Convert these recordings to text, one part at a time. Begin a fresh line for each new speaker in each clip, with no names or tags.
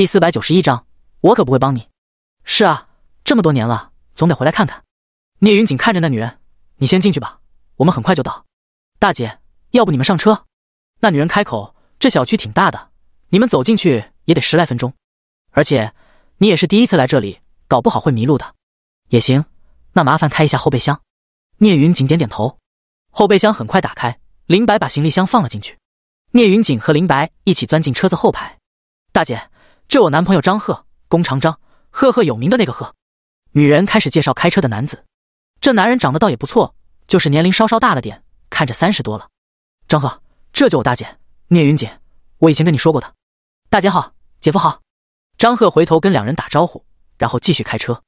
第四百九十一章，我可不会帮你。是啊，这么多年了，总得回来看看。聂云锦看着那女人，你先进去吧，我们很快就到。大姐，要不你们上车？那女人开口：“这小区挺大的，你们走进去也得十来分钟，而且你也是第一次来这里，搞不好会迷路的。”也行，那麻烦开一下后备箱。聂云锦点点头，后备箱很快打开，林白把行李箱放了进去。聂云锦和林白一起钻进车子后排，大姐。这我男朋友张赫，弓长张，赫赫有名的那个赫。女人开始介绍开车的男子，这男人长得倒也不错，就是年龄稍稍大了点，看着三十多了。张赫，这就我大姐聂云锦，我以前跟你说过的。大姐好，姐夫好。张赫回头跟两人打招呼，然后继续开车。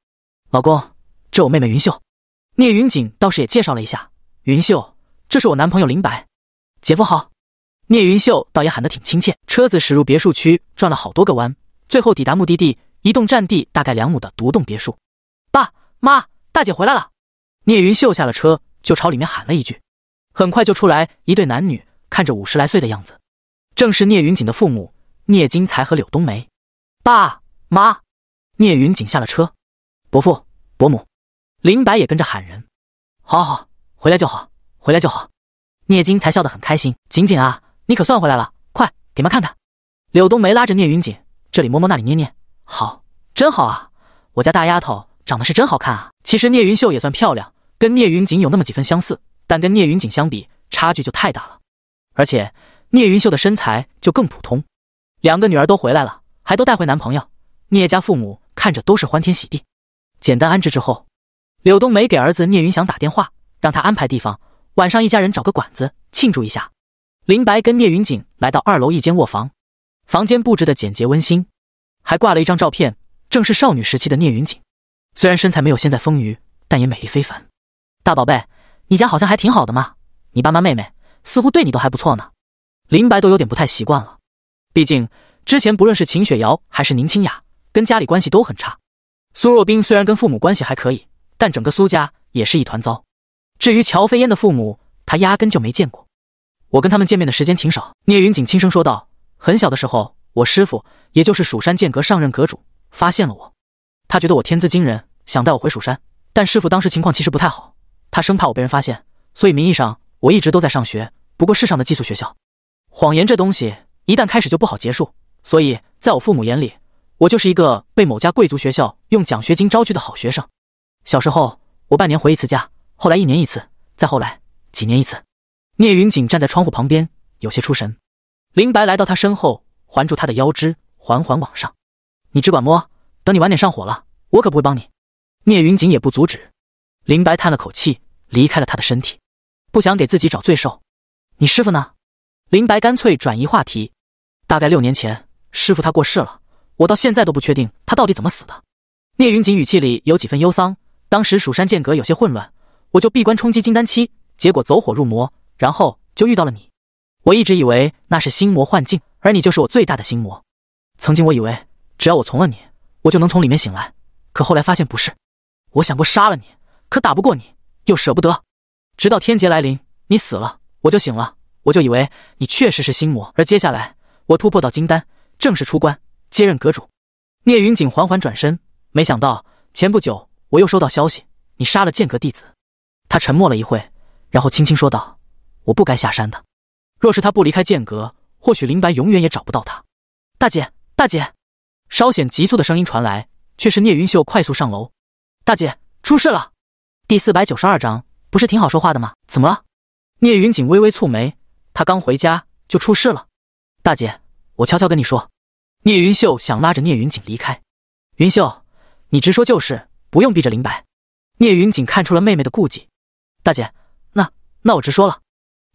老公，这我妹妹云秀。聂云锦倒是也介绍了一下，云秀，这是我男朋友林白。姐夫好。聂云秀倒也喊得挺亲切。车子驶入别墅区，转了好多个弯。最后抵达目的地，一栋占地大概两亩的独栋别墅。爸妈、大姐回来了。聂云秀下了车，就朝里面喊了一句，很快就出来一对男女，看着五十来岁的样子，正是聂云锦的父母聂金才和柳冬梅。爸妈，聂云锦下了车，伯父、伯母，林白也跟着喊人。好好，回来就好，回来就好。聂金才笑得很开心。锦锦啊，你可算回来了，快给妈看看。柳冬梅拉着聂云锦。这里摸摸，那里捏捏，好，真好啊！我家大丫头长得是真好看啊。其实聂云秀也算漂亮，跟聂云锦有那么几分相似，但跟聂云锦相比，差距就太大了。而且聂云秀的身材就更普通。两个女儿都回来了，还都带回男朋友，聂家父母看着都是欢天喜地。简单安置之后，柳冬梅给儿子聂云祥打电话，让他安排地方，晚上一家人找个馆子庆祝一下。林白跟聂云锦来到二楼一间卧房。房间布置的简洁温馨，还挂了一张照片，正是少女时期的聂云锦。虽然身材没有现在丰腴，但也美丽非凡。大宝贝，你家好像还挺好的嘛，你爸妈妹妹似乎对你都还不错呢。林白都有点不太习惯了，毕竟之前不论是秦雪瑶还是宁清雅，跟家里关系都很差。苏若冰虽然跟父母关系还可以，但整个苏家也是一团糟。至于乔飞燕的父母，他压根就没见过。我跟他们见面的时间挺少。聂云锦轻声说道。很小的时候，我师傅也就是蜀山剑阁上任阁主发现了我，他觉得我天资惊人，想带我回蜀山。但师傅当时情况其实不太好，他生怕我被人发现，所以名义上我一直都在上学。不过是上的寄宿学校，谎言这东西一旦开始就不好结束，所以在我父母眼里，我就是一个被某家贵族学校用奖学金招去的好学生。小时候我半年回一次家，后来一年一次，再后来几年一次。聂云锦站在窗户旁边，有些出神。林白来到他身后，环住他的腰肢，缓缓往上。你只管摸，等你晚点上火了，我可不会帮你。聂云锦也不阻止。林白叹了口气，离开了他的身体，不想给自己找罪受。你师傅呢？林白干脆转移话题。大概六年前，师傅他过世了，我到现在都不确定他到底怎么死的。聂云锦语气里有几分忧桑。当时蜀山剑阁有些混乱，我就闭关冲击金丹期，结果走火入魔，然后就遇到了你。我一直以为那是心魔幻境，而你就是我最大的心魔。曾经我以为，只要我从了你，我就能从里面醒来。可后来发现不是。我想过杀了你，可打不过你，又舍不得。直到天劫来临，你死了，我就醒了。我就以为你确实是心魔。而接下来，我突破到金丹，正式出关，接任阁主。聂云锦缓缓转身，没想到前不久我又收到消息，你杀了剑阁弟子。他沉默了一会，然后轻轻说道：“我不该下山的。”若是他不离开剑阁，或许林白永远也找不到他。大姐，大姐，稍显急促的声音传来，却是聂云秀快速上楼。大姐，出事了。第四百九十二章，不是挺好说话的吗？怎么了？聂云锦微微蹙眉，他刚回家就出事了。大姐，我悄悄跟你说。聂云秀想拉着聂云锦离开。云秀，你直说就是，不用避着林白。聂云锦看出了妹妹的顾忌。大姐，那那我直说了。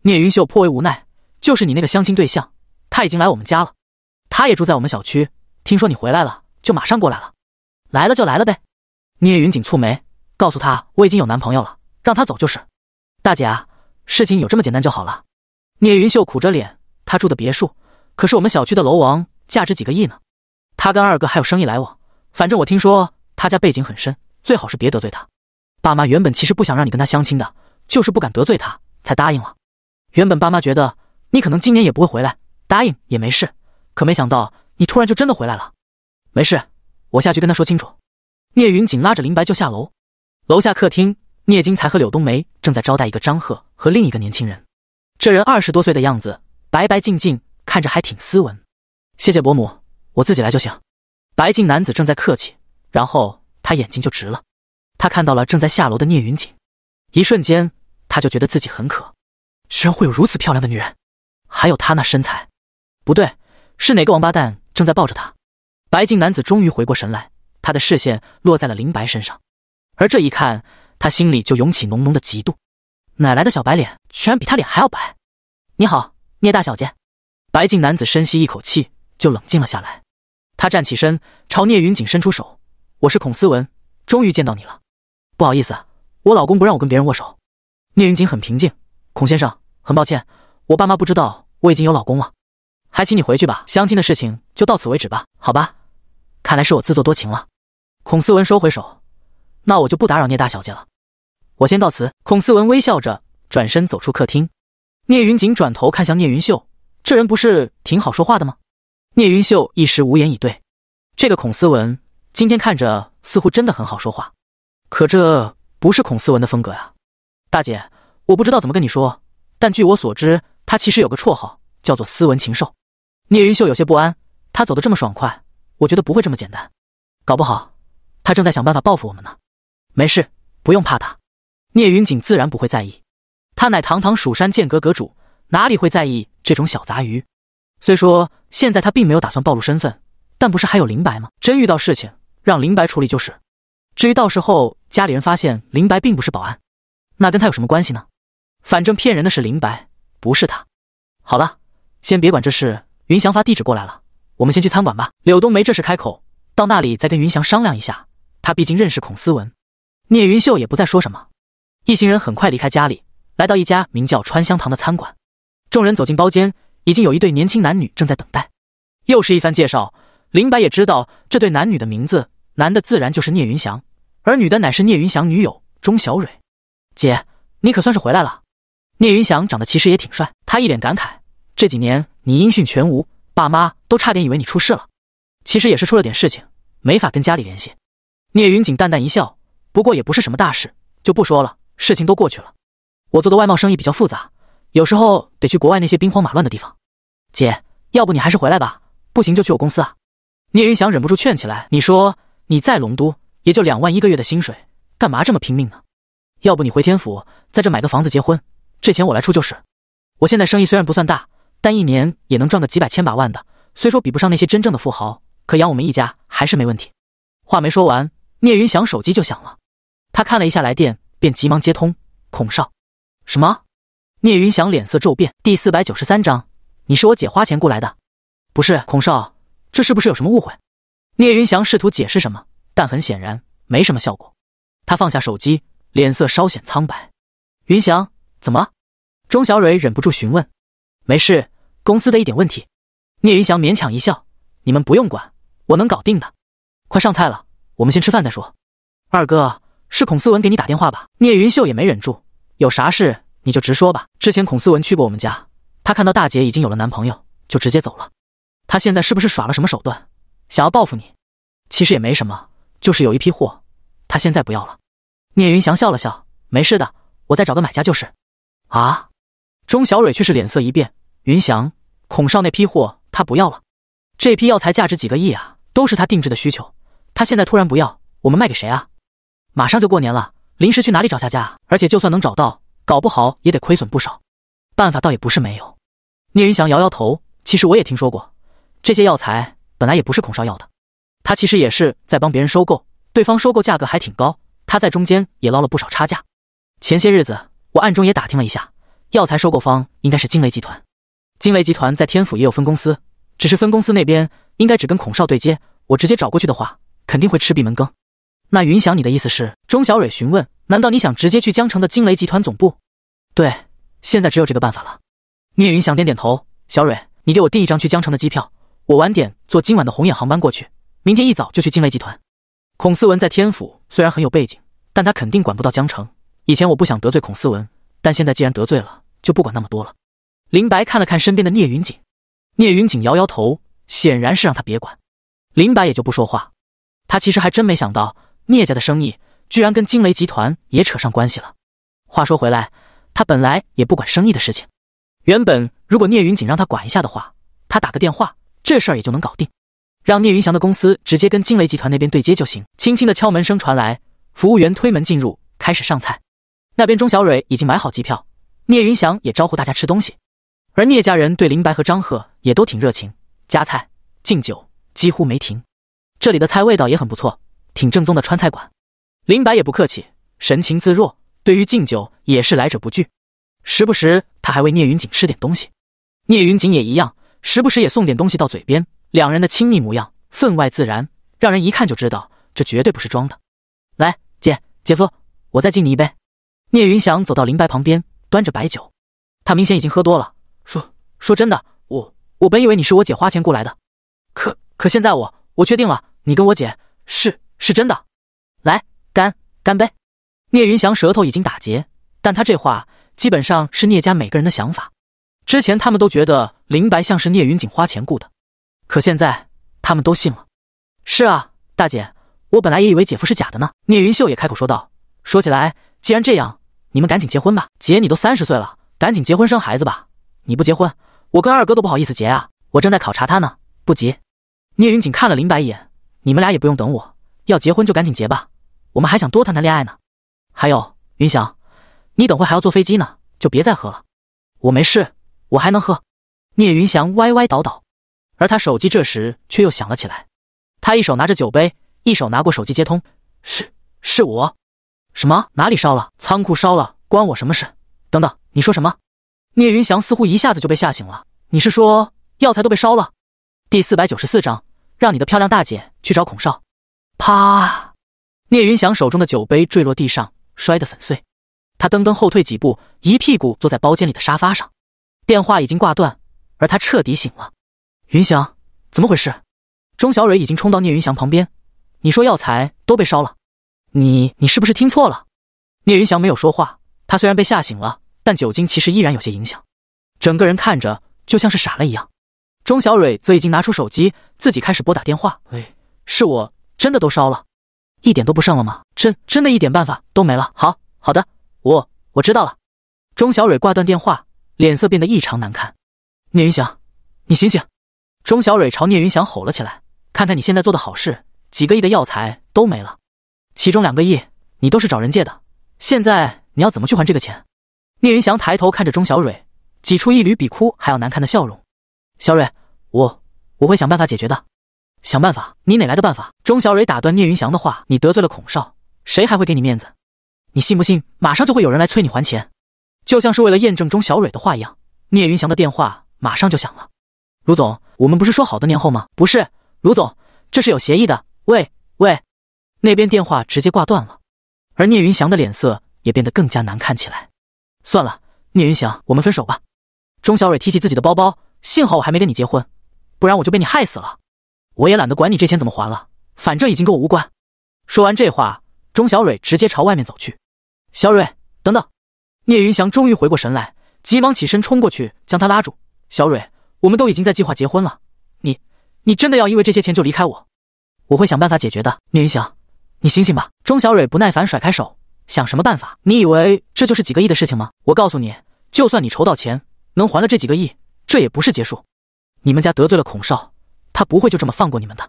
聂云秀颇为无奈。就是你那个相亲对象，他已经来我们家了，他也住在我们小区。听说你回来了，就马上过来了。来了就来了呗。聂云锦蹙眉，告诉他我已经有男朋友了，让他走就是。大姐，啊，事情有这么简单就好了。聂云秀苦着脸，他住的别墅可是我们小区的楼王，价值几个亿呢。他跟二哥还有生意来往，反正我听说他家背景很深，最好是别得罪他。爸妈原本其实不想让你跟他相亲的，就是不敢得罪他才答应了。原本爸妈觉得。你可能今年也不会回来，答应也没事。可没想到你突然就真的回来了。没事，我下去跟他说清楚。聂云锦拉着林白就下楼。楼下客厅，聂金才和柳冬梅正在招待一个张贺和另一个年轻人。这人二十多岁的样子，白白净净，看着还挺斯文。谢谢伯母，我自己来就行。白净男子正在客气，然后他眼睛就直了。他看到了正在下楼的聂云锦，一瞬间他就觉得自己很渴，居然会有如此漂亮的女人。还有他那身材，不对，是哪个王八蛋正在抱着他？白净男子终于回过神来，他的视线落在了林白身上，而这一看，他心里就涌起浓浓的嫉妒。哪来的小白脸，居然比他脸还要白？你好，聂大小姐。白净男子深吸一口气，就冷静了下来。他站起身，朝聂云锦伸出手：“我是孔思文，终于见到你了。不好意思，我老公不让我跟别人握手。”聂云锦很平静：“孔先生，很抱歉。”我爸妈不知道我已经有老公了，还请你回去吧。相亲的事情就到此为止吧。好吧，看来是我自作多情了。孔思文收回手，那我就不打扰聂大小姐了，我先告辞。孔思文微笑着转身走出客厅。聂云锦转头看向聂云秀，这人不是挺好说话的吗？聂云秀一时无言以对。这个孔思文今天看着似乎真的很好说话，可这不是孔思文的风格呀。大姐，我不知道怎么跟你说，但据我所知。他其实有个绰号，叫做“斯文禽兽”。聂云秀有些不安，他走的这么爽快，我觉得不会这么简单，搞不好他正在想办法报复我们呢。没事，不用怕他。聂云锦自然不会在意，他乃堂堂蜀山剑阁阁主，哪里会在意这种小杂鱼？虽说现在他并没有打算暴露身份，但不是还有林白吗？真遇到事情，让林白处理就是。至于到时候家里人发现林白并不是保安，那跟他有什么关系呢？反正骗人的是林白。不是他，好了，先别管这事。云翔发地址过来了，我们先去餐馆吧。柳冬梅这时开口：“到那里再跟云翔商量一下，他毕竟认识孔思文。”聂云秀也不再说什么，一行人很快离开家里，来到一家名叫川香堂的餐馆。众人走进包间，已经有一对年轻男女正在等待。又是一番介绍，林白也知道这对男女的名字，男的自然就是聂云翔，而女的乃是聂云翔女友钟小蕊。姐，你可算是回来了。聂云翔长得其实也挺帅，他一脸感慨：“这几年你音讯全无，爸妈都差点以为你出事了。其实也是出了点事情，没法跟家里联系。”聂云锦淡淡一笑：“不过也不是什么大事，就不说了，事情都过去了。我做的外贸生意比较复杂，有时候得去国外那些兵荒马乱的地方。姐，要不你还是回来吧，不行就去我公司啊。”聂云翔忍不住劝起来：“你说你再隆都，也就两万一个月的薪水，干嘛这么拼命呢？要不你回天府，在这买个房子结婚？”这钱我来出就是，我现在生意虽然不算大，但一年也能赚个几百千把万的。虽说比不上那些真正的富豪，可养我们一家还是没问题。话没说完，聂云翔手机就响了，他看了一下来电，便急忙接通。孔少，什么？聂云翔脸色骤变。第四百九十三章，你是我姐花钱雇来的，不是孔少，这是不是有什么误会？聂云翔试图解释什么，但很显然没什么效果。他放下手机，脸色稍显苍白。云翔。怎么？钟小蕊忍不住询问。没事，公司的一点问题。聂云翔勉强一笑：“你们不用管，我能搞定的。快上菜了，我们先吃饭再说。”二哥，是孔思文给你打电话吧？聂云秀也没忍住：“有啥事你就直说吧。”之前孔思文去过我们家，他看到大姐已经有了男朋友，就直接走了。他现在是不是耍了什么手段，想要报复你？其实也没什么，就是有一批货，他现在不要了。聂云翔笑了笑：“没事的，我再找个买家就是。”啊！钟小蕊却是脸色一变。云翔，孔少那批货他不要了？这批药材价值几个亿啊！都是他定制的需求，他现在突然不要，我们卖给谁啊？马上就过年了，临时去哪里找下家？而且就算能找到，搞不好也得亏损不少。办法倒也不是没有。聂云翔摇摇头，其实我也听说过，这些药材本来也不是孔少要的，他其实也是在帮别人收购，对方收购价格还挺高，他在中间也捞了不少差价。前些日子。我暗中也打听了一下，药材收购方应该是金雷集团。金雷集团在天府也有分公司，只是分公司那边应该只跟孔少对接。我直接找过去的话，肯定会吃闭门羹。那云翔，你的意思是？钟小蕊询问。难道你想直接去江城的惊雷集团总部？对，现在只有这个办法了。聂云翔点点头。小蕊，你给我订一张去江城的机票，我晚点坐今晚的红眼航班过去，明天一早就去惊雷集团。孔思文在天府虽然很有背景，但他肯定管不到江城。以前我不想得罪孔思文，但现在既然得罪了，就不管那么多了。林白看了看身边的聂云锦，聂云锦摇摇头，显然是让他别管。林白也就不说话。他其实还真没想到，聂家的生意居然跟惊雷集团也扯上关系了。话说回来，他本来也不管生意的事情。原本如果聂云锦让他管一下的话，他打个电话，这事儿也就能搞定，让聂云翔的公司直接跟惊雷集团那边对接就行。轻轻的敲门声传来，服务员推门进入，开始上菜。那边钟小蕊已经买好机票，聂云翔也招呼大家吃东西，而聂家人对林白和张赫也都挺热情，夹菜敬酒几乎没停。这里的菜味道也很不错，挺正宗的川菜馆。林白也不客气，神情自若，对于敬酒也是来者不拒，时不时他还为聂云锦吃点东西，聂云锦也一样，时不时也送点东西到嘴边。两人的亲昵模样分外自然，让人一看就知道这绝对不是装的。来，姐姐夫，我再敬你一杯。聂云翔走到林白旁边，端着白酒，他明显已经喝多了，说：“说真的，我我本以为你是我姐花钱雇来的，可可现在我我确定了，你跟我姐是是真的。来，干干杯！”聂云翔舌头已经打结，但他这话基本上是聂家每个人的想法。之前他们都觉得林白像是聂云锦花钱雇的，可现在他们都信了。是啊，大姐，我本来也以为姐夫是假的呢。聂云秀也开口说道：“说起来，既然这样。”你们赶紧结婚吧，姐，你都三十岁了，赶紧结婚生孩子吧。你不结婚，我跟二哥都不好意思结啊。我正在考察他呢，不急。聂云锦看了林白一眼，你们俩也不用等我，要结婚就赶紧结吧。我们还想多谈谈恋爱呢。还有云翔，你等会还要坐飞机呢，就别再喝了。我没事，我还能喝。聂云翔歪歪倒倒，而他手机这时却又响了起来，他一手拿着酒杯，一手拿过手机接通，是，是我。什么？哪里烧了？仓库烧了，关我什么事？等等，你说什么？聂云翔似乎一下子就被吓醒了。你是说药材都被烧了？第四百九十四章，让你的漂亮大姐去找孔少。啪！聂云翔手中的酒杯坠落地上，摔得粉碎。他噔噔后退几步，一屁股坐在包间里的沙发上。电话已经挂断，而他彻底醒了。云翔，怎么回事？钟小蕊已经冲到聂云翔旁边。你说药材都被烧了？你你是不是听错了？聂云翔没有说话。他虽然被吓醒了，但酒精其实依然有些影响，整个人看着就像是傻了一样。钟小蕊则已经拿出手机，自己开始拨打电话。喂，是我，真的都烧了，一点都不剩了吗？真真的一点办法都没了。好好的，我我知道了。钟小蕊挂断电话，脸色变得异常难看。聂云翔，你醒醒！钟小蕊朝聂云翔吼了起来：“看看你现在做的好事，几个亿的药材都没了。”其中两个亿，你都是找人借的，现在你要怎么去还这个钱？聂云翔抬头看着钟小蕊，挤出一缕比哭还要难看的笑容。小蕊，我我会想办法解决的。想办法？你哪来的办法？钟小蕊打断聂云翔的话：“你得罪了孔少，谁还会给你面子？你信不信马上就会有人来催你还钱？”就像是为了验证钟小蕊的话一样，聂云翔的电话马上就响了。卢总，我们不是说好的年后吗？不是，卢总，这是有协议的。喂喂。那边电话直接挂断了，而聂云翔的脸色也变得更加难看起来。算了，聂云翔，我们分手吧。钟小蕊提起自己的包包，幸好我还没跟你结婚，不然我就被你害死了。我也懒得管你这钱怎么还了，反正已经跟我无关。说完这话，钟小蕊直接朝外面走去。小蕊，等等！聂云翔终于回过神来，急忙起身冲过去将他拉住。小蕊，我们都已经在计划结婚了，你你真的要因为这些钱就离开我？我会想办法解决的，聂云翔。你醒醒吧！钟小蕊不耐烦甩开手，想什么办法？你以为这就是几个亿的事情吗？我告诉你，就算你筹到钱，能还了这几个亿，这也不是结束。你们家得罪了孔少，他不会就这么放过你们的。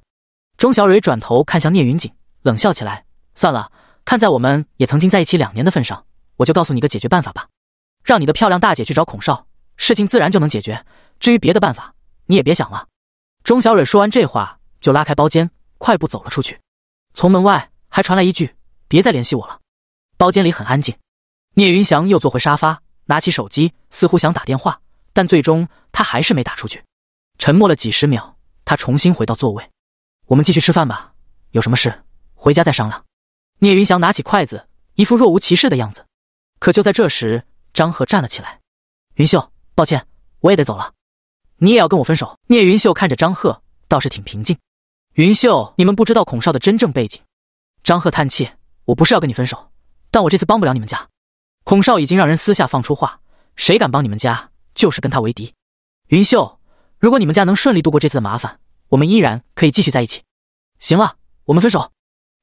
钟小蕊转头看向聂云锦，冷笑起来。算了，看在我们也曾经在一起两年的份上，我就告诉你个解决办法吧，让你的漂亮大姐去找孔少，事情自然就能解决。至于别的办法，你也别想了。钟小蕊说完这话，就拉开包间，快步走了出去，从门外。还传来一句：“别再联系我了。”包间里很安静，聂云翔又坐回沙发，拿起手机，似乎想打电话，但最终他还是没打出去。沉默了几十秒，他重新回到座位：“我们继续吃饭吧，有什么事回家再商量。”聂云翔拿起筷子，一副若无其事的样子。可就在这时，张赫站了起来：“云秀，抱歉，我也得走了，你也要跟我分手。”聂云秀看着张赫，倒是挺平静：“云秀，你们不知道孔少的真正背景。”张赫叹气：“我不是要跟你分手，但我这次帮不了你们家。孔少已经让人私下放出话，谁敢帮你们家，就是跟他为敌。”云秀，如果你们家能顺利度过这次的麻烦，我们依然可以继续在一起。行了，我们分手。”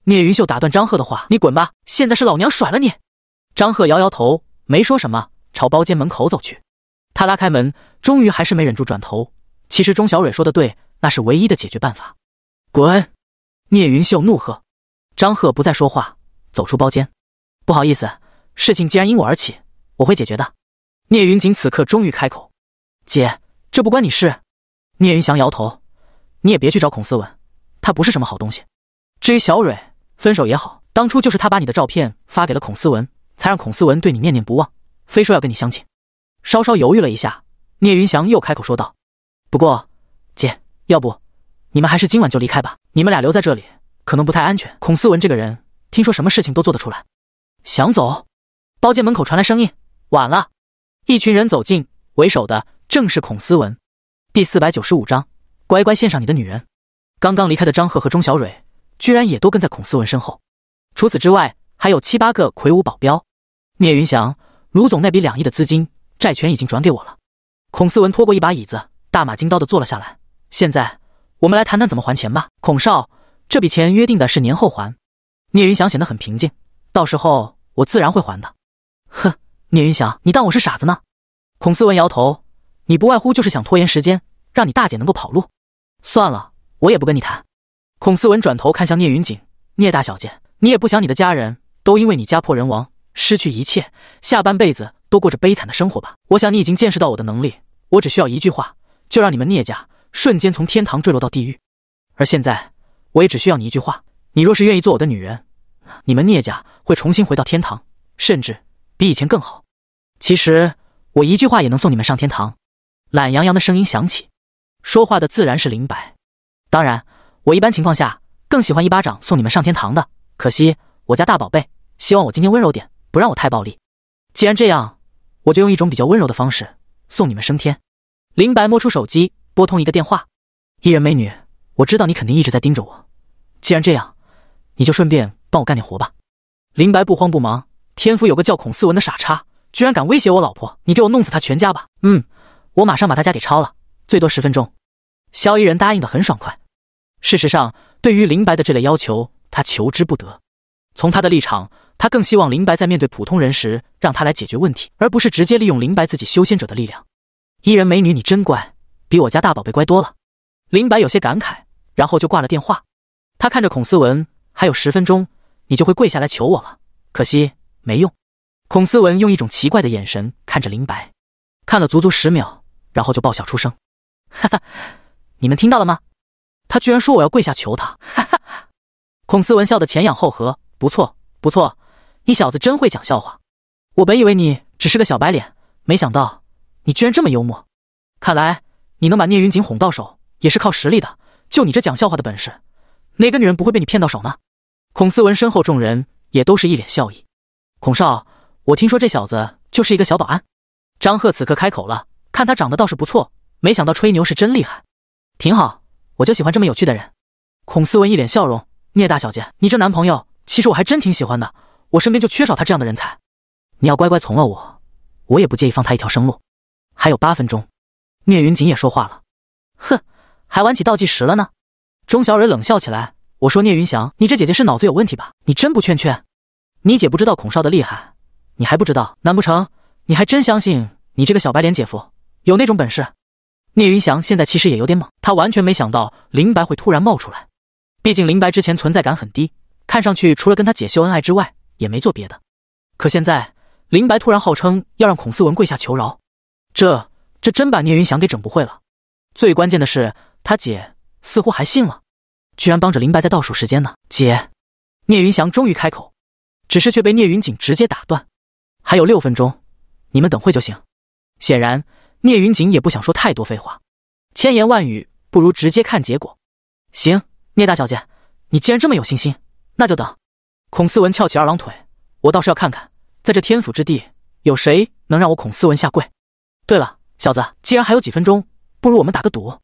聂云秀打断张赫的话：“你滚吧！现在是老娘甩了你。”张赫摇摇头，没说什么，朝包间门口走去。他拉开门，终于还是没忍住转头。其实钟小蕊说的对，那是唯一的解决办法。滚！”聂云秀怒喝。张赫不再说话，走出包间。不好意思，事情既然因我而起，我会解决的。聂云锦此刻终于开口：“姐，这不关你事。”聂云翔摇头：“你也别去找孔思文，他不是什么好东西。至于小蕊，分手也好，当初就是他把你的照片发给了孔思文，才让孔思文对你念念不忘，非说要跟你相亲。”稍稍犹豫了一下，聂云翔又开口说道：“不过，姐，要不你们还是今晚就离开吧，你们俩留在这里。”可能不太安全。孔思文这个人，听说什么事情都做得出来。想走？包间门口传来声音。晚了，一群人走进，为首的正是孔思文。第四百九十五章，乖乖献上你的女人。刚刚离开的张赫和钟小蕊，居然也都跟在孔思文身后。除此之外，还有七八个魁梧保镖。聂云翔，卢总那笔两亿的资金债权已经转给我了。孔思文拖过一把椅子，大马金刀的坐了下来。现在，我们来谈谈怎么还钱吧，孔少。这笔钱约定的是年后还，聂云翔显得很平静。到时候我自然会还的。哼，聂云翔，你当我是傻子呢？孔思文摇头，你不外乎就是想拖延时间，让你大姐能够跑路。算了，我也不跟你谈。孔思文转头看向聂云锦，聂大小姐，你也不想你的家人都因为你家破人亡，失去一切，下半辈子都过着悲惨的生活吧？我想你已经见识到我的能力，我只需要一句话，就让你们聂家瞬间从天堂坠落到地狱。而现在。我也只需要你一句话。你若是愿意做我的女人，你们聂家会重新回到天堂，甚至比以前更好。其实我一句话也能送你们上天堂。懒洋洋的声音响起，说话的自然是林白。当然，我一般情况下更喜欢一巴掌送你们上天堂的。可惜我家大宝贝希望我今天温柔点，不让我太暴力。既然这样，我就用一种比较温柔的方式送你们升天。林白摸出手机，拨通一个电话：“伊人美女，我知道你肯定一直在盯着我。”既然这样，你就顺便帮我干点活吧。林白不慌不忙，天福有个叫孔思文的傻叉，居然敢威胁我老婆，你给我弄死他全家吧！嗯，我马上把他家给抄了，最多十分钟。萧一人答应的很爽快。事实上，对于林白的这类要求，他求之不得。从他的立场，他更希望林白在面对普通人时，让他来解决问题，而不是直接利用林白自己修仙者的力量。伊人美女，你真乖，比我家大宝贝乖多了。林白有些感慨，然后就挂了电话。他看着孔思文，还有十分钟，你就会跪下来求我了。可惜没用。孔思文用一种奇怪的眼神看着林白，看了足足十秒，然后就爆笑出声：“哈哈，你们听到了吗？他居然说我要跪下求他！”哈哈哈！孔思文笑得前仰后合。不错，不错，你小子真会讲笑话。我本以为你只是个小白脸，没想到你居然这么幽默。看来你能把聂云锦哄到手，也是靠实力的。就你这讲笑话的本事！哪个女人不会被你骗到手呢？孔思文身后众人也都是一脸笑意。孔少，我听说这小子就是一个小保安。张贺此刻开口了，看他长得倒是不错，没想到吹牛是真厉害。挺好，我就喜欢这么有趣的人。孔思文一脸笑容。聂大小姐，你这男朋友其实我还真挺喜欢的，我身边就缺少他这样的人才。你要乖乖从了我，我也不介意放他一条生路。还有八分钟。聂云锦也说话了，哼，还玩起倒计时了呢。钟小蕊冷笑起来：“我说聂云翔，你这姐姐是脑子有问题吧？你真不劝劝？你姐不知道孔少的厉害，你还不知道？难不成你还真相信你这个小白脸姐夫有那种本事？”聂云翔现在其实也有点懵，他完全没想到林白会突然冒出来。毕竟林白之前存在感很低，看上去除了跟他姐秀恩爱之外也没做别的。可现在林白突然号称要让孔思文跪下求饶，这这真把聂云翔给整不会了。最关键的是他姐。似乎还信了，居然帮着林白在倒数时间呢。姐，聂云翔终于开口，只是却被聂云锦直接打断。还有六分钟，你们等会就行。显然，聂云锦也不想说太多废话，千言万语不如直接看结果。行，聂大小姐，你既然这么有信心，那就等。孔思文翘起二郎腿，我倒是要看看，在这天府之地，有谁能让我孔思文下跪。对了，小子，既然还有几分钟，不如我们打个赌。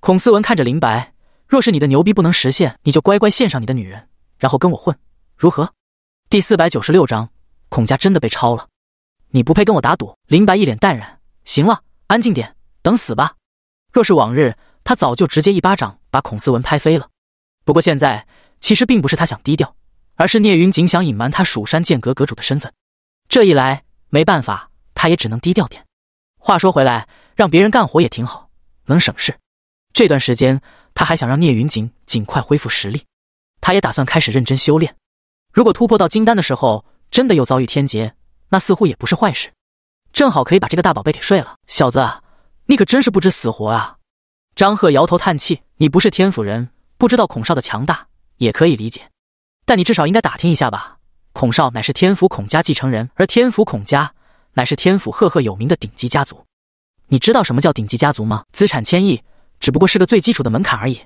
孔思文看着林白，若是你的牛逼不能实现，你就乖乖献上你的女人，然后跟我混，如何？第四百九十六章，孔家真的被抄了，你不配跟我打赌。林白一脸淡然，行了，安静点，等死吧。若是往日，他早就直接一巴掌把孔思文拍飞了。不过现在，其实并不是他想低调，而是聂云锦想隐瞒他蜀山剑阁阁主的身份。这一来，没办法，他也只能低调点。话说回来，让别人干活也挺好，能省事。这段时间，他还想让聂云锦尽快恢复实力，他也打算开始认真修炼。如果突破到金丹的时候真的又遭遇天劫，那似乎也不是坏事，正好可以把这个大宝贝给睡了。小子，你可真是不知死活啊！张赫摇头叹气：“你不是天府人，不知道孔少的强大也可以理解，但你至少应该打听一下吧。孔少乃是天府孔家继承人，而天府孔家乃是天府赫赫有名的顶级家族。你知道什么叫顶级家族吗？资产千亿。”只不过是个最基础的门槛而已，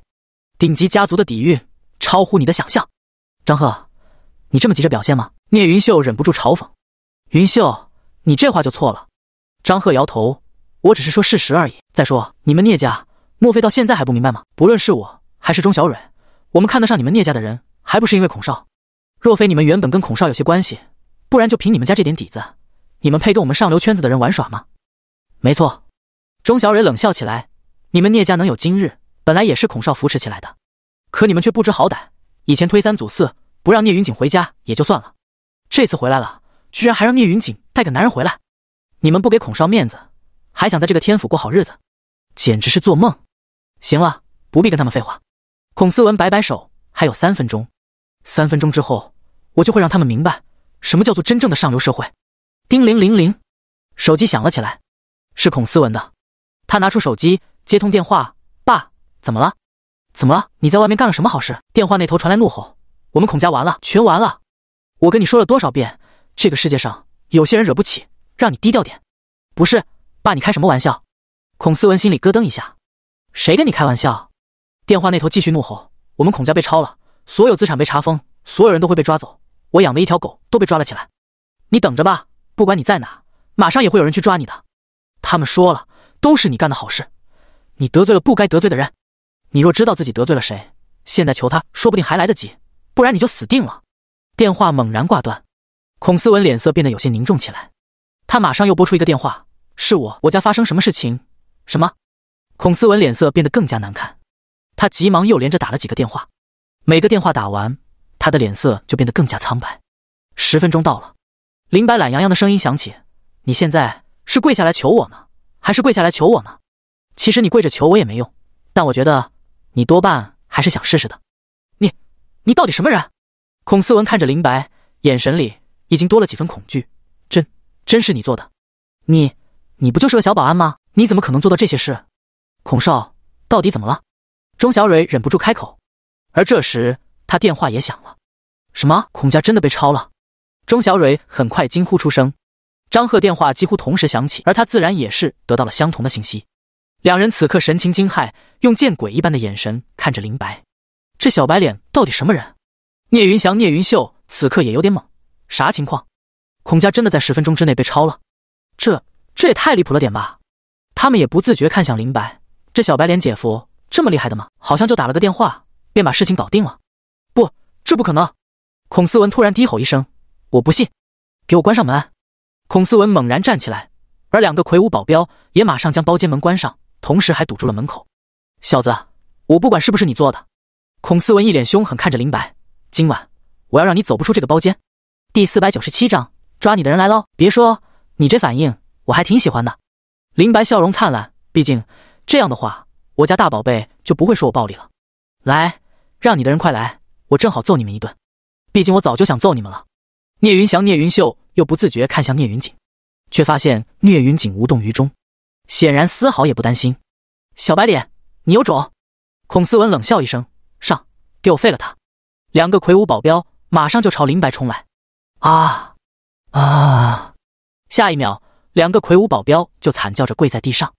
顶级家族的底蕴超乎你的想象。张赫，你这么急着表现吗？聂云秀忍不住嘲讽。云秀，你这话就错了。张赫摇头，我只是说事实而已。再说你们聂家，莫非到现在还不明白吗？不论是我还是钟小蕊，我们看得上你们聂家的人，还不是因为孔少？若非你们原本跟孔少有些关系，不然就凭你们家这点底子，你们配跟我们上流圈子的人玩耍吗？没错。钟小蕊冷笑起来。你们聂家能有今日，本来也是孔少扶持起来的，可你们却不知好歹，以前推三阻四不让聂云锦回家也就算了，这次回来了，居然还让聂云锦带个男人回来，你们不给孔少面子，还想在这个天府过好日子，简直是做梦！行了，不必跟他们废话。孔思文摆摆手，还有三分钟，三分钟之后，我就会让他们明白什么叫做真正的上流社会。叮铃铃铃，手机响了起来，是孔思文的，他拿出手机。接通电话，爸，怎么了？怎么了？你在外面干了什么好事？电话那头传来怒吼：“我们孔家完了，全完了！我跟你说了多少遍，这个世界上有些人惹不起，让你低调点。”不是，爸，你开什么玩笑？孔思文心里咯噔一下：“谁跟你开玩笑？”电话那头继续怒吼：“我们孔家被抄了，所有资产被查封，所有人都会被抓走，我养的一条狗都被抓了起来。你等着吧，不管你在哪，马上也会有人去抓你的。他们说了，都是你干的好事。”你得罪了不该得罪的人，你若知道自己得罪了谁，现在求他说不定还来得及，不然你就死定了。电话猛然挂断，孔思文脸色变得有些凝重起来。他马上又拨出一个电话：“是我，我家发生什么事情？”“什么？”孔思文脸色变得更加难看。他急忙又连着打了几个电话，每个电话打完，他的脸色就变得更加苍白。十分钟到了，林白懒洋洋的声音响起：“你现在是跪下来求我呢，还是跪下来求我呢？”其实你跪着求我也没用，但我觉得你多半还是想试试的。你，你到底什么人？孔思文看着林白，眼神里已经多了几分恐惧。真，真是你做的？你，你不就是个小保安吗？你怎么可能做到这些事？孔少到底怎么了？钟小蕊忍不住开口。而这时，他电话也响了。什么？孔家真的被抄了？钟小蕊很快惊呼出声。张赫电话几乎同时响起，而他自然也是得到了相同的信息。两人此刻神情惊骇，用见鬼一般的眼神看着林白，这小白脸到底什么人？聂云翔、聂云秀此刻也有点懵，啥情况？孔家真的在十分钟之内被抄了？这这也太离谱了点吧！他们也不自觉看向林白，这小白脸姐夫这么厉害的吗？好像就打了个电话，便把事情搞定了？不，这不可能！孔思文突然低吼一声：“我不信，给我关上门！”孔思文猛然站起来，而两个魁梧保镖也马上将包间门关上。同时还堵住了门口，小子，我不管是不是你做的。孔思文一脸凶狠看着林白，今晚我要让你走不出这个包间。第四百九十七章，抓你的人来喽！别说你这反应，我还挺喜欢的。林白笑容灿烂，毕竟这样的话，我家大宝贝就不会说我暴力了。来，让你的人快来，我正好揍你们一顿。毕竟我早就想揍你们了。聂云翔、聂云秀又不自觉看向聂云锦，却发现聂云锦无动于衷。显然丝毫也不担心，小白脸，你有种！孔思文冷笑一声，上，给我废了他！两个魁梧保镖马上就朝林白冲来，啊啊！下一秒，两个魁梧保镖就惨叫着跪在地上，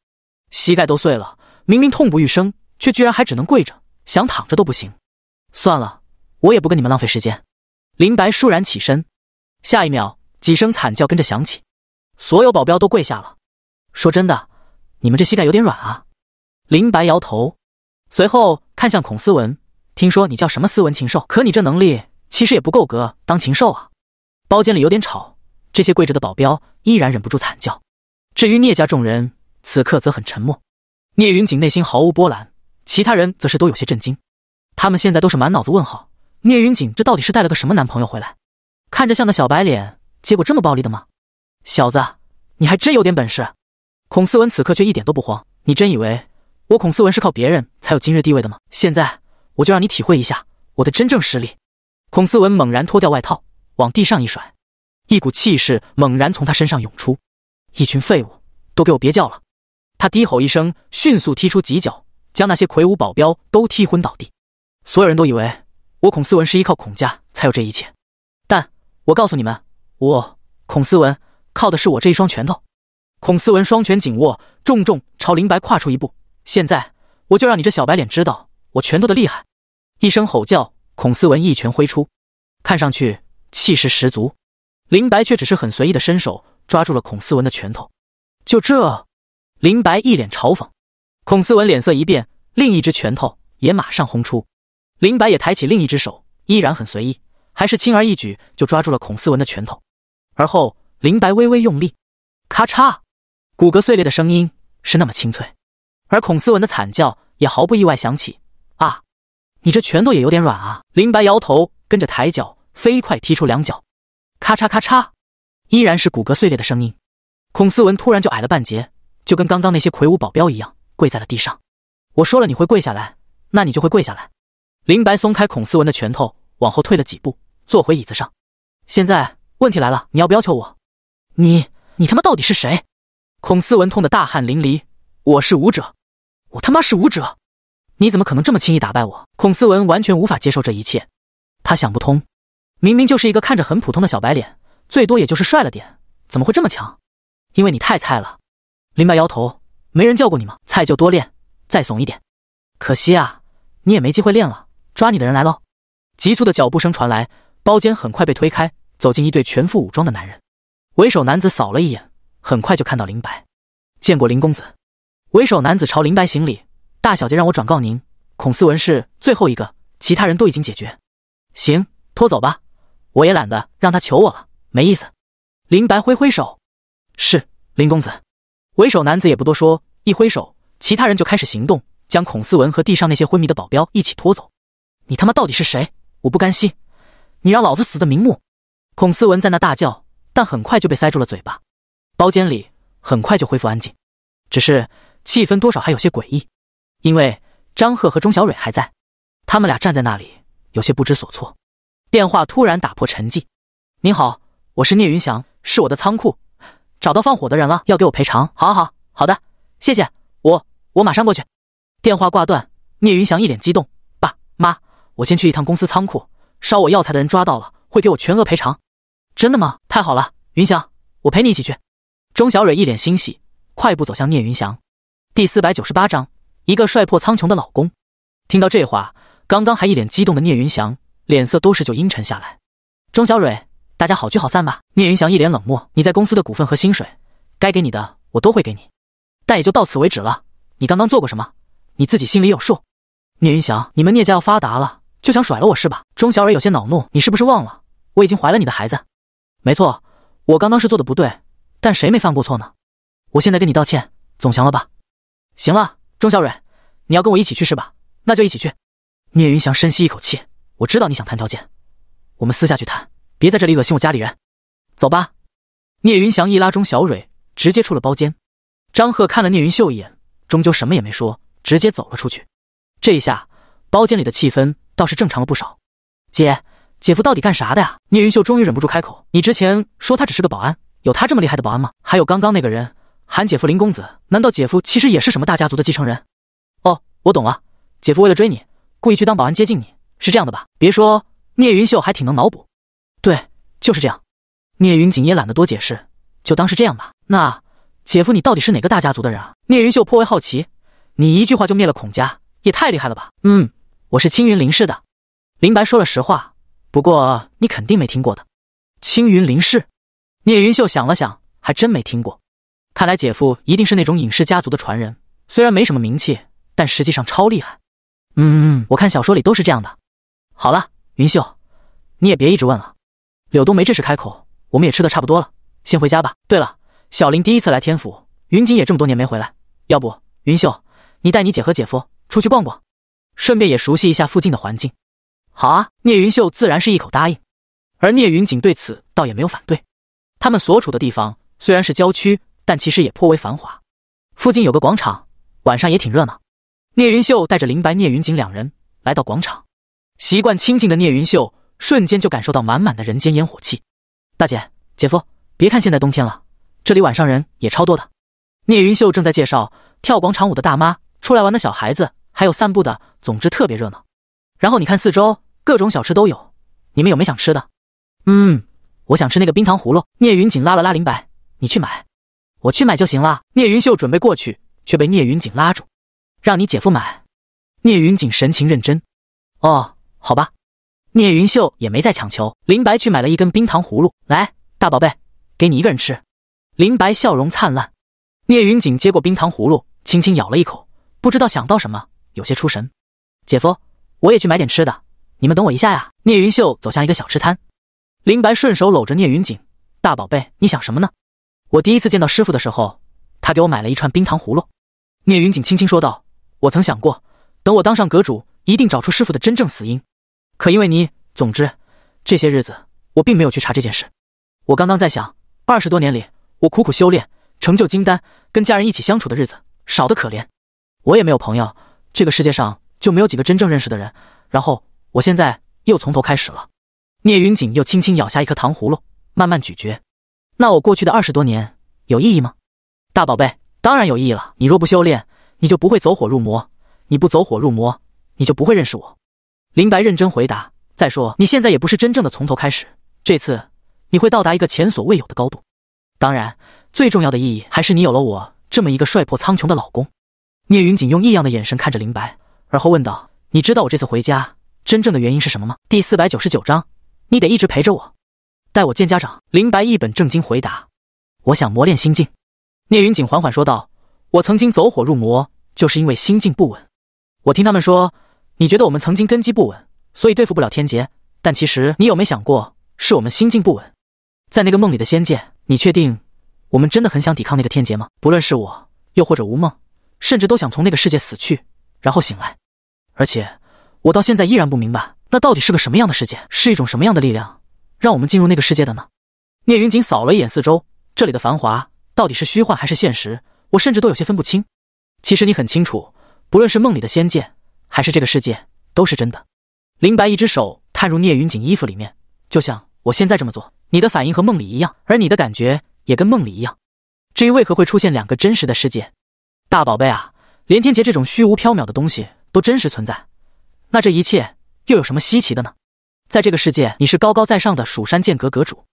膝盖都碎了，明明痛不欲生，却居然还只能跪着，想躺着都不行。算了，我也不跟你们浪费时间。林白倏然起身，下一秒，几声惨叫跟着响起，所有保镖都跪下了。说真的。你们这膝盖有点软啊！林白摇头，随后看向孔思文，听说你叫什么思文禽兽，可你这能力其实也不够格当禽兽啊！包间里有点吵，这些跪着的保镖依然忍不住惨叫。至于聂家众人，此刻则很沉默。聂云锦内心毫无波澜，其他人则是都有些震惊。他们现在都是满脑子问号：聂云锦这到底是带了个什么男朋友回来？看着像个小白脸，结果这么暴力的吗？小子，你还真有点本事！孔思文此刻却一点都不慌。你真以为我孔思文是靠别人才有今日地位的吗？现在我就让你体会一下我的真正实力！孔思文猛然脱掉外套，往地上一甩，一股气势猛然从他身上涌出。一群废物，都给我别叫了！他低吼一声，迅速踢出几脚，将那些魁梧保镖都踢昏倒地。所有人都以为我孔思文是依靠孔家才有这一切，但我告诉你们，我孔思文靠的是我这一双拳头。孔思文双拳紧握，重重朝林白跨出一步。现在我就让你这小白脸知道我拳头的厉害！一声吼叫，孔思文一拳挥出，看上去气势十足。林白却只是很随意的伸手抓住了孔思文的拳头。就这，林白一脸嘲讽。孔思文脸色一变，另一只拳头也马上轰出。林白也抬起另一只手，依然很随意，还是轻而易举就抓住了孔思文的拳头。而后，林白微微用力，咔嚓。骨骼碎裂的声音是那么清脆，而孔思文的惨叫也毫不意外响起。啊！你这拳头也有点软啊！林白摇头，跟着抬脚飞快踢出两脚，咔嚓咔嚓，依然是骨骼碎裂的声音。孔思文突然就矮了半截，就跟刚刚那些魁梧保镖一样跪在了地上。我说了你会跪下来，那你就会跪下来。林白松开孔思文的拳头，往后退了几步，坐回椅子上。现在问题来了，你要不要求我？你你他妈到底是谁？孔思文痛得大汗淋漓。我是武者，我他妈是武者！你怎么可能这么轻易打败我？孔思文完全无法接受这一切，他想不通，明明就是一个看着很普通的小白脸，最多也就是帅了点，怎么会这么强？因为你太菜了。林白摇头，没人叫过你吗？菜就多练，再怂一点。可惜啊，你也没机会练了。抓你的人来喽！急促的脚步声传来，包间很快被推开，走进一对全副武装的男人。为首男子扫了一眼。很快就看到林白，见过林公子。为首男子朝林白行礼，大小姐让我转告您，孔思文是最后一个，其他人都已经解决。行，拖走吧，我也懒得让他求我了，没意思。林白挥挥手，是林公子。为首男子也不多说，一挥手，其他人就开始行动，将孔思文和地上那些昏迷的保镖一起拖走。你他妈到底是谁？我不甘心，你让老子死的瞑目！孔思文在那大叫，但很快就被塞住了嘴巴。包间里很快就恢复安静，只是气氛多少还有些诡异，因为张赫和钟小蕊还在，他们俩站在那里有些不知所措。电话突然打破沉寂：“您好，我是聂云翔，是我的仓库，找到放火的人了，要给我赔偿。”“好，好，好的，谢谢我，我马上过去。”电话挂断，聂云翔一脸激动：“爸妈，我先去一趟公司仓库，烧我药材的人抓到了，会给我全额赔偿。”“真的吗？太好了，云翔，我陪你一起去。”钟小蕊一脸欣喜，快步走向聂云翔。第四百九十八章，一个帅破苍穹的老公。听到这话，刚刚还一脸激动的聂云翔脸色都是就阴沉下来。钟小蕊，大家好聚好散吧。聂云翔一脸冷漠：“你在公司的股份和薪水，该给你的我都会给你，但也就到此为止了。你刚刚做过什么？你自己心里有数。”聂云翔：“你们聂家要发达了，就想甩了我是吧？”钟小蕊有些恼怒：“你是不是忘了，我已经怀了你的孩子？没错，我刚刚是做的不对。”但谁没犯过错呢？我现在跟你道歉，总行了吧？行了，钟小蕊，你要跟我一起去是吧？那就一起去。聂云翔深吸一口气，我知道你想谈条件，我们私下去谈，别在这里恶心我家里人。走吧。聂云翔一拉钟小蕊，直接出了包间。张贺看了聂云秀一眼，终究什么也没说，直接走了出去。这一下，包间里的气氛倒是正常了不少。姐姐夫到底干啥的呀？聂云秀终于忍不住开口：“你之前说他只是个保安。”有他这么厉害的保安吗？还有刚刚那个人喊姐夫林公子，难道姐夫其实也是什么大家族的继承人？哦，我懂了，姐夫为了追你，故意去当保安接近你，是这样的吧？别说，聂云秀还挺能脑补。对，就是这样。聂云锦也懒得多解释，就当是这样吧。那姐夫，你到底是哪个大家族的人啊？聂云秀颇为好奇。你一句话就灭了孔家，也太厉害了吧？嗯，我是青云林氏的。林白说了实话，不过你肯定没听过的，青云林氏。聂云秀想了想，还真没听过。看来姐夫一定是那种隐世家族的传人，虽然没什么名气，但实际上超厉害。嗯，我看小说里都是这样的。好了，云秀，你也别一直问了。柳冬梅这时开口：“我们也吃的差不多了，先回家吧。对了，小林第一次来天府，云锦也这么多年没回来，要不，云秀，你带你姐和姐夫出去逛逛，顺便也熟悉一下附近的环境。”好啊，聂云秀自然是一口答应。而聂云锦对此倒也没有反对。他们所处的地方虽然是郊区，但其实也颇为繁华。附近有个广场，晚上也挺热闹。聂云秀带着林白、聂云锦两人来到广场。习惯清静的聂云秀瞬间就感受到满满的人间烟火气。大姐、姐夫，别看现在冬天了，这里晚上人也超多的。聂云秀正在介绍跳广场舞的大妈、出来玩的小孩子，还有散步的，总之特别热闹。然后你看四周，各种小吃都有。你们有没想吃的？嗯。我想吃那个冰糖葫芦。聂云锦拉了拉林白：“你去买，我去买就行了。”聂云秀准备过去，却被聂云锦拉住：“让你姐夫买。”聂云锦神情认真：“哦，好吧。”聂云秀也没再强求。林白去买了一根冰糖葫芦，来，大宝贝，给你一个人吃。林白笑容灿烂。聂云锦接过冰糖葫芦，轻轻咬了一口，不知道想到什么，有些出神。姐夫，我也去买点吃的，你们等我一下呀。聂云秀走向一个小吃摊。林白顺手搂着聂云锦，大宝贝，你想什么呢？我第一次见到师傅的时候，他给我买了一串冰糖葫芦。聂云锦轻轻说道：“我曾想过，等我当上阁主，一定找出师傅的真正死因。可因为你，总之，这些日子我并没有去查这件事。我刚刚在想，二十多年里，我苦苦修炼，成就金丹，跟家人一起相处的日子少得可怜。我也没有朋友，这个世界上就没有几个真正认识的人。然后我现在又从头开始了。”聂云锦又轻轻咬下一颗糖葫芦，慢慢咀嚼。那我过去的二十多年有意义吗？大宝贝，当然有意义了。你若不修炼，你就不会走火入魔；你不走火入魔，你就不会认识我。林白认真回答。再说，你现在也不是真正的从头开始，这次你会到达一个前所未有的高度。当然，最重要的意义还是你有了我这么一个帅破苍穹的老公。聂云锦用异样的眼神看着林白，而后问道：“你知道我这次回家真正的原因是什么吗？”第四百九十九章。你得一直陪着我，带我见家长。林白一本正经回答：“我想磨练心境。”聂云锦缓缓说道：“我曾经走火入魔，就是因为心境不稳。我听他们说，你觉得我们曾经根基不稳，所以对付不了天劫。但其实，你有没想过，是我们心境不稳？在那个梦里的仙界，你确定我们真的很想抵抗那个天劫吗？不论是我，又或者无梦，甚至都想从那个世界死去，然后醒来。而且，我到现在依然不明白。”那到底是个什么样的世界？是一种什么样的力量，让我们进入那个世界的呢？聂云锦扫了一眼四周，这里的繁华到底是虚幻还是现实？我甚至都有些分不清。其实你很清楚，不论是梦里的仙界，还是这个世界，都是真的。林白一只手探入聂云锦衣服里面，就像我现在这么做，你的反应和梦里一样，而你的感觉也跟梦里一样。至于为何会出现两个真实的世界，大宝贝啊，连天劫这种虚无缥缈的东西都真实存在，那这一切。又有什么稀奇的呢？在这个世界，你是高高在上的蜀山剑阁阁主，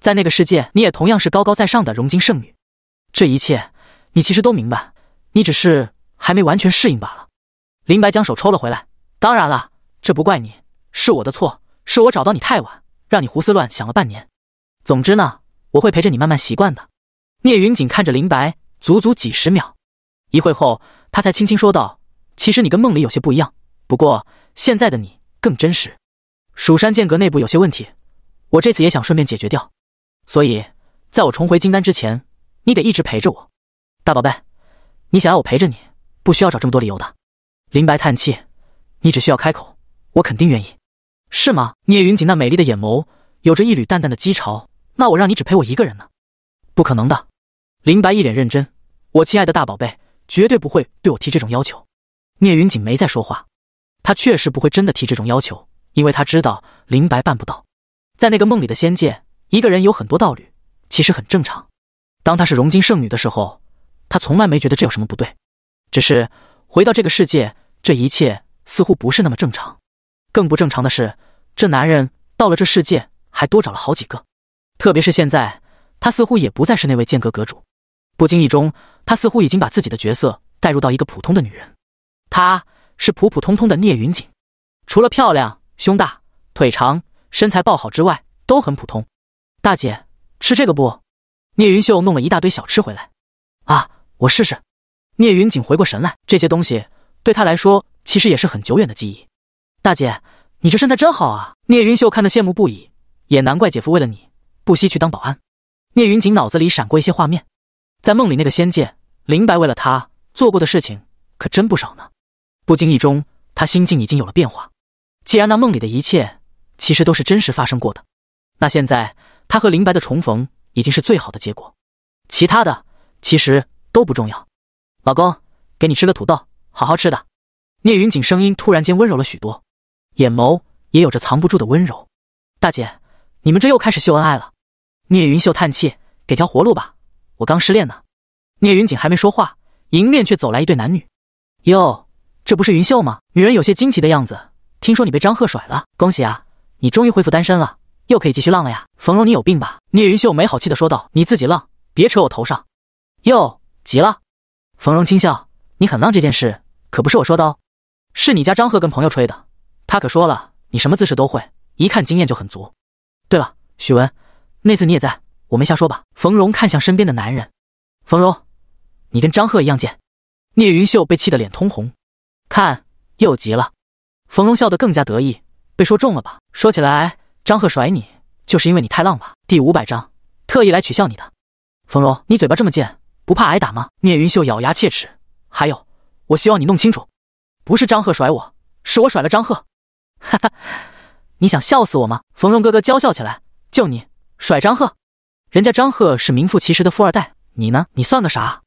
在那个世界，你也同样是高高在上的荣金圣女。这一切，你其实都明白，你只是还没完全适应罢了。林白将手抽了回来。当然了，这不怪你，是我的错，是我找到你太晚，让你胡思乱想了半年。总之呢，我会陪着你慢慢习惯的。聂云锦看着林白，足足几十秒，一会后，他才轻轻说道：“其实你跟梦里有些不一样，不过现在的你。”更真实，蜀山剑阁内部有些问题，我这次也想顺便解决掉。所以，在我重回金丹之前，你得一直陪着我，大宝贝。你想要我陪着你，不需要找这么多理由的。林白叹气，你只需要开口，我肯定愿意，是吗？聂云锦那美丽的眼眸有着一缕淡淡的讥嘲。那我让你只陪我一个人呢？不可能的。林白一脸认真，我亲爱的大宝贝绝对不会对我提这种要求。聂云锦没再说话。他确实不会真的提这种要求，因为他知道林白办不到。在那个梦里的仙界，一个人有很多道侣，其实很正常。当她是荣金圣女的时候，她从来没觉得这有什么不对。只是回到这个世界，这一切似乎不是那么正常。更不正常的是，这男人到了这世界还多找了好几个。特别是现在，他似乎也不再是那位剑阁阁主。不经意中，他似乎已经把自己的角色带入到一个普通的女人。他。是普普通通的聂云锦，除了漂亮、胸大、腿长、身材爆好之外，都很普通。大姐，吃这个不？聂云秀弄了一大堆小吃回来。啊，我试试。聂云锦回过神来，这些东西对他来说，其实也是很久远的记忆。大姐，你这身材真好啊！聂云秀看得羡慕不已，也难怪姐夫为了你不惜去当保安。聂云锦脑子里闪过一些画面，在梦里那个仙界，林白为了他做过的事情可真不少呢。不经意中，他心境已经有了变化。既然那梦里的一切其实都是真实发生过的，那现在他和林白的重逢已经是最好的结果，其他的其实都不重要。老公，给你吃个土豆，好好吃的。聂云锦声音突然间温柔了许多，眼眸也有着藏不住的温柔。大姐，你们这又开始秀恩爱了。聂云秀叹气，给条活路吧，我刚失恋呢。聂云锦还没说话，迎面却走来一对男女，哟。这不是云秀吗？女人有些惊奇的样子。听说你被张贺甩了，恭喜啊！你终于恢复单身了，又可以继续浪了呀！冯荣，你有病吧？聂云秀没好气的说道：“你自己浪，别扯我头上。”哟，急了？冯荣轻笑：“你很浪这件事，可不是我说的哦，是你家张贺跟朋友吹的。他可说了，你什么姿势都会，一看经验就很足。对了，许文，那次你也在，我没瞎说吧？”冯荣看向身边的男人：“冯荣，你跟张贺一样贱。”聂云秀被气得脸通红。看，又急了，冯荣笑得更加得意，被说中了吧？说起来，张赫甩你，就是因为你太浪吧？第五百章，特意来取笑你的，冯荣，你嘴巴这么贱，不怕挨打吗？聂云秀咬牙切齿。还有，我希望你弄清楚，不是张赫甩我，是我甩了张赫。哈哈，你想笑死我吗？冯荣哥哥娇笑起来，就你甩张赫，人家张赫是名副其实的富二代，你呢？你算个啥？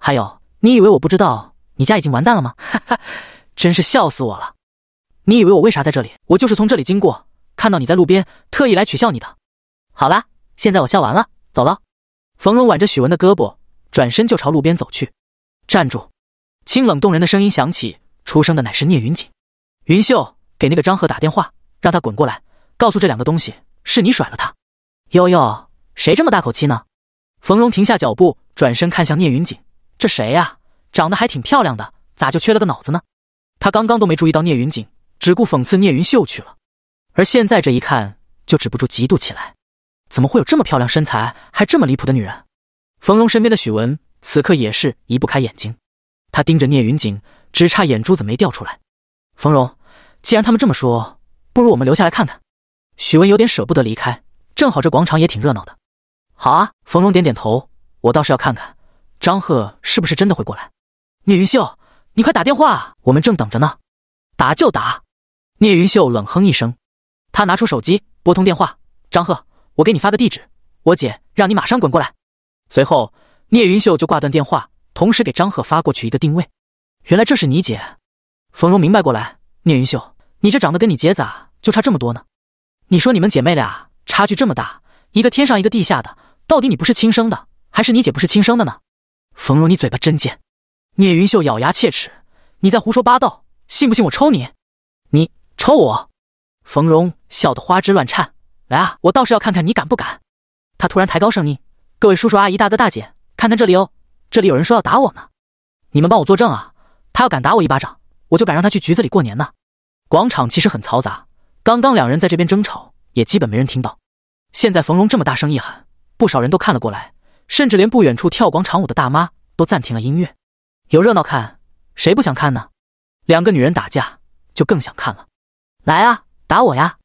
还有，你以为我不知道？你家已经完蛋了吗？哈哈，真是笑死我了！你以为我为啥在这里？我就是从这里经过，看到你在路边，特意来取笑你的。好了，现在我笑完了，走了。冯荣挽着许文的胳膊，转身就朝路边走去。站住！清冷动人的声音响起，出声的乃是聂云锦。云秀，给那个张贺打电话，让他滚过来，告诉这两个东西，是你甩了他。悠悠，谁这么大口气呢？冯荣停下脚步，转身看向聂云锦，这谁呀？长得还挺漂亮的，咋就缺了个脑子呢？他刚刚都没注意到聂云锦，只顾讽刺聂云秀去了。而现在这一看，就止不住嫉妒起来。怎么会有这么漂亮、身材还这么离谱的女人？冯荣身边的许文此刻也是移不开眼睛，他盯着聂云锦，只差眼珠子没掉出来。冯荣，既然他们这么说，不如我们留下来看看。许文有点舍不得离开，正好这广场也挺热闹的。好啊，冯荣点点头，我倒是要看看张赫是不是真的会过来。聂云秀，你快打电话我们正等着呢。打就打。聂云秀冷哼一声，他拿出手机拨通电话：“张赫，我给你发个地址，我姐让你马上滚过来。”随后，聂云秀就挂断电话，同时给张赫发过去一个定位。原来这是你姐。冯荣明白过来：“聂云秀，你这长得跟你姐咋就差这么多呢？你说你们姐妹俩差距这么大，一个天上一个地下的，到底你不是亲生的，还是你姐不是亲生的呢？”冯荣，你嘴巴真贱。聂云秀咬牙切齿：“你在胡说八道，信不信我抽你？你抽我？”冯荣笑得花枝乱颤：“来啊，我倒是要看看你敢不敢！”他突然抬高声音：“各位叔叔阿姨、大哥大姐，看看这里哦，这里有人说要打我呢，你们帮我作证啊！他要敢打我一巴掌，我就敢让他去局子里过年呢！”广场其实很嘈杂，刚刚两人在这边争吵，也基本没人听到。现在冯荣这么大声一喊，不少人都看了过来，甚至连不远处跳广场舞的大妈都暂停了音乐。有热闹看，谁不想看呢？两个女人打架就更想看了。来啊，打我呀！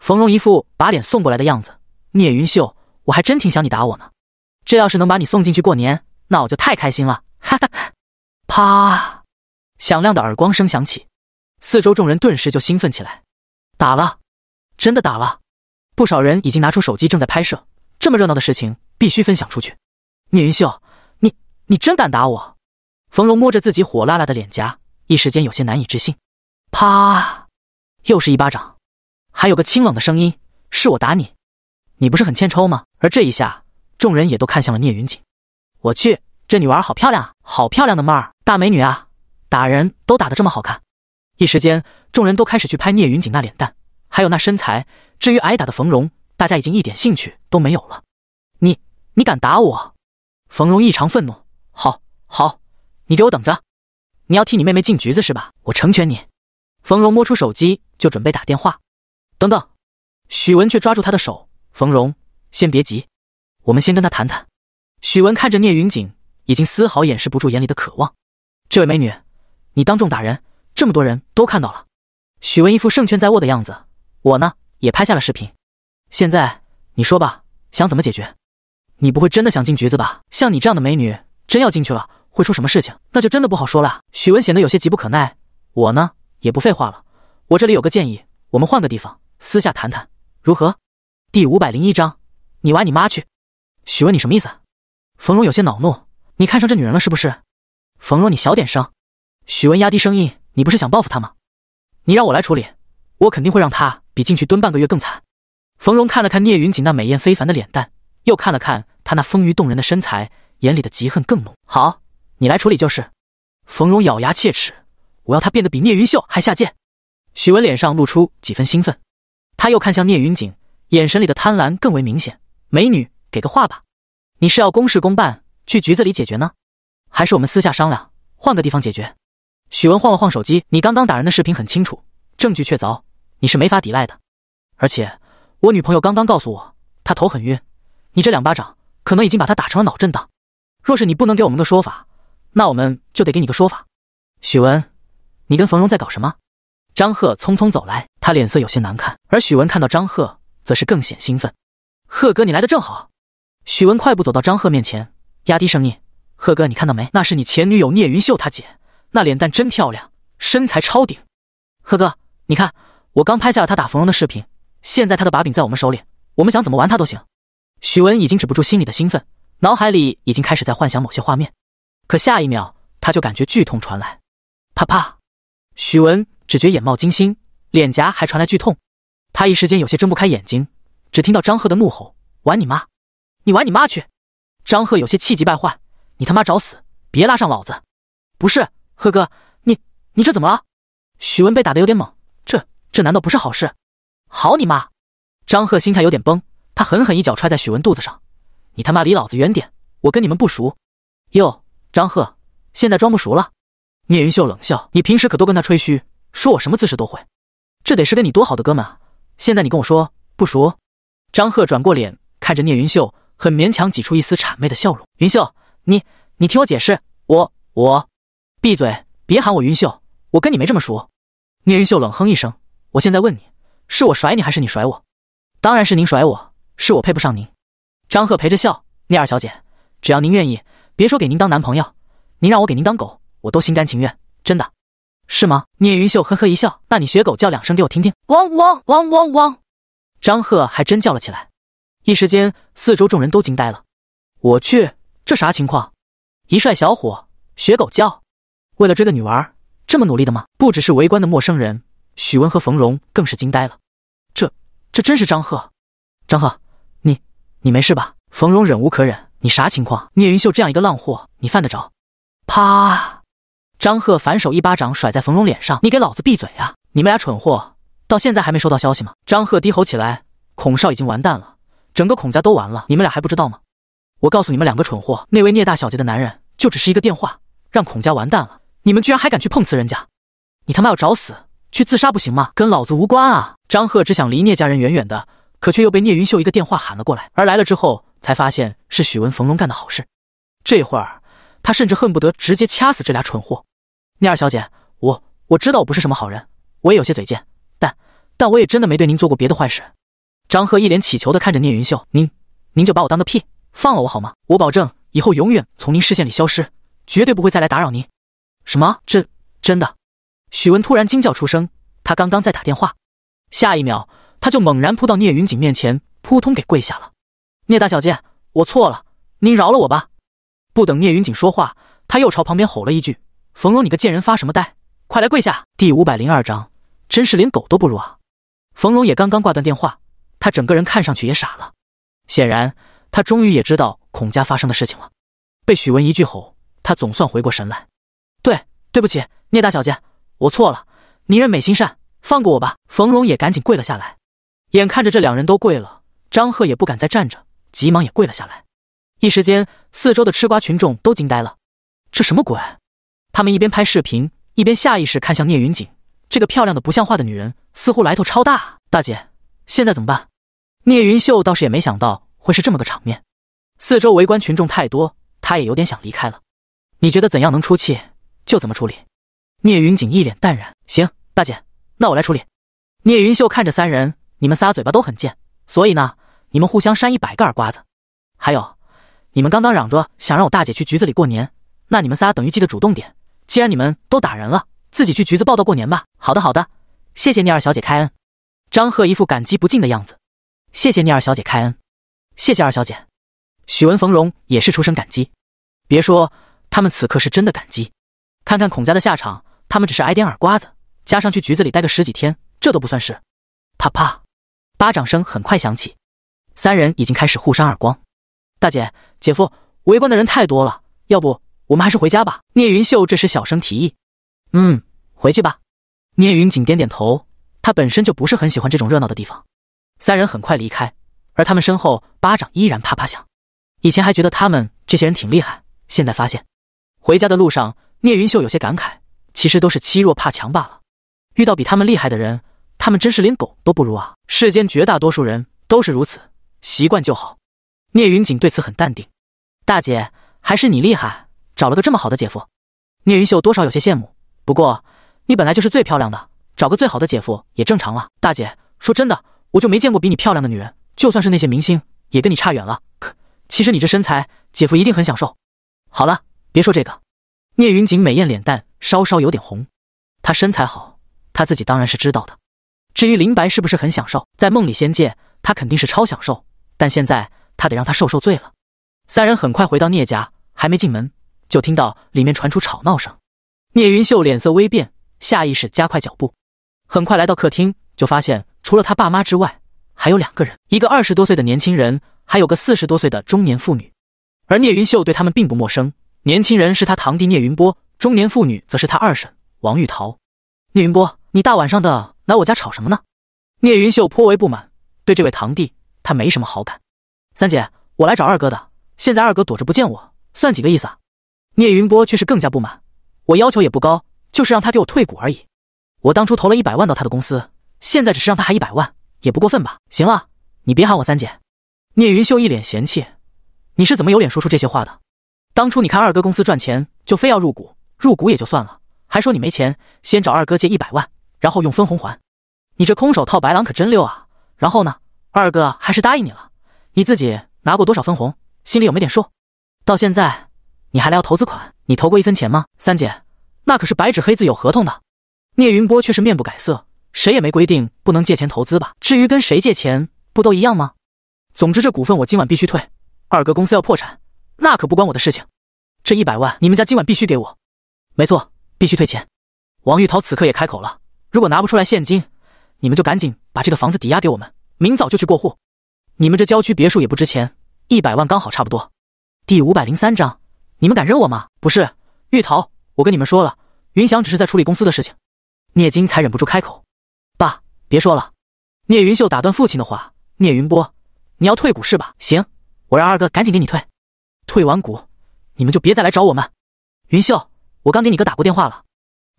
冯荣一副把脸送过来的样子。聂云秀，我还真挺想你打我呢。这要是能把你送进去过年，那我就太开心了！哈哈！啪！响亮的耳光声响起，四周众人顿时就兴奋起来。打了，真的打了！不少人已经拿出手机正在拍摄，这么热闹的事情必须分享出去。聂云秀，你你真敢打我！冯蓉摸着自己火辣辣的脸颊，一时间有些难以置信。啪，又是一巴掌，还有个清冷的声音：“是我打你，你不是很欠抽吗？”而这一下，众人也都看向了聂云锦。“我去，这女娃好漂亮啊，好漂亮的妹儿，大美女啊！打人都打得这么好看。”一时间，众人都开始去拍聂云锦那脸蛋，还有那身材。至于挨打的冯蓉，大家已经一点兴趣都没有了。“你你敢打我！”冯蓉异常愤怒。“好，好。”你给我等着，你要替你妹妹进局子是吧？我成全你。冯荣摸出手机就准备打电话，等等，许文却抓住她的手。冯荣，先别急，我们先跟他谈谈。许文看着聂云锦，已经丝毫掩饰不住眼里的渴望。这位美女，你当众打人，这么多人都看到了。许文一副胜券在握的样子，我呢也拍下了视频。现在你说吧，想怎么解决？你不会真的想进局子吧？像你这样的美女，真要进去了。会出什么事情？那就真的不好说了。许文显得有些急不可耐，我呢也不废话了，我这里有个建议，我们换个地方私下谈谈，如何？第五百零一章，你玩你妈去！许文，你什么意思？冯荣有些恼怒，你看上这女人了是不是？冯荣，你小点声。许文压低声音，你不是想报复她吗？你让我来处理，我肯定会让她比进去蹲半个月更惨。冯荣看了看聂云锦那美艳非凡的脸蛋，又看了看她那丰腴动人的身材，眼里的嫉恨更浓。好。你来处理就是，冯荣咬牙切齿：“我要他变得比聂云秀还下贱。”许文脸上露出几分兴奋，他又看向聂云锦，眼神里的贪婪更为明显。“美女，给个话吧，你是要公事公办去局子里解决呢，还是我们私下商量，换个地方解决？”许文晃了晃手机：“你刚刚打人的视频很清楚，证据确凿，你是没法抵赖的。而且我女朋友刚刚告诉我，她头很晕，你这两巴掌可能已经把她打成了脑震荡。若是你不能给我们个说法，”那我们就得给你个说法，许文，你跟冯荣在搞什么？张赫匆匆走来，他脸色有些难看，而许文看到张赫，则是更显兴奋。赫哥，你来的正好。许文快步走到张赫面前，压低声音：“赫哥，你看到没？那是你前女友聂云秀，她姐那脸蛋真漂亮，身材超顶。赫哥，你看，我刚拍下了她打冯荣的视频，现在她的把柄在我们手里，我们想怎么玩她都行。”许文已经止不住心里的兴奋，脑海里已经开始在幻想某些画面。可下一秒，他就感觉剧痛传来，啪啪！许文只觉眼冒金星，脸颊还传来剧痛，他一时间有些睁不开眼睛，只听到张贺的怒吼：“玩你妈！你玩你妈去！”张贺有些气急败坏：“你他妈找死！别拉上老子！”“不是，贺哥，你你这怎么了？”许文被打得有点懵，这这难道不是好事？“好你妈！”张贺心态有点崩，他狠狠一脚踹在许文肚子上：“你他妈离老子远点！我跟你们不熟。”“哟。”张赫现在装不熟了，聂云秀冷笑：“你平时可都跟他吹嘘，说我什么姿势都会，这得是跟你多好的哥们啊！现在你跟我说不熟？”张赫转过脸看着聂云秀，很勉强挤出一丝谄媚的笑容：“云秀，你你听我解释，我我……闭嘴，别喊我云秀，我跟你没这么熟。”聂云秀冷哼一声：“我现在问你，是我甩你，还是你甩我？当然是您甩我，是我配不上您。”张赫陪着笑：“聂二小姐，只要您愿意。”别说给您当男朋友，您让我给您当狗，我都心甘情愿，真的，是吗？聂云秀呵呵一笑，那你学狗叫两声给我听听，汪汪汪汪汪。张赫还真叫了起来，一时间，四周众人都惊呆了。我去，这啥情况？一帅小伙学狗叫，为了追个女娃这么努力的吗？不只是围观的陌生人，许文和冯荣更是惊呆了。这，这真是张赫？张赫，你，你没事吧？冯荣忍无可忍。你啥情况？聂云秀这样一个浪货，你犯得着？啪！张赫反手一巴掌甩在冯荣脸上，你给老子闭嘴啊！你们俩蠢货，到现在还没收到消息吗？张赫低吼起来：“孔少已经完蛋了，整个孔家都完了，你们俩还不知道吗？我告诉你们两个蠢货，那位聂大小姐的男人，就只是一个电话，让孔家完蛋了。你们居然还敢去碰瓷人家，你他妈要找死？去自杀不行吗？跟老子无关啊！”张赫只想离聂家人远远的，可却又被聂云秀一个电话喊了过来，而来了之后。才发现是许文、冯龙干的好事，这会儿他甚至恨不得直接掐死这俩蠢货。聂二小姐，我我知道我不是什么好人，我也有些嘴贱，但但我也真的没对您做过别的坏事。张赫一脸乞求的看着聂云秀：“您您就把我当个屁，放了我好吗？我保证以后永远从您视线里消失，绝对不会再来打扰您。”什么？这真的？许文突然惊叫出声，他刚刚在打电话，下一秒他就猛然扑到聂云锦面前，扑通给跪下了。聂大小姐，我错了，您饶了我吧！不等聂云锦说话，他又朝旁边吼了一句：“冯荣，你个贱人，发什么呆？快来跪下！”第五百零二章，真是连狗都不如啊！冯荣也刚刚挂断电话，他整个人看上去也傻了。显然，他终于也知道孔家发生的事情了。被许文一句吼，他总算回过神来。对，对不起，聂大小姐，我错了，您人美心善，放过我吧！冯荣也赶紧跪了下来。眼看着这两人都跪了，张赫也不敢再站着。急忙也跪了下来，一时间，四周的吃瓜群众都惊呆了，这什么鬼？他们一边拍视频，一边下意识看向聂云锦，这个漂亮的不像话的女人似乎来头超大。大姐，现在怎么办？聂云秀倒是也没想到会是这么个场面，四周围观群众太多，她也有点想离开了。你觉得怎样能出气，就怎么处理。聂云锦一脸淡然，行，大姐，那我来处理。聂云秀看着三人，你们仨嘴巴都很贱，所以呢？你们互相扇一百个耳瓜子，还有，你们刚刚嚷着想让我大姐去局子里过年，那你们仨等于记得主动点。既然你们都打人了，自己去局子报道过年吧。好的，好的，谢谢聂二小姐开恩。张赫一副感激不尽的样子，谢谢聂二小姐开恩，谢谢二小姐。许文、冯荣也是出声感激。别说他们此刻是真的感激，看看孔家的下场，他们只是挨点耳瓜子，加上去局子里待个十几天，这都不算是。啪啪，巴掌声很快响起。三人已经开始互扇耳光，大姐、姐夫，围观的人太多了，要不我们还是回家吧？聂云秀这时小声提议：“嗯，回去吧。”聂云锦点点头，他本身就不是很喜欢这种热闹的地方。三人很快离开，而他们身后巴掌依然啪啪响。以前还觉得他们这些人挺厉害，现在发现，回家的路上，聂云秀有些感慨：“其实都是欺弱怕强罢了。遇到比他们厉害的人，他们真是连狗都不如啊！世间绝大多数人都是如此。”习惯就好，聂云锦对此很淡定。大姐还是你厉害，找了个这么好的姐夫。聂云秀多少有些羡慕，不过你本来就是最漂亮的，找个最好的姐夫也正常了。大姐说真的，我就没见过比你漂亮的女人，就算是那些明星也跟你差远了。可其实你这身材，姐夫一定很享受。好了，别说这个。聂云锦美艳脸蛋稍稍有点红，她身材好，她自己当然是知道的。至于林白是不是很享受，在梦里仙界，他肯定是超享受。但现在他得让他受受罪了。三人很快回到聂家，还没进门就听到里面传出吵闹声。聂云秀脸色微变，下意识加快脚步。很快来到客厅，就发现除了他爸妈之外，还有两个人，一个二十多岁的年轻人，还有个四十多岁的中年妇女。而聂云秀对他们并不陌生，年轻人是他堂弟聂云波，中年妇女则是他二婶王玉桃。聂云波，你大晚上的来我家吵什么呢？聂云秀颇为不满，对这位堂弟。他没什么好感，三姐，我来找二哥的。现在二哥躲着不见我，算几个意思啊？聂云波却是更加不满。我要求也不高，就是让他给我退股而已。我当初投了一百万到他的公司，现在只是让他还一百万，也不过分吧？行了，你别喊我三姐。聂云秀一脸嫌弃：“你是怎么有脸说出这些话的？当初你看二哥公司赚钱，就非要入股，入股也就算了，还说你没钱，先找二哥借一百万，然后用分红还。你这空手套白狼可真溜啊！然后呢？”二哥还是答应你了，你自己拿过多少分红，心里有没点数？到现在你还来要投资款，你投过一分钱吗？三姐，那可是白纸黑字有合同的。聂云波却是面不改色，谁也没规定不能借钱投资吧？至于跟谁借钱，不都一样吗？总之这股份我今晚必须退，二哥公司要破产，那可不关我的事情。这一百万你们家今晚必须给我，没错，必须退钱。王玉桃此刻也开口了，如果拿不出来现金，你们就赶紧把这个房子抵押给我们。明早就去过户，你们这郊区别墅也不值钱，一百万刚好差不多。第五百零三章，你们敢扔我吗？不是，玉桃，我跟你们说了，云翔只是在处理公司的事情。聂金才忍不住开口：“爸，别说了。”聂云秀打断父亲的话：“聂云波，你要退股是吧？行，我让二哥赶紧给你退。退完股，你们就别再来找我们。”云秀，我刚给你哥打过电话了。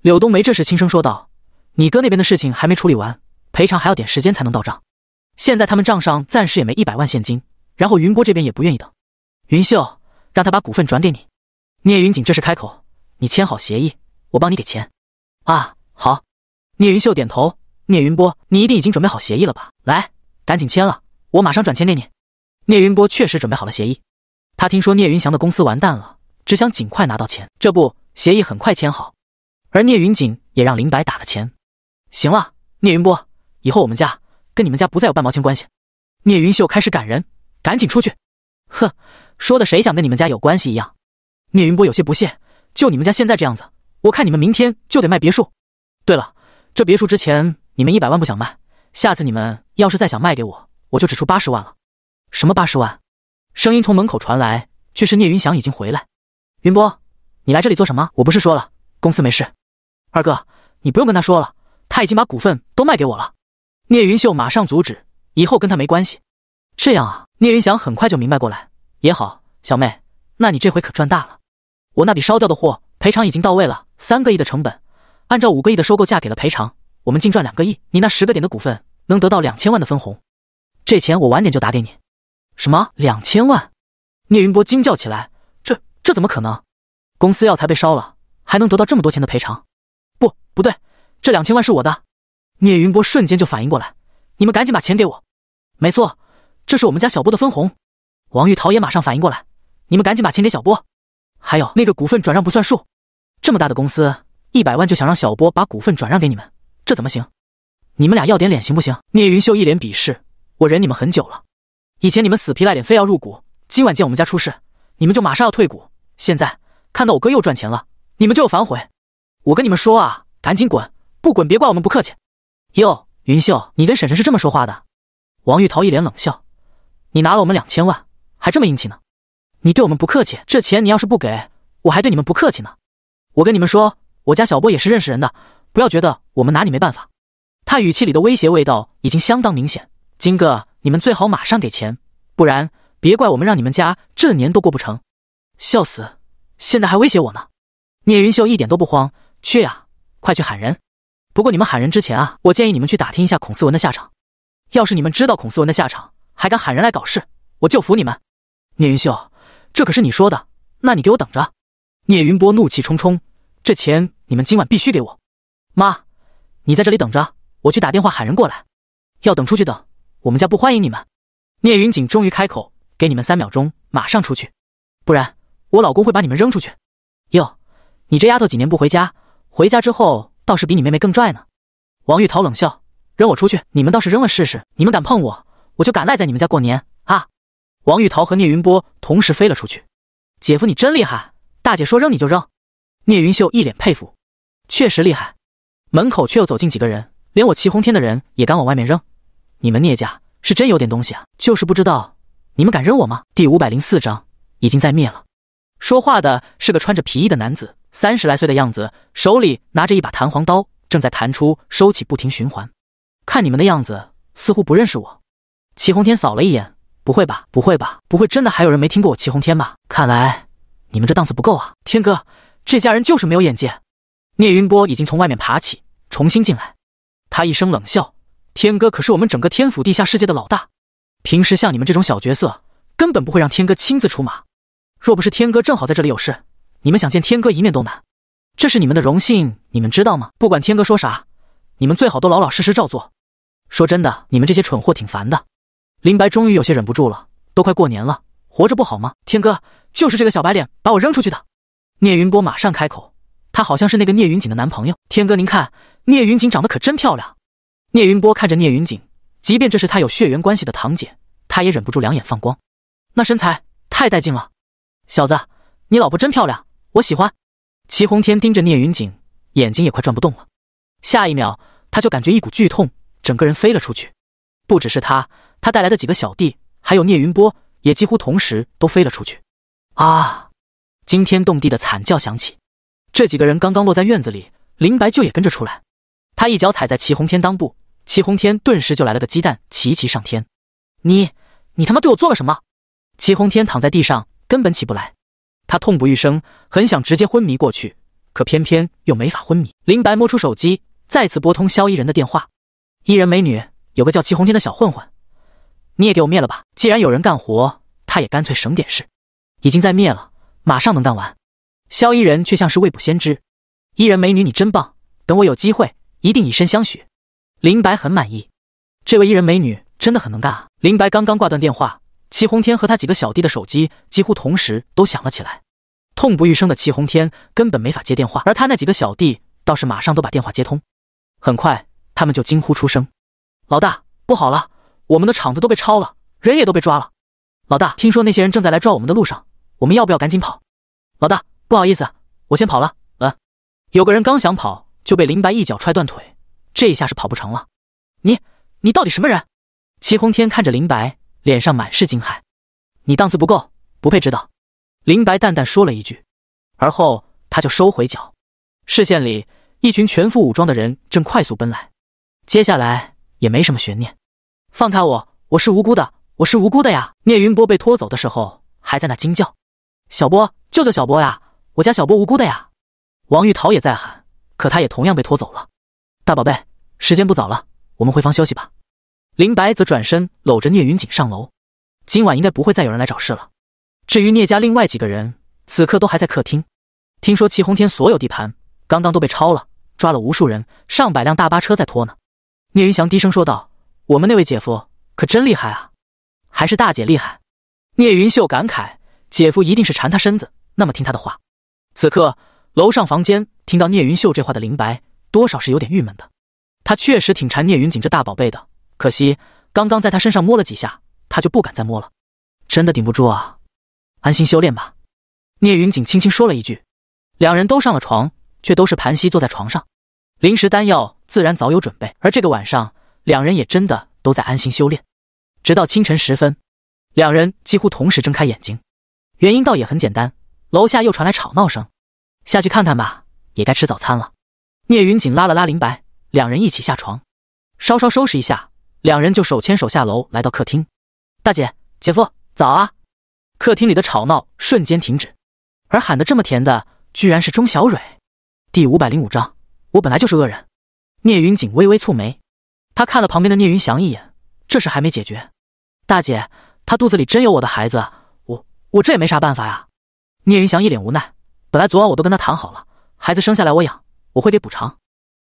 柳冬梅这时轻声说道：“你哥那边的事情还没处理完，赔偿还要点时间才能到账。”现在他们账上暂时也没一百万现金，然后云波这边也不愿意等，云秀让他把股份转给你。聂云锦这是开口，你签好协议，我帮你给钱。啊，好。聂云秀点头。聂云波，你一定已经准备好协议了吧？来，赶紧签了，我马上转钱给你。聂云波确实准备好了协议，他听说聂云翔的公司完蛋了，只想尽快拿到钱。这不，协议很快签好，而聂云锦也让林白打了钱。行了，聂云波，以后我们家。跟你们家不再有半毛钱关系，聂云秀开始赶人，赶紧出去！哼，说的谁想跟你们家有关系一样？聂云波有些不屑，就你们家现在这样子，我看你们明天就得卖别墅。对了，这别墅之前你们一百万不想卖，下次你们要是再想卖给我，我就只出八十万了。什么八十万？声音从门口传来，却是聂云翔已经回来。云波，你来这里做什么？我不是说了，公司没事。二哥，你不用跟他说了，他已经把股份都卖给我了。聂云秀马上阻止，以后跟他没关系。这样啊，聂云翔很快就明白过来，也好，小妹，那你这回可赚大了。我那笔烧掉的货赔偿已经到位了，三个亿的成本，按照五个亿的收购价给了赔偿，我们净赚两个亿。你那十个点的股份能得到两千万的分红，这钱我晚点就打给你。什么？两千万？聂云波惊叫起来，这这怎么可能？公司药材被烧了，还能得到这么多钱的赔偿？不，不对，这两千万是我的。聂云波瞬间就反应过来，你们赶紧把钱给我。没错，这是我们家小波的分红。王玉桃也马上反应过来，你们赶紧把钱给小波。还有那个股份转让不算数。这么大的公司，一百万就想让小波把股份转让给你们，这怎么行？你们俩要点脸行不行？聂云秀一脸鄙视，我忍你们很久了。以前你们死皮赖脸非要入股，今晚见我们家出事，你们就马上要退股。现在看到我哥又赚钱了，你们就有反悔。我跟你们说啊，赶紧滚，不滚别怪我们不客气。哟，云秀，你跟婶婶是这么说话的？王玉桃一脸冷笑：“你拿了我们两千万，还这么硬气呢？你对我们不客气，这钱你要是不给我，还对你们不客气呢。我跟你们说，我家小波也是认识人的，不要觉得我们拿你没办法。”他语气里的威胁味道已经相当明显。金哥，你们最好马上给钱，不然别怪我们让你们家这年都过不成。笑死，现在还威胁我呢？聂云秀一点都不慌，去呀，快去喊人。不过你们喊人之前啊，我建议你们去打听一下孔思文的下场。要是你们知道孔思文的下场，还敢喊人来搞事，我就服你们。聂云秀，这可是你说的，那你给我等着。聂云波怒气冲冲，这钱你们今晚必须给我。妈，你在这里等着，我去打电话喊人过来。要等出去等，我们家不欢迎你们。聂云锦终于开口：“给你们三秒钟，马上出去，不然我老公会把你们扔出去。”哟，你这丫头几年不回家，回家之后。倒是比你妹妹更拽呢。王玉桃冷笑：“扔我出去！你们倒是扔了试试！你们敢碰我，我就敢赖在你们家过年啊！”王玉桃和聂云波同时飞了出去。姐夫，你真厉害！大姐说扔你就扔。聂云秀一脸佩服，确实厉害。门口却又走进几个人，连我齐红天的人也敢往外面扔。你们聂家是真有点东西啊！就是不知道你们敢扔我吗？第五百零四章已经在灭了。说话的是个穿着皮衣的男子。三十来岁的样子，手里拿着一把弹簧刀，正在弹出、收起，不停循环。看你们的样子，似乎不认识我。齐红天扫了一眼，不会吧，不会吧，不会真的还有人没听过我齐红天吧？看来你们这档次不够啊！天哥，这家人就是没有眼界。聂云波已经从外面爬起，重新进来。他一声冷笑：“天哥可是我们整个天府地下世界的老大，平时像你们这种小角色，根本不会让天哥亲自出马。若不是天哥正好在这里有事。”你们想见天哥一面都难，这是你们的荣幸，你们知道吗？不管天哥说啥，你们最好都老老实实照做。说真的，你们这些蠢货挺烦的。林白终于有些忍不住了，都快过年了，活着不好吗？天哥就是这个小白脸把我扔出去的。聂云波马上开口，他好像是那个聂云锦的男朋友。天哥，您看，聂云锦长得可真漂亮。聂云波看着聂云锦，即便这是他有血缘关系的堂姐，他也忍不住两眼放光。那身材太带劲了，小子，你老婆真漂亮。我喜欢，齐红天盯着聂云锦，眼睛也快转不动了。下一秒，他就感觉一股剧痛，整个人飞了出去。不只是他，他带来的几个小弟，还有聂云波，也几乎同时都飞了出去。啊！惊天动地的惨叫响起。这几个人刚刚落在院子里，林白就也跟着出来。他一脚踩在齐红天裆部，齐红天顿时就来了个鸡蛋齐齐上天。你，你他妈对我做了什么？齐红天躺在地上，根本起不来。他痛不欲生，很想直接昏迷过去，可偏偏又没法昏迷。林白摸出手机，再次拨通萧依人的电话：“伊人美女，有个叫祁红天的小混混，你也给我灭了吧。既然有人干活，他也干脆省点事，已经在灭了，马上能干完。”萧伊人却像是未卜先知：“伊人美女，你真棒，等我有机会，一定以身相许。”林白很满意，这位伊人美女真的很能干啊。林白刚刚挂断电话。齐红天和他几个小弟的手机几乎同时都响了起来，痛不欲生的齐红天根本没法接电话，而他那几个小弟倒是马上都把电话接通，很快他们就惊呼出声：“老大，不好了，我们的厂子都被抄了，人也都被抓了。老大，听说那些人正在来抓我们的路上，我们要不要赶紧跑？”“老大，不好意思，我先跑了。”“呃，有个人刚想跑，就被林白一脚踹断腿，这一下是跑不成了。”“你，你到底什么人？”齐红天看着林白。脸上满是惊骇，你档次不够，不配知道。林白淡淡说了一句，而后他就收回脚，视线里一群全副武装的人正快速奔来。接下来也没什么悬念，放开我，我是无辜的，我是无辜的呀！聂云波被拖走的时候还在那惊叫：“小波，救救小波呀！我家小波无辜的呀！”王玉桃也在喊，可他也同样被拖走了。大宝贝，时间不早了，我们回房休息吧。林白则转身搂着聂云锦上楼，今晚应该不会再有人来找事了。至于聂家另外几个人，此刻都还在客厅。听说齐红天所有地盘刚刚都被抄了，抓了无数人，上百辆大巴车在拖呢。聂云翔低声说道：“我们那位姐夫可真厉害啊，还是大姐厉害。”聂云秀感慨：“姐夫一定是馋他身子，那么听他的话。”此刻，楼上房间听到聂云秀这话的林白，多少是有点郁闷的。他确实挺馋聂云锦这大宝贝的。可惜，刚刚在他身上摸了几下，他就不敢再摸了，真的顶不住啊！安心修炼吧。”聂云锦轻轻说了一句。两人都上了床，却都是盘膝坐在床上。临时丹药自然早有准备，而这个晚上，两人也真的都在安心修炼，直到清晨时分，两人几乎同时睁开眼睛。原因倒也很简单，楼下又传来吵闹声，下去看看吧，也该吃早餐了。聂云锦拉了拉林白，两人一起下床，稍稍收拾一下。两人就手牵手下楼，来到客厅。大姐、姐夫，早啊！客厅里的吵闹瞬间停止，而喊得这么甜的，居然是钟小蕊。第五百零五章，我本来就是恶人。聂云锦微微蹙眉，他看了旁边的聂云翔一眼，这事还没解决。大姐，她肚子里真有我的孩子，我我这也没啥办法呀。聂云翔一脸无奈，本来昨晚我都跟他谈好了，孩子生下来我养，我会给补偿，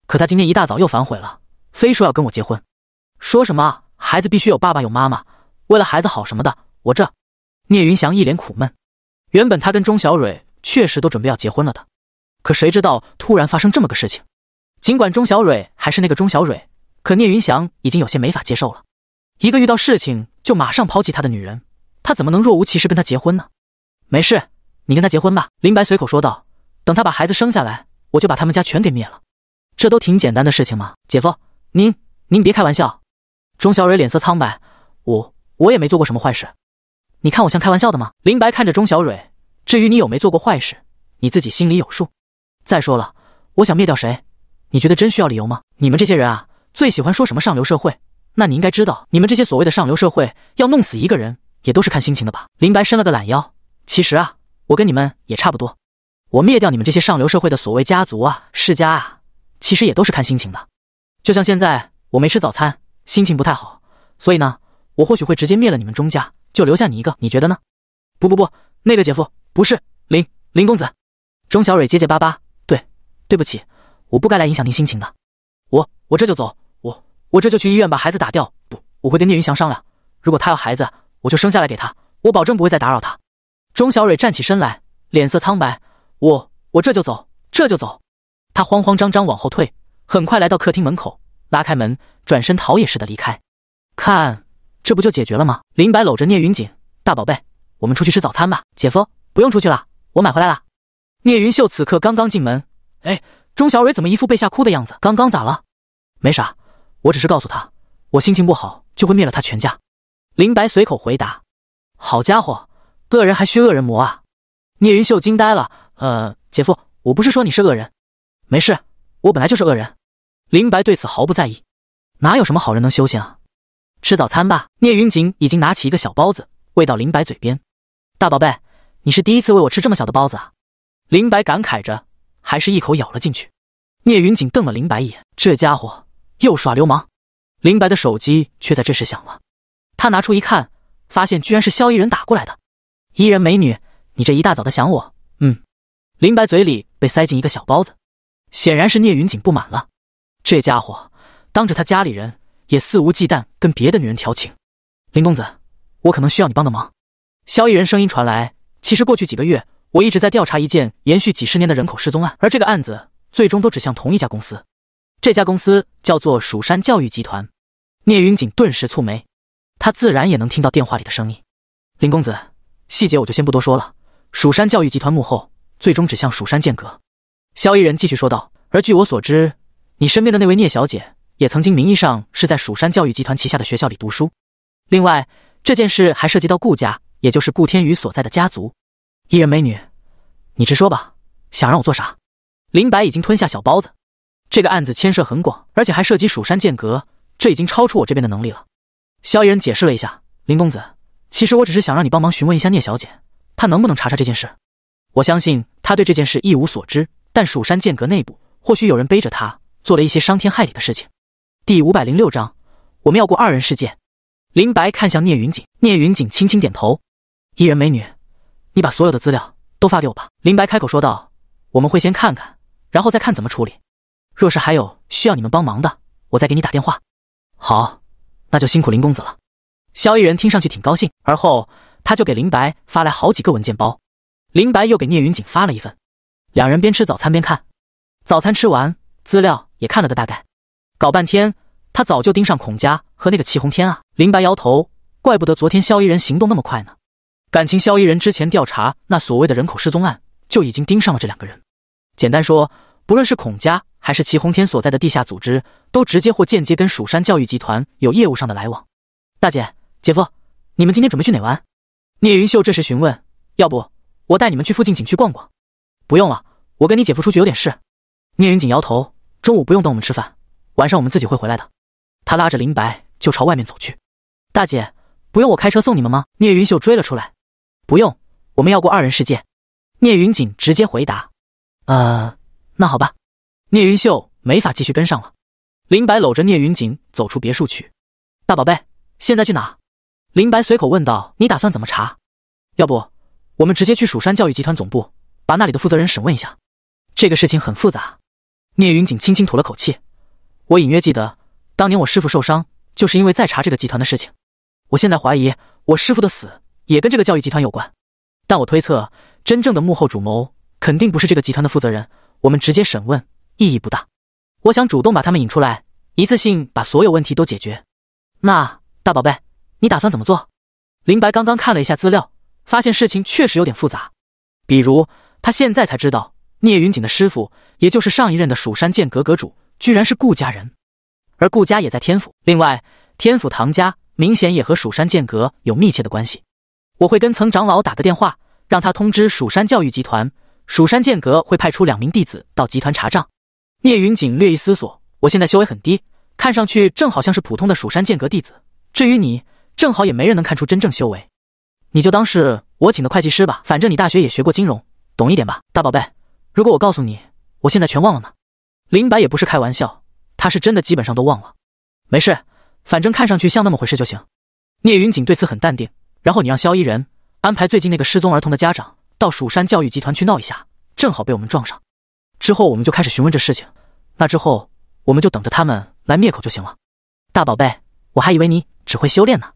可他今天一大早又反悔了，非说要跟我结婚。说什么孩子必须有爸爸有妈妈，为了孩子好什么的。我这，聂云翔一脸苦闷。原本他跟钟小蕊确实都准备要结婚了的，可谁知道突然发生这么个事情。尽管钟小蕊还是那个钟小蕊，可聂云翔已经有些没法接受了。一个遇到事情就马上抛弃他的女人，他怎么能若无其事跟他结婚呢？没事，你跟他结婚吧。林白随口说道。等他把孩子生下来，我就把他们家全给灭了。这都挺简单的事情嘛。”姐夫，您您别开玩笑。钟小蕊脸色苍白，我我也没做过什么坏事，你看我像开玩笑的吗？林白看着钟小蕊，至于你有没做过坏事，你自己心里有数。再说了，我想灭掉谁，你觉得真需要理由吗？你们这些人啊，最喜欢说什么上流社会，那你应该知道，你们这些所谓的上流社会，要弄死一个人，也都是看心情的吧？林白伸了个懒腰，其实啊，我跟你们也差不多，我灭掉你们这些上流社会的所谓家族啊、世家啊，其实也都是看心情的。就像现在，我没吃早餐。心情不太好，所以呢，我或许会直接灭了你们钟家，就留下你一个。你觉得呢？不不不，那个姐夫不是林林公子，钟小蕊结结巴巴，对，对不起，我不该来影响您心情的。我我这就走，我我这就去医院把孩子打掉。不，我会跟聂云翔商量，如果他要孩子，我就生下来给他。我保证不会再打扰他。钟小蕊站起身来，脸色苍白，我我这就走，这就走。她慌慌张张往后退，很快来到客厅门口。拉开门，转身逃也似的离开。看，这不就解决了吗？林白搂着聂云锦，大宝贝，我们出去吃早餐吧。姐夫，不用出去了，我买回来了。聂云秀此刻刚刚进门，哎，钟小蕊怎么一副被吓哭的样子？刚刚咋了？没啥，我只是告诉她，我心情不好就会灭了她全家。林白随口回答。好家伙，恶人还需恶人磨啊！聂云秀惊呆了，呃，姐夫，我不是说你是恶人。没事，我本来就是恶人。林白对此毫不在意，哪有什么好人能休仙啊？吃早餐吧。聂云锦已经拿起一个小包子喂到林白嘴边，大宝贝，你是第一次喂我吃这么小的包子啊？林白感慨着，还是一口咬了进去。聂云锦瞪了林白一眼，这家伙又耍流氓。林白的手机却在这时响了，他拿出一看，发现居然是萧依人打过来的。依人美女，你这一大早的想我？嗯。林白嘴里被塞进一个小包子，显然是聂云锦不满了。这家伙当着他家里人也肆无忌惮跟别的女人调情，林公子，我可能需要你帮的忙。萧逸人声音传来。其实过去几个月，我一直在调查一件延续几十年的人口失踪案，而这个案子最终都指向同一家公司。这家公司叫做蜀山教育集团。聂云锦顿时蹙眉，他自然也能听到电话里的声音。林公子，细节我就先不多说了。蜀山教育集团幕后最终指向蜀山剑阁。萧逸人继续说道。而据我所知。你身边的那位聂小姐，也曾经名义上是在蜀山教育集团旗下的学校里读书。另外，这件事还涉及到顾家，也就是顾天宇所在的家族。伊人美女，你直说吧，想让我做啥？林白已经吞下小包子。这个案子牵涉很广，而且还涉及蜀山剑阁，这已经超出我这边的能力了。萧逸人解释了一下：“林公子，其实我只是想让你帮忙询问一下聂小姐，她能不能查查这件事。我相信她对这件事一无所知，但蜀山剑阁内部或许有人背着他。”做了一些伤天害理的事情。第五百零六章，我们要过二人世界。林白看向聂云锦，聂云锦轻轻点头。一人美女，你把所有的资料都发给我吧。林白开口说道：“我们会先看看，然后再看怎么处理。若是还有需要你们帮忙的，我再给你打电话。”好，那就辛苦林公子了。萧逸人听上去挺高兴，而后他就给林白发来好几个文件包，林白又给聂云锦发了一份。两人边吃早餐边看，早餐吃完。资料也看了个大概，搞半天他早就盯上孔家和那个齐红天啊！林白摇头，怪不得昨天萧一人行动那么快呢，感情萧一人之前调查那所谓的人口失踪案，就已经盯上了这两个人。简单说，不论是孔家还是齐红天所在的地下组织，都直接或间接跟蜀山教育集团有业务上的来往。大姐、姐夫，你们今天准备去哪玩？聂云秀这时询问。要不我带你们去附近景区逛逛？不用了，我跟你姐夫出去有点事。聂云锦摇头。中午不用等我们吃饭，晚上我们自己会回来的。他拉着林白就朝外面走去。大姐，不用我开车送你们吗？聂云秀追了出来。不用，我们要过二人世界。聂云锦直接回答。呃，那好吧。聂云秀没法继续跟上了。林白搂着聂云锦走出别墅去。大宝贝，现在去哪？林白随口问道。你打算怎么查？要不，我们直接去蜀山教育集团总部，把那里的负责人审问一下。这个事情很复杂。聂云锦轻轻吐了口气，我隐约记得，当年我师傅受伤，就是因为在查这个集团的事情。我现在怀疑，我师傅的死也跟这个教育集团有关。但我推测，真正的幕后主谋肯定不是这个集团的负责人。我们直接审问意义不大，我想主动把他们引出来，一次性把所有问题都解决。那大宝贝，你打算怎么做？林白刚刚看了一下资料，发现事情确实有点复杂。比如，他现在才知道聂云锦的师傅。也就是上一任的蜀山剑阁阁主，居然是顾家人，而顾家也在天府。另外，天府唐家明显也和蜀山剑阁有密切的关系。我会跟曾长老打个电话，让他通知蜀山教育集团，蜀山剑阁会派出两名弟子到集团查账。聂云锦略一思索，我现在修为很低，看上去正好像是普通的蜀山剑阁弟子。至于你，正好也没人能看出真正修为，你就当是我请的会计师吧。反正你大学也学过金融，懂一点吧？大宝贝，如果我告诉你。我现在全忘了呢，林白也不是开玩笑，他是真的基本上都忘了。没事，反正看上去像那么回事就行。聂云锦对此很淡定。然后你让萧依人安排最近那个失踪儿童的家长到蜀山教育集团去闹一下，正好被我们撞上。之后我们就开始询问这事情。那之后我们就等着他们来灭口就行了。大宝贝，我还以为你只会修炼呢。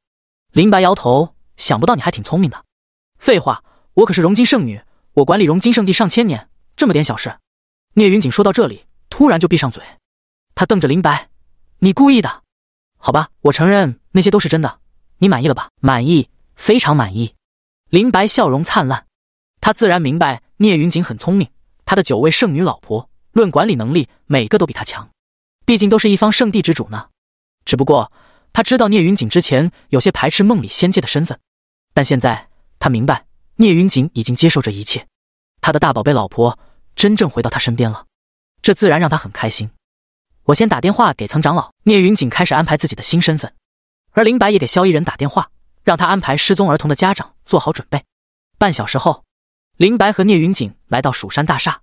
林白摇头，想不到你还挺聪明的。废话，我可是荣金圣女，我管理荣金圣地上千年，这么点小事。聂云锦说到这里，突然就闭上嘴。他瞪着林白：“你故意的？好吧，我承认那些都是真的。你满意了吧？满意，非常满意。”林白笑容灿烂。他自然明白聂云锦很聪明，他的九位圣女老婆，论管理能力，每个都比他强。毕竟都是一方圣地之主呢。只不过他知道聂云锦之前有些排斥梦里仙界的身份，但现在他明白，聂云锦已经接受这一切。他的大宝贝老婆。真正回到他身边了，这自然让他很开心。我先打电话给曾长老，聂云锦开始安排自己的新身份，而林白也给萧逸人打电话，让他安排失踪儿童的家长做好准备。半小时后，林白和聂云锦来到蜀山大厦，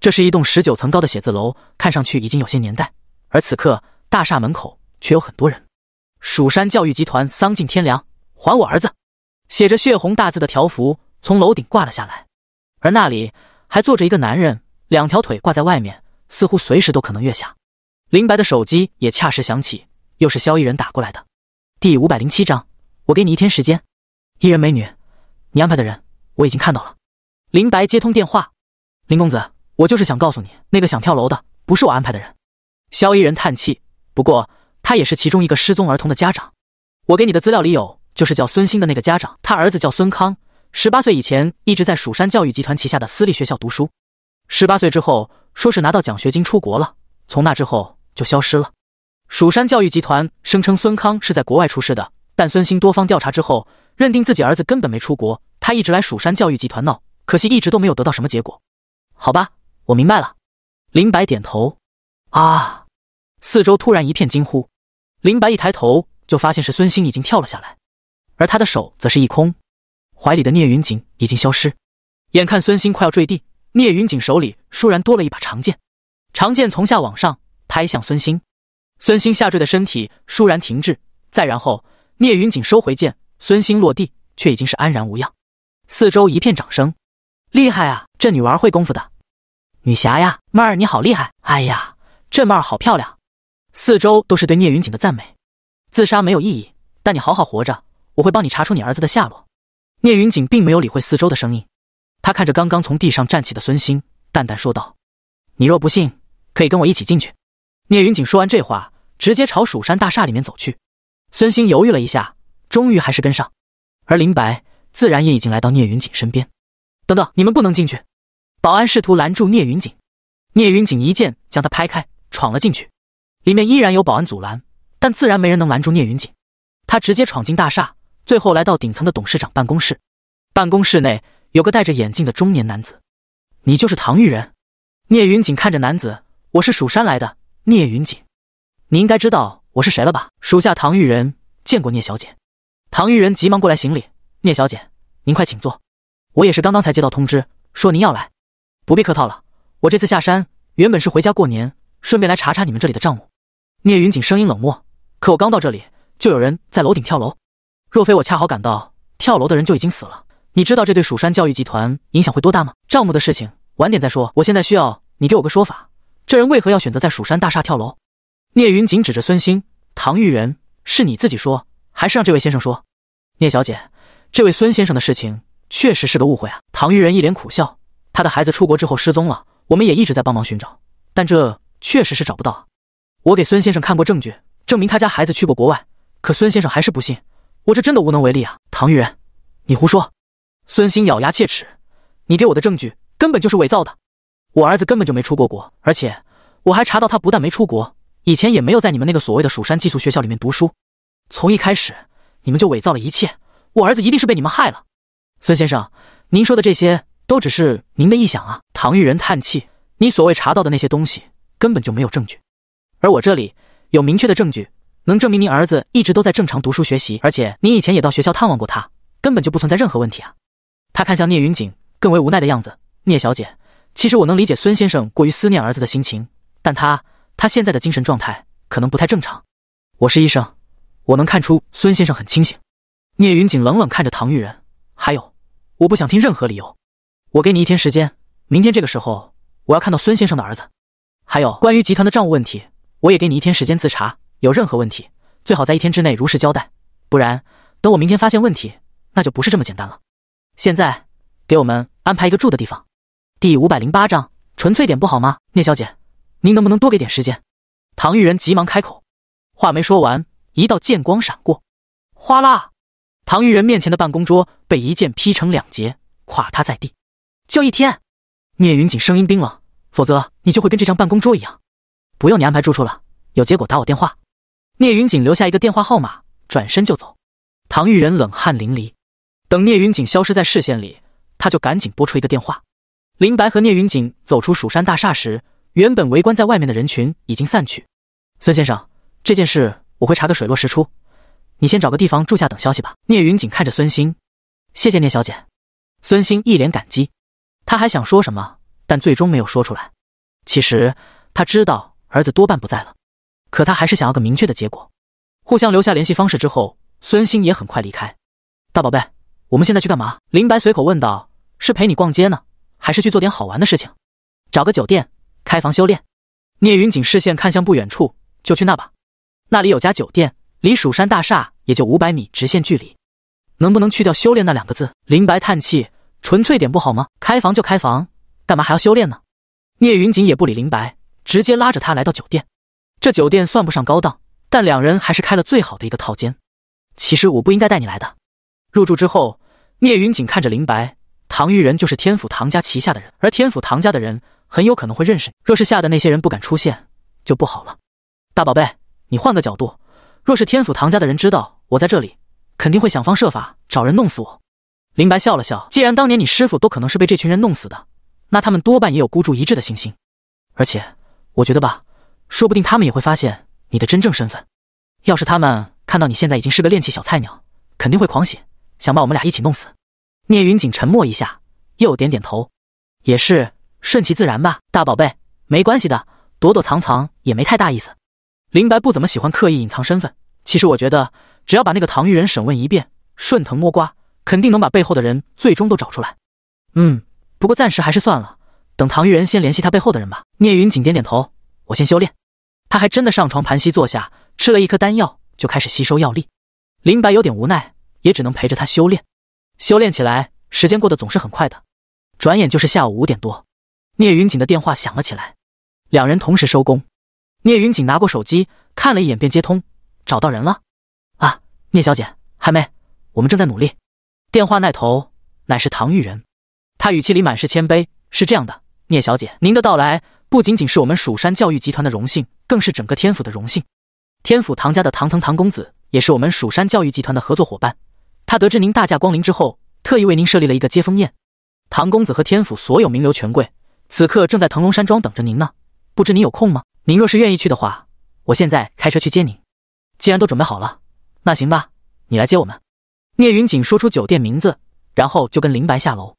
这是一栋十九层高的写字楼，看上去已经有些年代，而此刻大厦门口却有很多人。蜀山教育集团丧尽天良，还我儿子！写着血红大字的条幅从楼顶挂了下来，而那里。还坐着一个男人，两条腿挂在外面，似乎随时都可能跃下。林白的手机也恰时响起，又是萧一人打过来的。第五百零七章，我给你一天时间。伊人美女，你安排的人我已经看到了。林白接通电话，林公子，我就是想告诉你，那个想跳楼的不是我安排的人。萧一人叹气，不过他也是其中一个失踪儿童的家长。我给你的资料里有，就是叫孙兴的那个家长，他儿子叫孙康。十八岁以前一直在蜀山教育集团旗下的私立学校读书，十八岁之后说是拿到奖学金出国了，从那之后就消失了。蜀山教育集团声称孙康是在国外出事的，但孙兴多方调查之后认定自己儿子根本没出国，他一直来蜀山教育集团闹，可惜一直都没有得到什么结果。好吧，我明白了。林白点头。啊！四周突然一片惊呼，林白一抬头就发现是孙兴已经跳了下来，而他的手则是一空。怀里的聂云锦已经消失，眼看孙兴快要坠地，聂云锦手里倏然多了一把长剑，长剑从下往上拍向孙兴，孙兴下坠的身体倏然停滞，再然后聂云锦收回剑，孙兴落地却已经是安然无恙。四周一片掌声，厉害啊，这女娃会功夫的，女侠呀，妹儿你好厉害！哎呀，这妹儿好漂亮。四周都是对聂云锦的赞美。自杀没有意义，但你好好活着，我会帮你查出你儿子的下落。聂云锦并没有理会四周的声音，他看着刚刚从地上站起的孙兴，淡淡说道：“你若不信，可以跟我一起进去。”聂云锦说完这话，直接朝蜀山大厦里面走去。孙兴犹豫了一下，终于还是跟上。而林白自然也已经来到聂云锦身边。等等，你们不能进去！保安试图拦住聂云锦，聂云锦一剑将他拍开，闯了进去。里面依然有保安阻拦，但自然没人能拦住聂云锦。他直接闯进大厦。最后来到顶层的董事长办公室，办公室内有个戴着眼镜的中年男子。你就是唐玉人？聂云锦看着男子，我是蜀山来的聂云锦，你应该知道我是谁了吧？属下唐玉人见过聂小姐。唐玉人急忙过来行礼，聂小姐，您快请坐。我也是刚刚才接到通知，说您要来，不必客套了。我这次下山原本是回家过年，顺便来查查你们这里的账目。聂云锦声音冷漠，可我刚到这里，就有人在楼顶跳楼。若非我恰好赶到，跳楼的人就已经死了。你知道这对蜀山教育集团影响会多大吗？账目的事情晚点再说，我现在需要你给我个说法。这人为何要选择在蜀山大厦跳楼？聂云锦指着孙鑫，唐玉人，是你自己说，还是让这位先生说？聂小姐，这位孙先生的事情确实是个误会啊。唐玉人一脸苦笑，他的孩子出国之后失踪了，我们也一直在帮忙寻找，但这确实是找不到。我给孙先生看过证据，证明他家孩子去过国外，可孙先生还是不信。我这真的无能为力啊！唐玉人，你胡说！孙兴咬牙切齿，你给我的证据根本就是伪造的。我儿子根本就没出过国，而且我还查到他不但没出国，以前也没有在你们那个所谓的蜀山寄宿学校里面读书。从一开始，你们就伪造了一切，我儿子一定是被你们害了。孙先生，您说的这些都只是您的臆想啊！唐玉人叹气，你所谓查到的那些东西根本就没有证据，而我这里有明确的证据。能证明您儿子一直都在正常读书学习，而且您以前也到学校探望过他，根本就不存在任何问题啊！他看向聂云锦，更为无奈的样子。聂小姐，其实我能理解孙先生过于思念儿子的心情，但他他现在的精神状态可能不太正常。我是医生，我能看出孙先生很清醒。聂云锦冷冷看着唐玉人，还有，我不想听任何理由。我给你一天时间，明天这个时候我要看到孙先生的儿子。还有关于集团的账务问题，我也给你一天时间自查。有任何问题，最好在一天之内如实交代，不然等我明天发现问题，那就不是这么简单了。现在给我们安排一个住的地方。第五百零八章纯粹点不好吗？聂小姐，您能不能多给点时间？唐玉人急忙开口，话没说完，一道剑光闪过，哗啦，唐玉人面前的办公桌被一剑劈成两截，垮塌在地。就一天，聂云锦声音冰冷，否则你就会跟这张办公桌一样。不用你安排住处了，有结果打我电话。聂云锦留下一个电话号码，转身就走。唐玉人冷汗淋漓，等聂云锦消失在视线里，他就赶紧拨出一个电话。林白和聂云锦走出蜀山大厦时，原本围观在外面的人群已经散去。孙先生，这件事我会查个水落石出，你先找个地方住下，等消息吧。聂云锦看着孙兴，谢谢聂小姐。孙兴一脸感激，他还想说什么，但最终没有说出来。其实他知道儿子多半不在了。可他还是想要个明确的结果。互相留下联系方式之后，孙兴也很快离开。大宝贝，我们现在去干嘛？林白随口问道：“是陪你逛街呢，还是去做点好玩的事情？找个酒店开房修炼？”聂云锦视线看向不远处，就去那吧。那里有家酒店，离蜀山大厦也就五百米直线距离。能不能去掉“修炼”那两个字？林白叹气：“纯粹点不好吗？开房就开房，干嘛还要修炼呢？”聂云锦也不理林白，直接拉着他来到酒店。这酒店算不上高档，但两人还是开了最好的一个套间。其实我不应该带你来的。入住之后，聂云锦看着林白，唐玉人就是天府唐家旗下的人，而天府唐家的人很有可能会认识。你。若是吓得那些人不敢出现，就不好了。大宝贝，你换个角度，若是天府唐家的人知道我在这里，肯定会想方设法找人弄死我。林白笑了笑，既然当年你师傅都可能是被这群人弄死的，那他们多半也有孤注一掷的信心。而且，我觉得吧。说不定他们也会发现你的真正身份。要是他们看到你现在已经是个练气小菜鸟，肯定会狂喜，想把我们俩一起弄死。聂云锦沉默一下，又点点头。也是顺其自然吧，大宝贝，没关系的，躲躲藏藏也没太大意思。林白不怎么喜欢刻意隐藏身份。其实我觉得，只要把那个唐玉人审问一遍，顺藤摸瓜，肯定能把背后的人最终都找出来。嗯，不过暂时还是算了，等唐玉人先联系他背后的人吧。聂云锦点点头，我先修炼。他还真的上床盘膝坐下，吃了一颗丹药，就开始吸收药力。林白有点无奈，也只能陪着他修炼。修炼起来，时间过得总是很快的，转眼就是下午五点多。聂云锦的电话响了起来，两人同时收工。聂云锦拿过手机看了一眼，便接通：“找到人了？”啊，聂小姐还没，我们正在努力。电话那头乃是唐玉人，他语气里满是谦卑：“是这样的，聂小姐，您的到来。”不仅仅是我们蜀山教育集团的荣幸，更是整个天府的荣幸。天府唐家的唐腾唐公子也是我们蜀山教育集团的合作伙伴。他得知您大驾光临之后，特意为您设立了一个接风宴。唐公子和天府所有名流权贵此刻正在腾龙山庄等着您呢。不知您有空吗？您若是愿意去的话，我现在开车去接您。既然都准备好了，那行吧，你来接我们。聂云锦说出酒店名字，然后就跟林白下楼。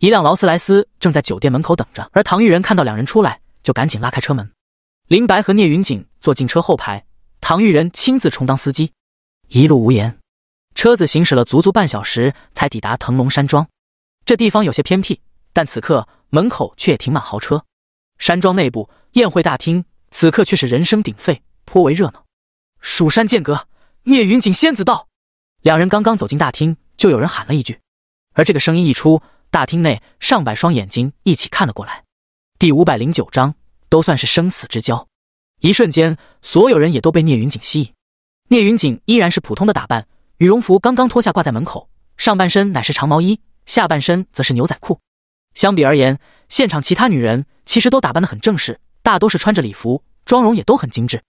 一辆劳斯莱斯正在酒店门口等着，而唐玉仁看到两人出来。就赶紧拉开车门，林白和聂云锦坐进车后排，唐玉仁亲自充当司机，一路无言。车子行驶了足足半小时，才抵达腾龙山庄。这地方有些偏僻，但此刻门口却也停满豪车。山庄内部宴会大厅此刻却是人声鼎沸，颇为热闹。蜀山剑阁，聂云锦仙子到。两人刚刚走进大厅，就有人喊了一句，而这个声音一出，大厅内上百双眼睛一起看了过来。第五百零九章，都算是生死之交。一瞬间，所有人也都被聂云锦吸引。聂云锦依然是普通的打扮，羽绒服刚刚脱下挂在门口，上半身乃是长毛衣，下半身则是牛仔裤。相比而言，现场其他女人其实都打扮得很正式，大都是穿着礼服，妆容也都很精致。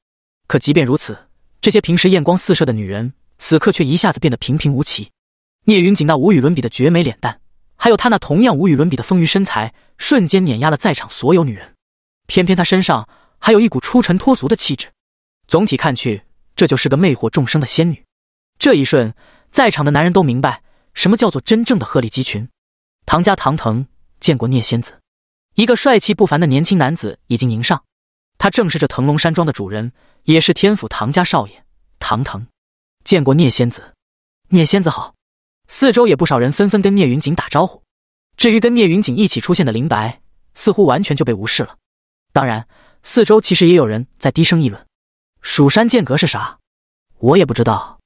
可即便如此，这些平时艳光四射的女人，此刻却一下子变得平平无奇。聂云锦那无与伦比的绝美脸蛋。还有她那同样无与伦比的丰腴身材，瞬间碾压了在场所有女人。偏偏她身上还有一股出尘脱俗的气质，总体看去，这就是个魅惑众生的仙女。这一瞬，在场的男人都明白，什么叫做真正的鹤立鸡群。唐家唐腾见过聂仙子，一个帅气不凡的年轻男子已经迎上，他正是这腾龙山庄的主人，也是天府唐家少爷唐腾。见过聂仙子，聂仙子好。四周也不少人纷纷跟聂云锦打招呼，至于跟聂云锦一起出现的林白，似乎完全就被无视了。当然，四周其实也有人在低声议论：“蜀山剑阁是啥？我也不知道，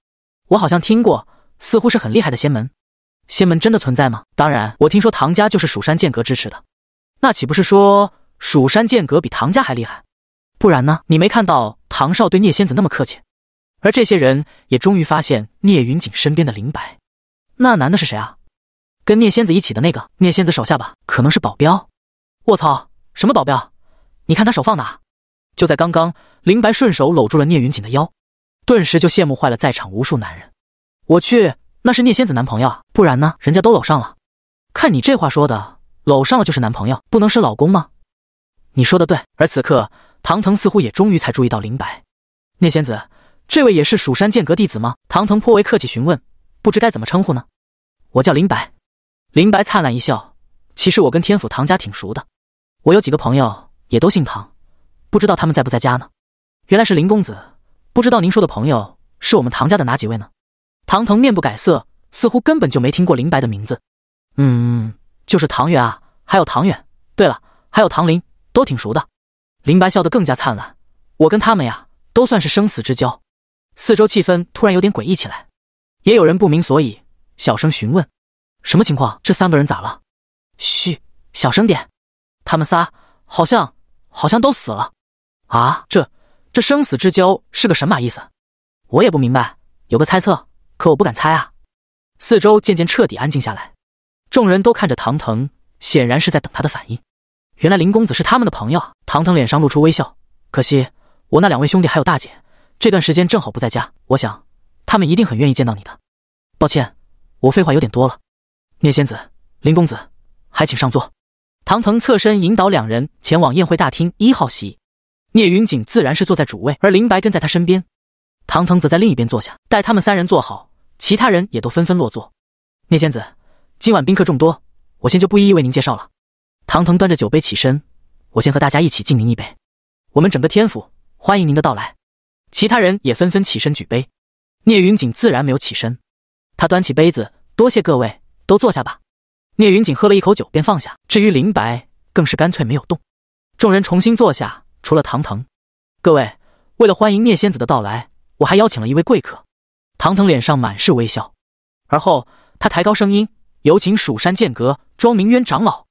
我好像听过，似乎是很厉害的仙门。仙门真的存在吗？当然，我听说唐家就是蜀山剑阁支持的，那岂不是说蜀山剑阁比唐家还厉害？不然呢？你没看到唐少对聂仙子那么客气？”而这些人也终于发现聂云锦身边的林白。那男的是谁啊？跟聂仙子一起的那个？聂仙子手下吧？可能是保镖。卧槽，什么保镖？你看他手放哪？就在刚刚，林白顺手搂住了聂云锦的腰，顿时就羡慕坏了在场无数男人。我去，那是聂仙子男朋友不然呢？人家都搂上了。看你这话说的，搂上了就是男朋友，不能是老公吗？你说的对。而此刻，唐腾似乎也终于才注意到林白，聂仙子，这位也是蜀山剑阁弟子吗？唐腾颇为客气询问。不知该怎么称呼呢？我叫林白。林白灿烂一笑。其实我跟天府唐家挺熟的，我有几个朋友也都姓唐，不知道他们在不在家呢？原来是林公子，不知道您说的朋友是我们唐家的哪几位呢？唐腾面不改色，似乎根本就没听过林白的名字。嗯，就是唐远啊，还有唐远。对了，还有唐林，都挺熟的。林白笑得更加灿烂。我跟他们呀，都算是生死之交。四周气氛突然有点诡异起来。也有人不明所以，小声询问：“什么情况？这三个人咋了？”“嘘，小声点。”“他们仨好像……好像都死了。”“啊，这……这生死之交是个神马意思？”“我也不明白。”“有个猜测，可我不敢猜啊。”四周渐渐彻底安静下来，众人都看着唐腾，显然是在等他的反应。原来林公子是他们的朋友唐腾脸上露出微笑：“可惜我那两位兄弟还有大姐这段时间正好不在家，我想……”他们一定很愿意见到你的。抱歉，我废话有点多了。聂仙子，林公子，还请上座。唐腾侧身引导两人前往宴会大厅一号席。聂云锦自然是坐在主位，而林白跟在他身边。唐腾则在另一边坐下。待他们三人坐好，其他人也都纷纷落座。聂仙子，今晚宾客众多，我先就不一一为您介绍了。唐腾端着酒杯起身，我先和大家一起敬您一杯。我们整个天府欢迎您的到来。其他人也纷纷起身举杯。聂云锦自然没有起身，他端起杯子，多谢各位，都坐下吧。聂云锦喝了一口酒便放下，至于林白更是干脆没有动。众人重新坐下，除了唐腾，各位为了欢迎聂仙子的到来，我还邀请了一位贵客。唐腾脸上满是微笑，而后他抬高声音，有请蜀山剑阁庄明渊长老。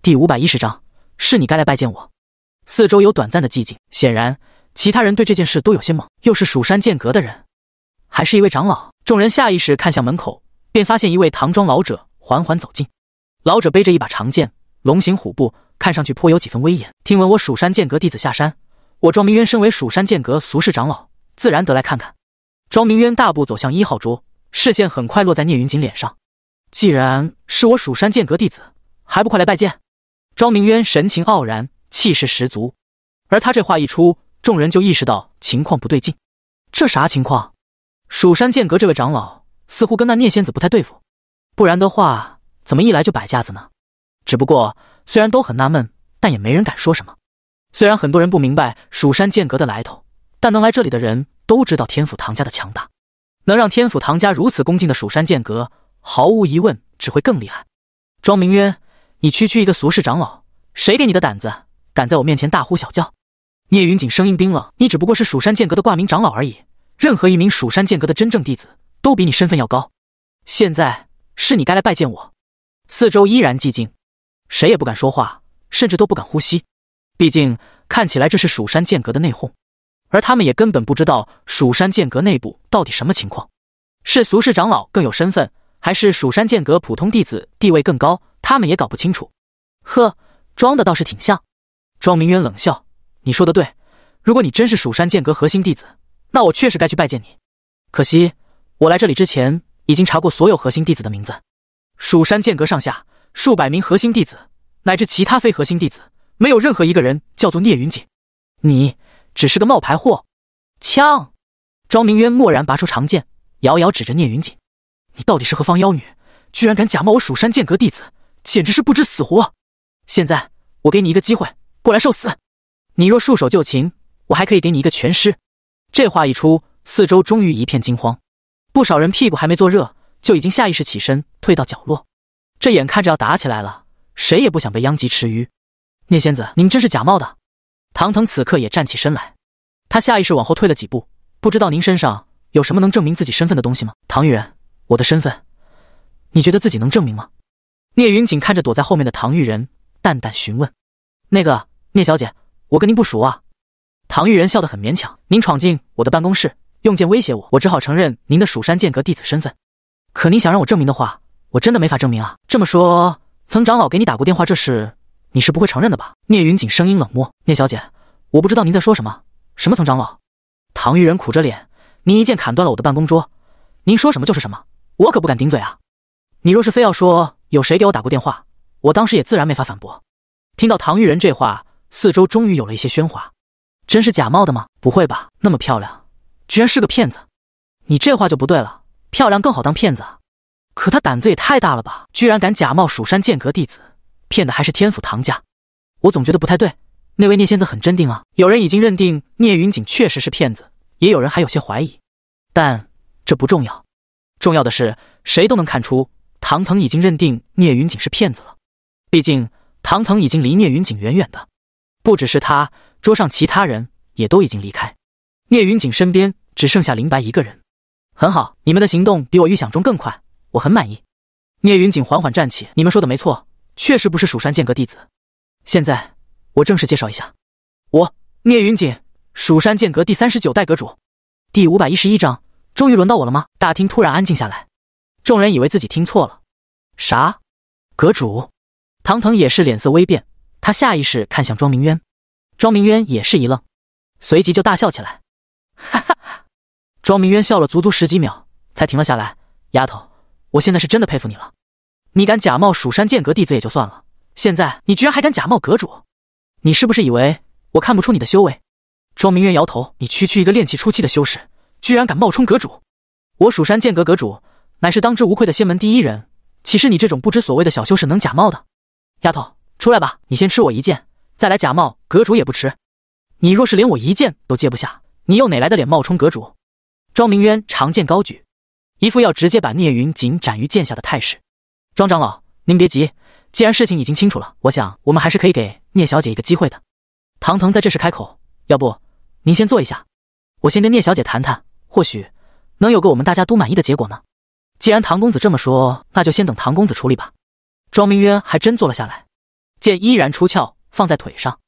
第五百一十章，是你该来拜见我。四周有短暂的寂静，显然其他人对这件事都有些懵，又是蜀山剑阁的人。还是一位长老，众人下意识看向门口，便发现一位唐装老者缓缓走近。老者背着一把长剑，龙行虎步，看上去颇有几分威严。听闻我蜀山剑阁弟子下山，我庄明渊身为蜀山剑阁俗世长老，自然得来看看。庄明渊大步走向一号桌，视线很快落在聂云锦脸上。既然是我蜀山剑阁弟子，还不快来拜见？庄明渊神情傲然，气势十足。而他这话一出，众人就意识到情况不对劲。这啥情况？蜀山剑阁这位长老似乎跟那聂仙子不太对付，不然的话，怎么一来就摆架子呢？只不过虽然都很纳闷，但也没人敢说什么。虽然很多人不明白蜀山剑阁的来头，但能来这里的人都知道天府唐家的强大，能让天府唐家如此恭敬的蜀山剑阁，毫无疑问只会更厉害。庄明渊，你区区一个俗世长老，谁给你的胆子，敢在我面前大呼小叫？聂云锦声音冰冷：“你只不过是蜀山剑阁的挂名长老而已。”任何一名蜀山剑阁的真正弟子都比你身份要高，现在是你该来拜见我。四周依然寂静，谁也不敢说话，甚至都不敢呼吸。毕竟看起来这是蜀山剑阁的内讧，而他们也根本不知道蜀山剑阁内部到底什么情况，是俗世长老更有身份，还是蜀山剑阁普通弟子地位更高？他们也搞不清楚。呵，装的倒是挺像。庄明渊冷笑：“你说的对，如果你真是蜀山剑阁核心弟子。”那我确实该去拜见你，可惜我来这里之前已经查过所有核心弟子的名字，蜀山剑阁上下数百名核心弟子，乃至其他非核心弟子，没有任何一个人叫做聂云锦。你只是个冒牌货！枪！庄明渊蓦然拔出长剑，遥遥指着聂云锦：“你到底是何方妖女？居然敢假冒我蜀山剑阁弟子，简直是不知死活！现在我给你一个机会，过来受死。你若束手就擒，我还可以给你一个全尸。”这话一出，四周终于一片惊慌，不少人屁股还没坐热，就已经下意识起身退到角落。这眼看着要打起来了，谁也不想被殃及池鱼。聂仙子，您真是假冒的？唐腾此刻也站起身来，他下意识往后退了几步，不知道您身上有什么能证明自己身份的东西吗？唐玉人，我的身份，你觉得自己能证明吗？聂云锦看着躲在后面的唐玉人，淡淡询问：“那个聂小姐，我跟您不熟啊。”唐玉人笑得很勉强。您闯进我的办公室，用剑威胁我，我只好承认您的蜀山剑阁弟子身份。可您想让我证明的话，我真的没法证明啊。这么说，曾长老给你打过电话这事，你是不会承认的吧？聂云锦声音冷漠。聂小姐，我不知道您在说什么。什么曾长老？唐玉人苦着脸。您一剑砍断了我的办公桌，您说什么就是什么，我可不敢顶嘴啊。你若是非要说有谁给我打过电话，我当时也自然没法反驳。听到唐玉人这话，四周终于有了一些喧哗。真是假冒的吗？不会吧，那么漂亮，居然是个骗子！你这话就不对了，漂亮更好当骗子。可他胆子也太大了吧，居然敢假冒蜀山剑阁弟子，骗的还是天府唐家。我总觉得不太对。那位聂仙子很镇定啊。有人已经认定聂云锦确实是骗子，也有人还有些怀疑，但这不重要。重要的是，谁都能看出唐腾已经认定聂云锦是骗子了。毕竟唐腾已经离聂云锦远远的，不只是他。桌上其他人也都已经离开，聂云锦身边只剩下林白一个人。很好，你们的行动比我预想中更快，我很满意。聂云锦缓缓站起，你们说的没错，确实不是蜀山剑阁弟子。现在我正式介绍一下，我聂云锦，蜀山剑阁第三十九代阁主。第五百一十一章，终于轮到我了吗？大厅突然安静下来，众人以为自己听错了。啥？阁主？唐腾也是脸色微变，他下意识看向庄明渊。庄明渊也是一愣，随即就大笑起来，哈哈哈！庄明渊笑了足足十几秒，才停了下来。丫头，我现在是真的佩服你了。你敢假冒蜀山剑阁弟子也就算了，现在你居然还敢假冒阁主，你是不是以为我看不出你的修为？庄明渊摇头：“你区区一个练气初期的修士，居然敢冒充阁主？我蜀山剑阁阁主乃是当之无愧的仙门第一人，岂是你这种不知所谓的小修士能假冒的？丫头，出来吧，你先吃我一剑。”再来假冒阁主也不迟。你若是连我一剑都接不下，你又哪来的脸冒充阁主？庄明渊长剑高举，一副要直接把聂云锦斩于剑下的态势。庄长老，您别急，既然事情已经清楚了，我想我们还是可以给聂小姐一个机会的。唐腾在这时开口：“要不您先坐一下，我先跟聂小姐谈谈，或许能有个我们大家都满意的结果呢。”既然唐公子这么说，那就先等唐公子处理吧。庄明渊还真坐了下来，剑依然出鞘。放在腿上，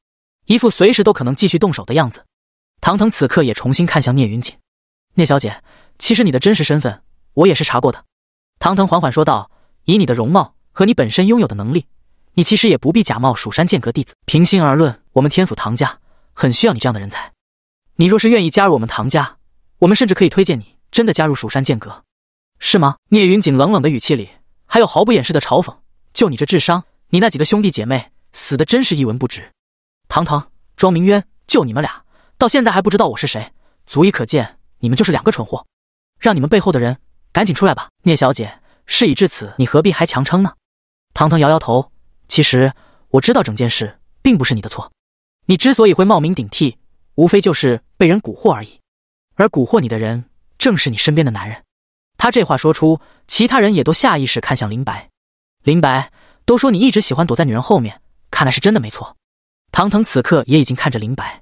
一副随时都可能继续动手的样子。唐腾此刻也重新看向聂云锦，聂小姐，其实你的真实身份我也是查过的。唐腾缓缓说道：“以你的容貌和你本身拥有的能力，你其实也不必假冒蜀山剑阁弟子。平心而论，我们天府唐家很需要你这样的人才。你若是愿意加入我们唐家，我们甚至可以推荐你真的加入蜀山剑阁，是吗？”聂云锦冷冷的语气里，还有毫不掩饰的嘲讽：“就你这智商，你那几个兄弟姐妹。”死的真是一文不值，唐唐、庄明渊，就你们俩到现在还不知道我是谁，足以可见你们就是两个蠢货。让你们背后的人赶紧出来吧！聂小姐，事已至此，你何必还强撑呢？唐唐摇摇头，其实我知道整件事并不是你的错，你之所以会冒名顶替，无非就是被人蛊惑而已。而蛊惑你的人，正是你身边的男人。他这话说出，其他人也都下意识看向林白。林白都说你一直喜欢躲在女人后面。看来是真的没错。唐腾此刻也已经看着林白，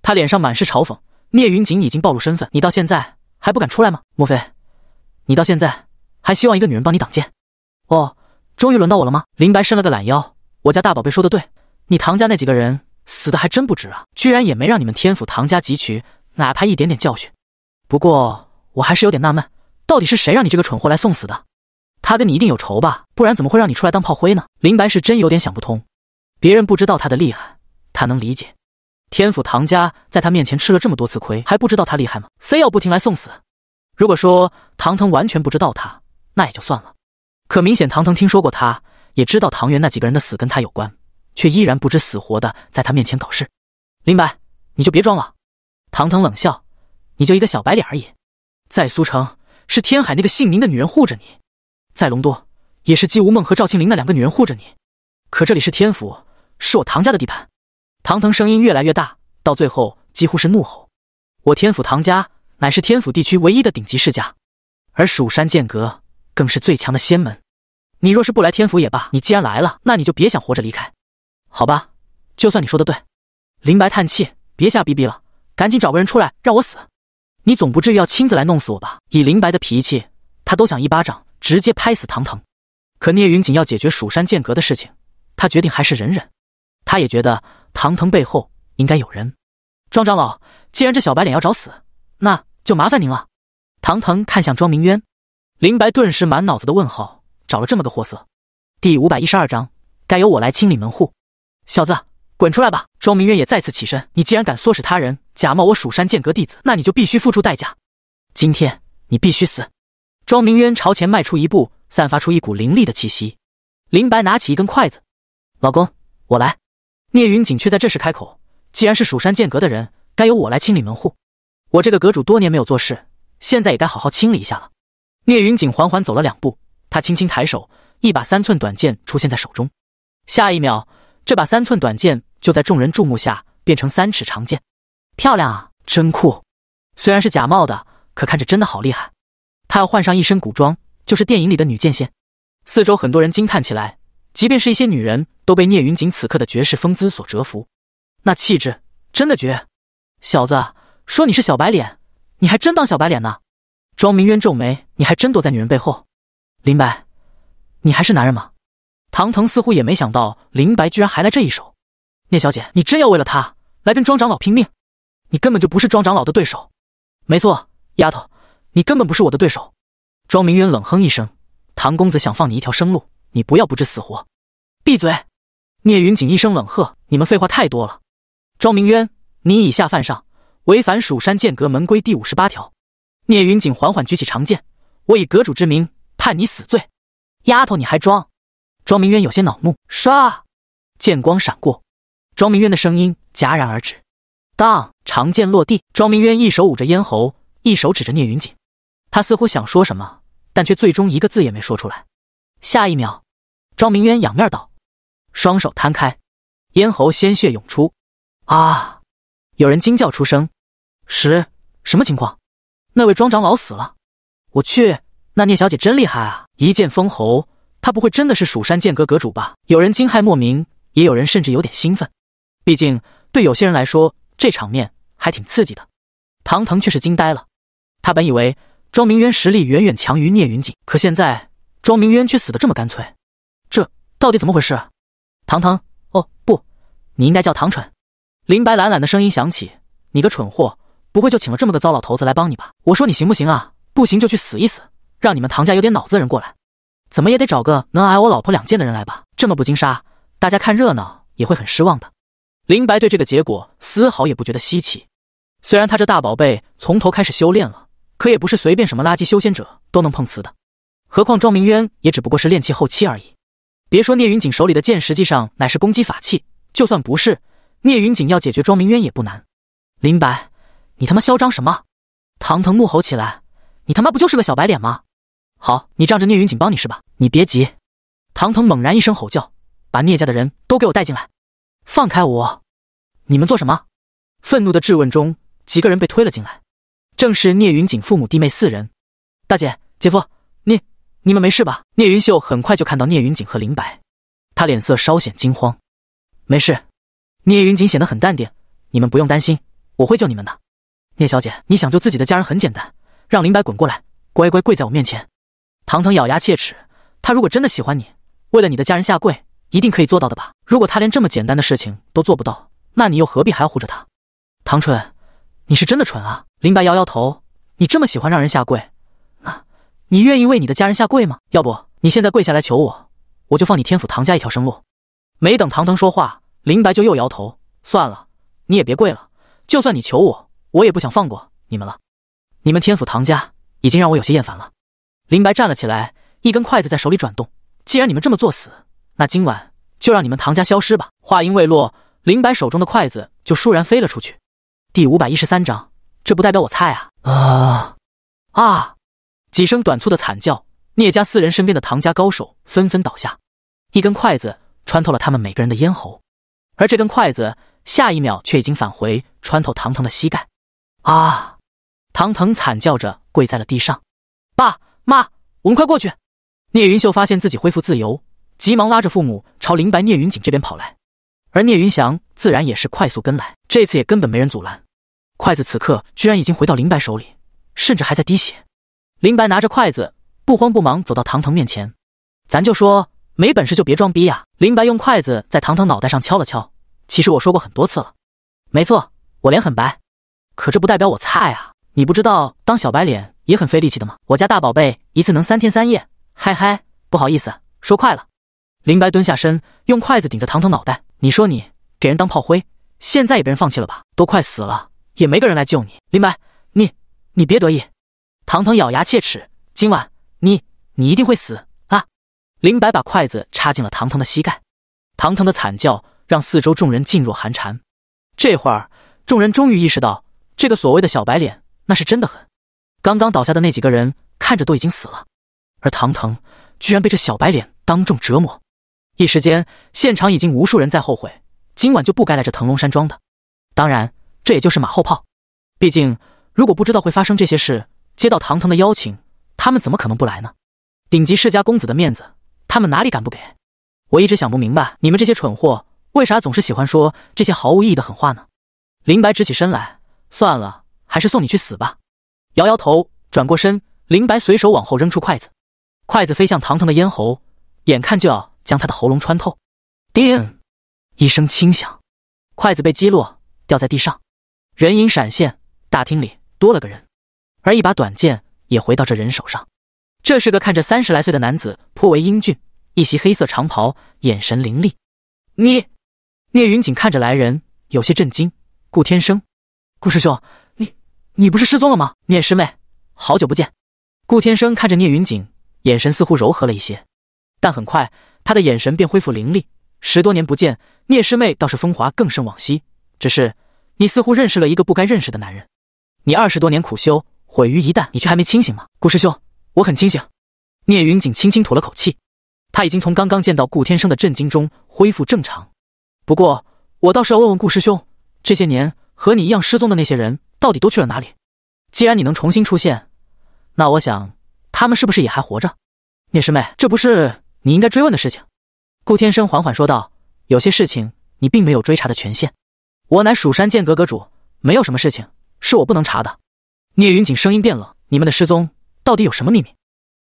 他脸上满是嘲讽。聂云锦已经暴露身份，你到现在还不敢出来吗？莫非你到现在还希望一个女人帮你挡箭？哦，终于轮到我了吗？林白伸了个懒腰。我家大宝贝说的对，你唐家那几个人死的还真不值啊，居然也没让你们天府唐家汲取哪怕一点点教训。不过我还是有点纳闷，到底是谁让你这个蠢货来送死的？他跟你一定有仇吧？不然怎么会让你出来当炮灰呢？林白是真有点想不通。别人不知道他的厉害，他能理解。天府唐家在他面前吃了这么多次亏，还不知道他厉害吗？非要不停来送死。如果说唐腾完全不知道他，那也就算了。可明显唐腾听说过他，也知道唐元那几个人的死跟他有关，却依然不知死活的在他面前搞事。林白，你就别装了。唐腾冷笑：“你就一个小白脸而已，在苏城是天海那个姓宁的女人护着你，在龙都也是姬无梦和赵青灵那两个女人护着你，可这里是天府。”是我唐家的地盘，唐腾声音越来越大，到最后几乎是怒吼：“我天府唐家乃是天府地区唯一的顶级世家，而蜀山剑阁更是最强的仙门。你若是不来天府也罢，你既然来了，那你就别想活着离开，好吧？就算你说的对，林白叹气，别瞎逼逼了，赶紧找个人出来让我死。你总不至于要亲自来弄死我吧？以林白的脾气，他都想一巴掌直接拍死唐腾。可聂云锦要解决蜀山剑阁的事情，他决定还是忍忍。”他也觉得唐腾背后应该有人。庄长老，既然这小白脸要找死，那就麻烦您了。唐腾看向庄明渊，林白顿时满脑子的问号：找了这么个货色。第五百一十二章，该由我来清理门户。小子，滚出来吧！庄明渊也再次起身。你既然敢唆使他人假冒我蜀山剑阁弟子，那你就必须付出代价。今天你必须死！庄明渊朝前迈出一步，散发出一股凌厉的气息。林白拿起一根筷子：“老公，我来。”聂云锦却在这时开口：“既然是蜀山剑阁的人，该由我来清理门户。我这个阁主多年没有做事，现在也该好好清理一下了。”聂云锦缓缓走了两步，他轻轻抬手，一把三寸短剑出现在手中。下一秒，这把三寸短剑就在众人注目下变成三尺长剑。漂亮啊！真酷！虽然是假冒的，可看着真的好厉害。他要换上一身古装，就是电影里的女剑仙。四周很多人惊叹起来。即便是一些女人都被聂云锦此刻的绝世风姿所折服，那气质真的绝。小子说你是小白脸，你还真当小白脸呢？庄明渊皱眉，你还真躲在女人背后？林白，你还是男人吗？唐腾似乎也没想到林白居然还来这一手。聂小姐，你真要为了他来跟庄长老拼命？你根本就不是庄长老的对手。没错，丫头，你根本不是我的对手。庄明渊冷哼一声，唐公子想放你一条生路。你不要不知死活！闭嘴！聂云锦一声冷喝：“你们废话太多了。”庄明渊，你以下犯上，违反蜀山剑阁门规第五十八条。聂云锦缓缓举起长剑：“我以阁主之名判你死罪。”丫头，你还装？庄明渊有些恼怒，唰，剑光闪过，庄明渊的声音戛然而止。当长剑落地，庄明渊一手捂着咽喉，一手指着聂云锦，他似乎想说什么，但却最终一个字也没说出来。下一秒，庄明渊仰面倒，双手摊开，咽喉鲜血涌出。啊！有人惊叫出声：“十什么情况？那位庄长老死了！我去，那聂小姐真厉害啊，一剑封喉！她不会真的是蜀山剑阁阁主吧？”有人惊骇莫名，也有人甚至有点兴奋，毕竟对有些人来说，这场面还挺刺激的。唐腾却是惊呆了，他本以为庄明渊实力远远强于聂云锦，可现在……庄明渊却死得这么干脆，这到底怎么回事？唐唐，哦不，你应该叫唐蠢。林白懒懒的声音响起：“你个蠢货，不会就请了这么个糟老头子来帮你吧？我说你行不行啊？不行就去死一死，让你们唐家有点脑子的人过来，怎么也得找个能挨我老婆两剑的人来吧？这么不经杀，大家看热闹也会很失望的。”林白对这个结果丝毫也不觉得稀奇，虽然他这大宝贝从头开始修炼了，可也不是随便什么垃圾修仙者都能碰瓷的。何况庄明渊也只不过是练气后期而已。别说聂云锦手里的剑实际上乃是攻击法器，就算不是，聂云锦要解决庄明渊也不难。林白，你他妈嚣张什么？唐腾怒吼起来：“你他妈不就是个小白脸吗？好，你仗着聂云锦帮你是吧？你别急！”唐腾猛然一声吼叫，把聂家的人都给我带进来！放开我！你们做什么？愤怒的质问中，几个人被推了进来，正是聂云锦父母弟妹四人。大姐，姐夫。你们没事吧？聂云秀很快就看到聂云锦和林白，他脸色稍显惊慌。没事，聂云锦显得很淡定，你们不用担心，我会救你们的。聂小姐，你想救自己的家人很简单，让林白滚过来，乖乖跪在我面前。唐腾咬牙切齿，他如果真的喜欢你，为了你的家人下跪，一定可以做到的吧？如果他连这么简单的事情都做不到，那你又何必还要护着他？唐春，你是真的蠢啊！林白摇摇头，你这么喜欢让人下跪？你愿意为你的家人下跪吗？要不你现在跪下来求我，我就放你天府唐家一条生路。没等唐腾说话，林白就又摇头，算了，你也别跪了。就算你求我，我也不想放过你们了。你们天府唐家已经让我有些厌烦了。林白站了起来，一根筷子在手里转动。既然你们这么作死，那今晚就让你们唐家消失吧。话音未落，林白手中的筷子就倏然飞了出去。第五百一十三章，这不代表我菜啊啊啊！几声短促的惨叫，聂家四人身边的唐家高手纷纷倒下，一根筷子穿透了他们每个人的咽喉，而这根筷子下一秒却已经返回，穿透唐腾的膝盖。啊！唐腾惨叫着跪在了地上。爸妈，我们快过去！聂云秀发现自己恢复自由，急忙拉着父母朝林白、聂云锦这边跑来，而聂云翔自然也是快速跟来。这次也根本没人阻拦，筷子此刻居然已经回到林白手里，甚至还在滴血。林白拿着筷子，不慌不忙走到唐腾面前。咱就说，没本事就别装逼呀！林白用筷子在唐腾脑袋上敲了敲。其实我说过很多次了，没错，我脸很白，可这不代表我菜啊！你不知道当小白脸也很费力气的吗？我家大宝贝一次能三天三夜。嗨嗨，不好意思，说快了。林白蹲下身，用筷子顶着唐腾脑袋。你说你给人当炮灰，现在也被人放弃了吧？都快死了，也没个人来救你。林白，你你别得意。唐腾咬牙切齿：“今晚你，你一定会死啊！”林白把筷子插进了唐腾的膝盖，唐腾的惨叫让四周众人噤若寒蝉。这会儿，众人终于意识到，这个所谓的小白脸那是真的狠。刚刚倒下的那几个人看着都已经死了，而唐腾居然被这小白脸当众折磨。一时间，现场已经无数人在后悔，今晚就不该来这腾龙山庄的。当然，这也就是马后炮，毕竟如果不知道会发生这些事。接到唐腾的邀请，他们怎么可能不来呢？顶级世家公子的面子，他们哪里敢不给？我一直想不明白，你们这些蠢货为啥总是喜欢说这些毫无意义的狠话呢？林白直起身来，算了，还是送你去死吧！摇摇头，转过身，林白随手往后扔出筷子，筷子飞向唐腾的咽喉，眼看就要将他的喉咙穿透。叮，一声轻响，筷子被击落，掉在地上。人影闪现，大厅里多了个人。而一把短剑也回到这人手上，这是个看着三十来岁的男子，颇为英俊，一袭黑色长袍，眼神凌厉。你，聂云锦看着来人，有些震惊。顾天生，顾师兄，你，你不是失踪了吗？聂师妹，好久不见。顾天生看着聂云锦，眼神似乎柔和了一些，但很快他的眼神便恢复凌厉。十多年不见，聂师妹倒是风华更胜往昔，只是你似乎认识了一个不该认识的男人。你二十多年苦修。毁于一旦，你却还没清醒吗？顾师兄，我很清醒。聂云锦轻轻吐了口气，他已经从刚刚见到顾天生的震惊中恢复正常。不过，我倒是要问问顾师兄，这些年和你一样失踪的那些人，到底都去了哪里？既然你能重新出现，那我想他们是不是也还活着？聂师妹，这不是你应该追问的事情。顾天生缓缓说道：“有些事情，你并没有追查的权限。我乃蜀山剑阁阁主，没有什么事情是我不能查的。”聂云锦声音变冷：“你们的失踪到底有什么秘密？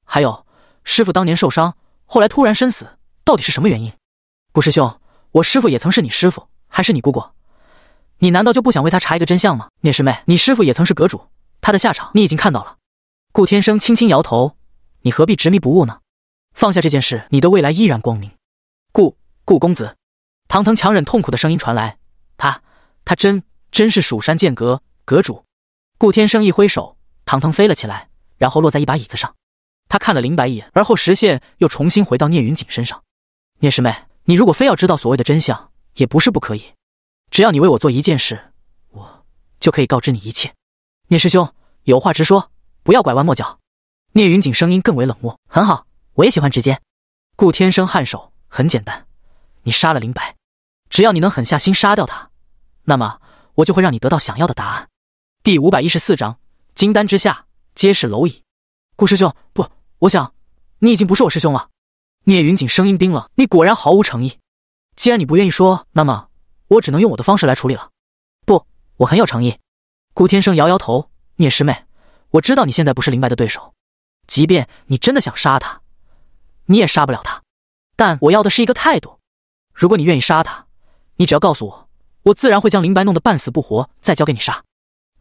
还有，师傅当年受伤，后来突然身死，到底是什么原因？”顾师兄，我师傅也曾是你师傅，还是你姑姑？你难道就不想为他查一个真相吗？聂师妹，你师傅也曾是阁主，他的下场你已经看到了。顾天生轻轻摇头：“你何必执迷不悟呢？放下这件事，你的未来依然光明。”顾顾公子，唐腾强忍痛苦的声音传来：“他，他真真是蜀山剑阁阁主。”顾天生一挥手，腾腾飞了起来，然后落在一把椅子上。他看了林白一眼，而后实线又重新回到聂云锦身上。聂师妹，你如果非要知道所谓的真相，也不是不可以。只要你为我做一件事，我就可以告知你一切。聂师兄，有话直说，不要拐弯抹角。聂云锦声音更为冷漠。很好，我也喜欢直接。顾天生颔首。很简单，你杀了林白。只要你能狠下心杀掉他，那么我就会让你得到想要的答案。第五百一十四章，金丹之下皆是蝼蚁。顾师兄，不，我想，你已经不是我师兄了。聂云锦声音冰冷：“你果然毫无诚意。既然你不愿意说，那么我只能用我的方式来处理了。”不，我很有诚意。顾天生摇摇头：“聂师妹，我知道你现在不是林白的对手，即便你真的想杀他，你也杀不了他。但我要的是一个态度。如果你愿意杀他，你只要告诉我，我自然会将林白弄得半死不活，再交给你杀。”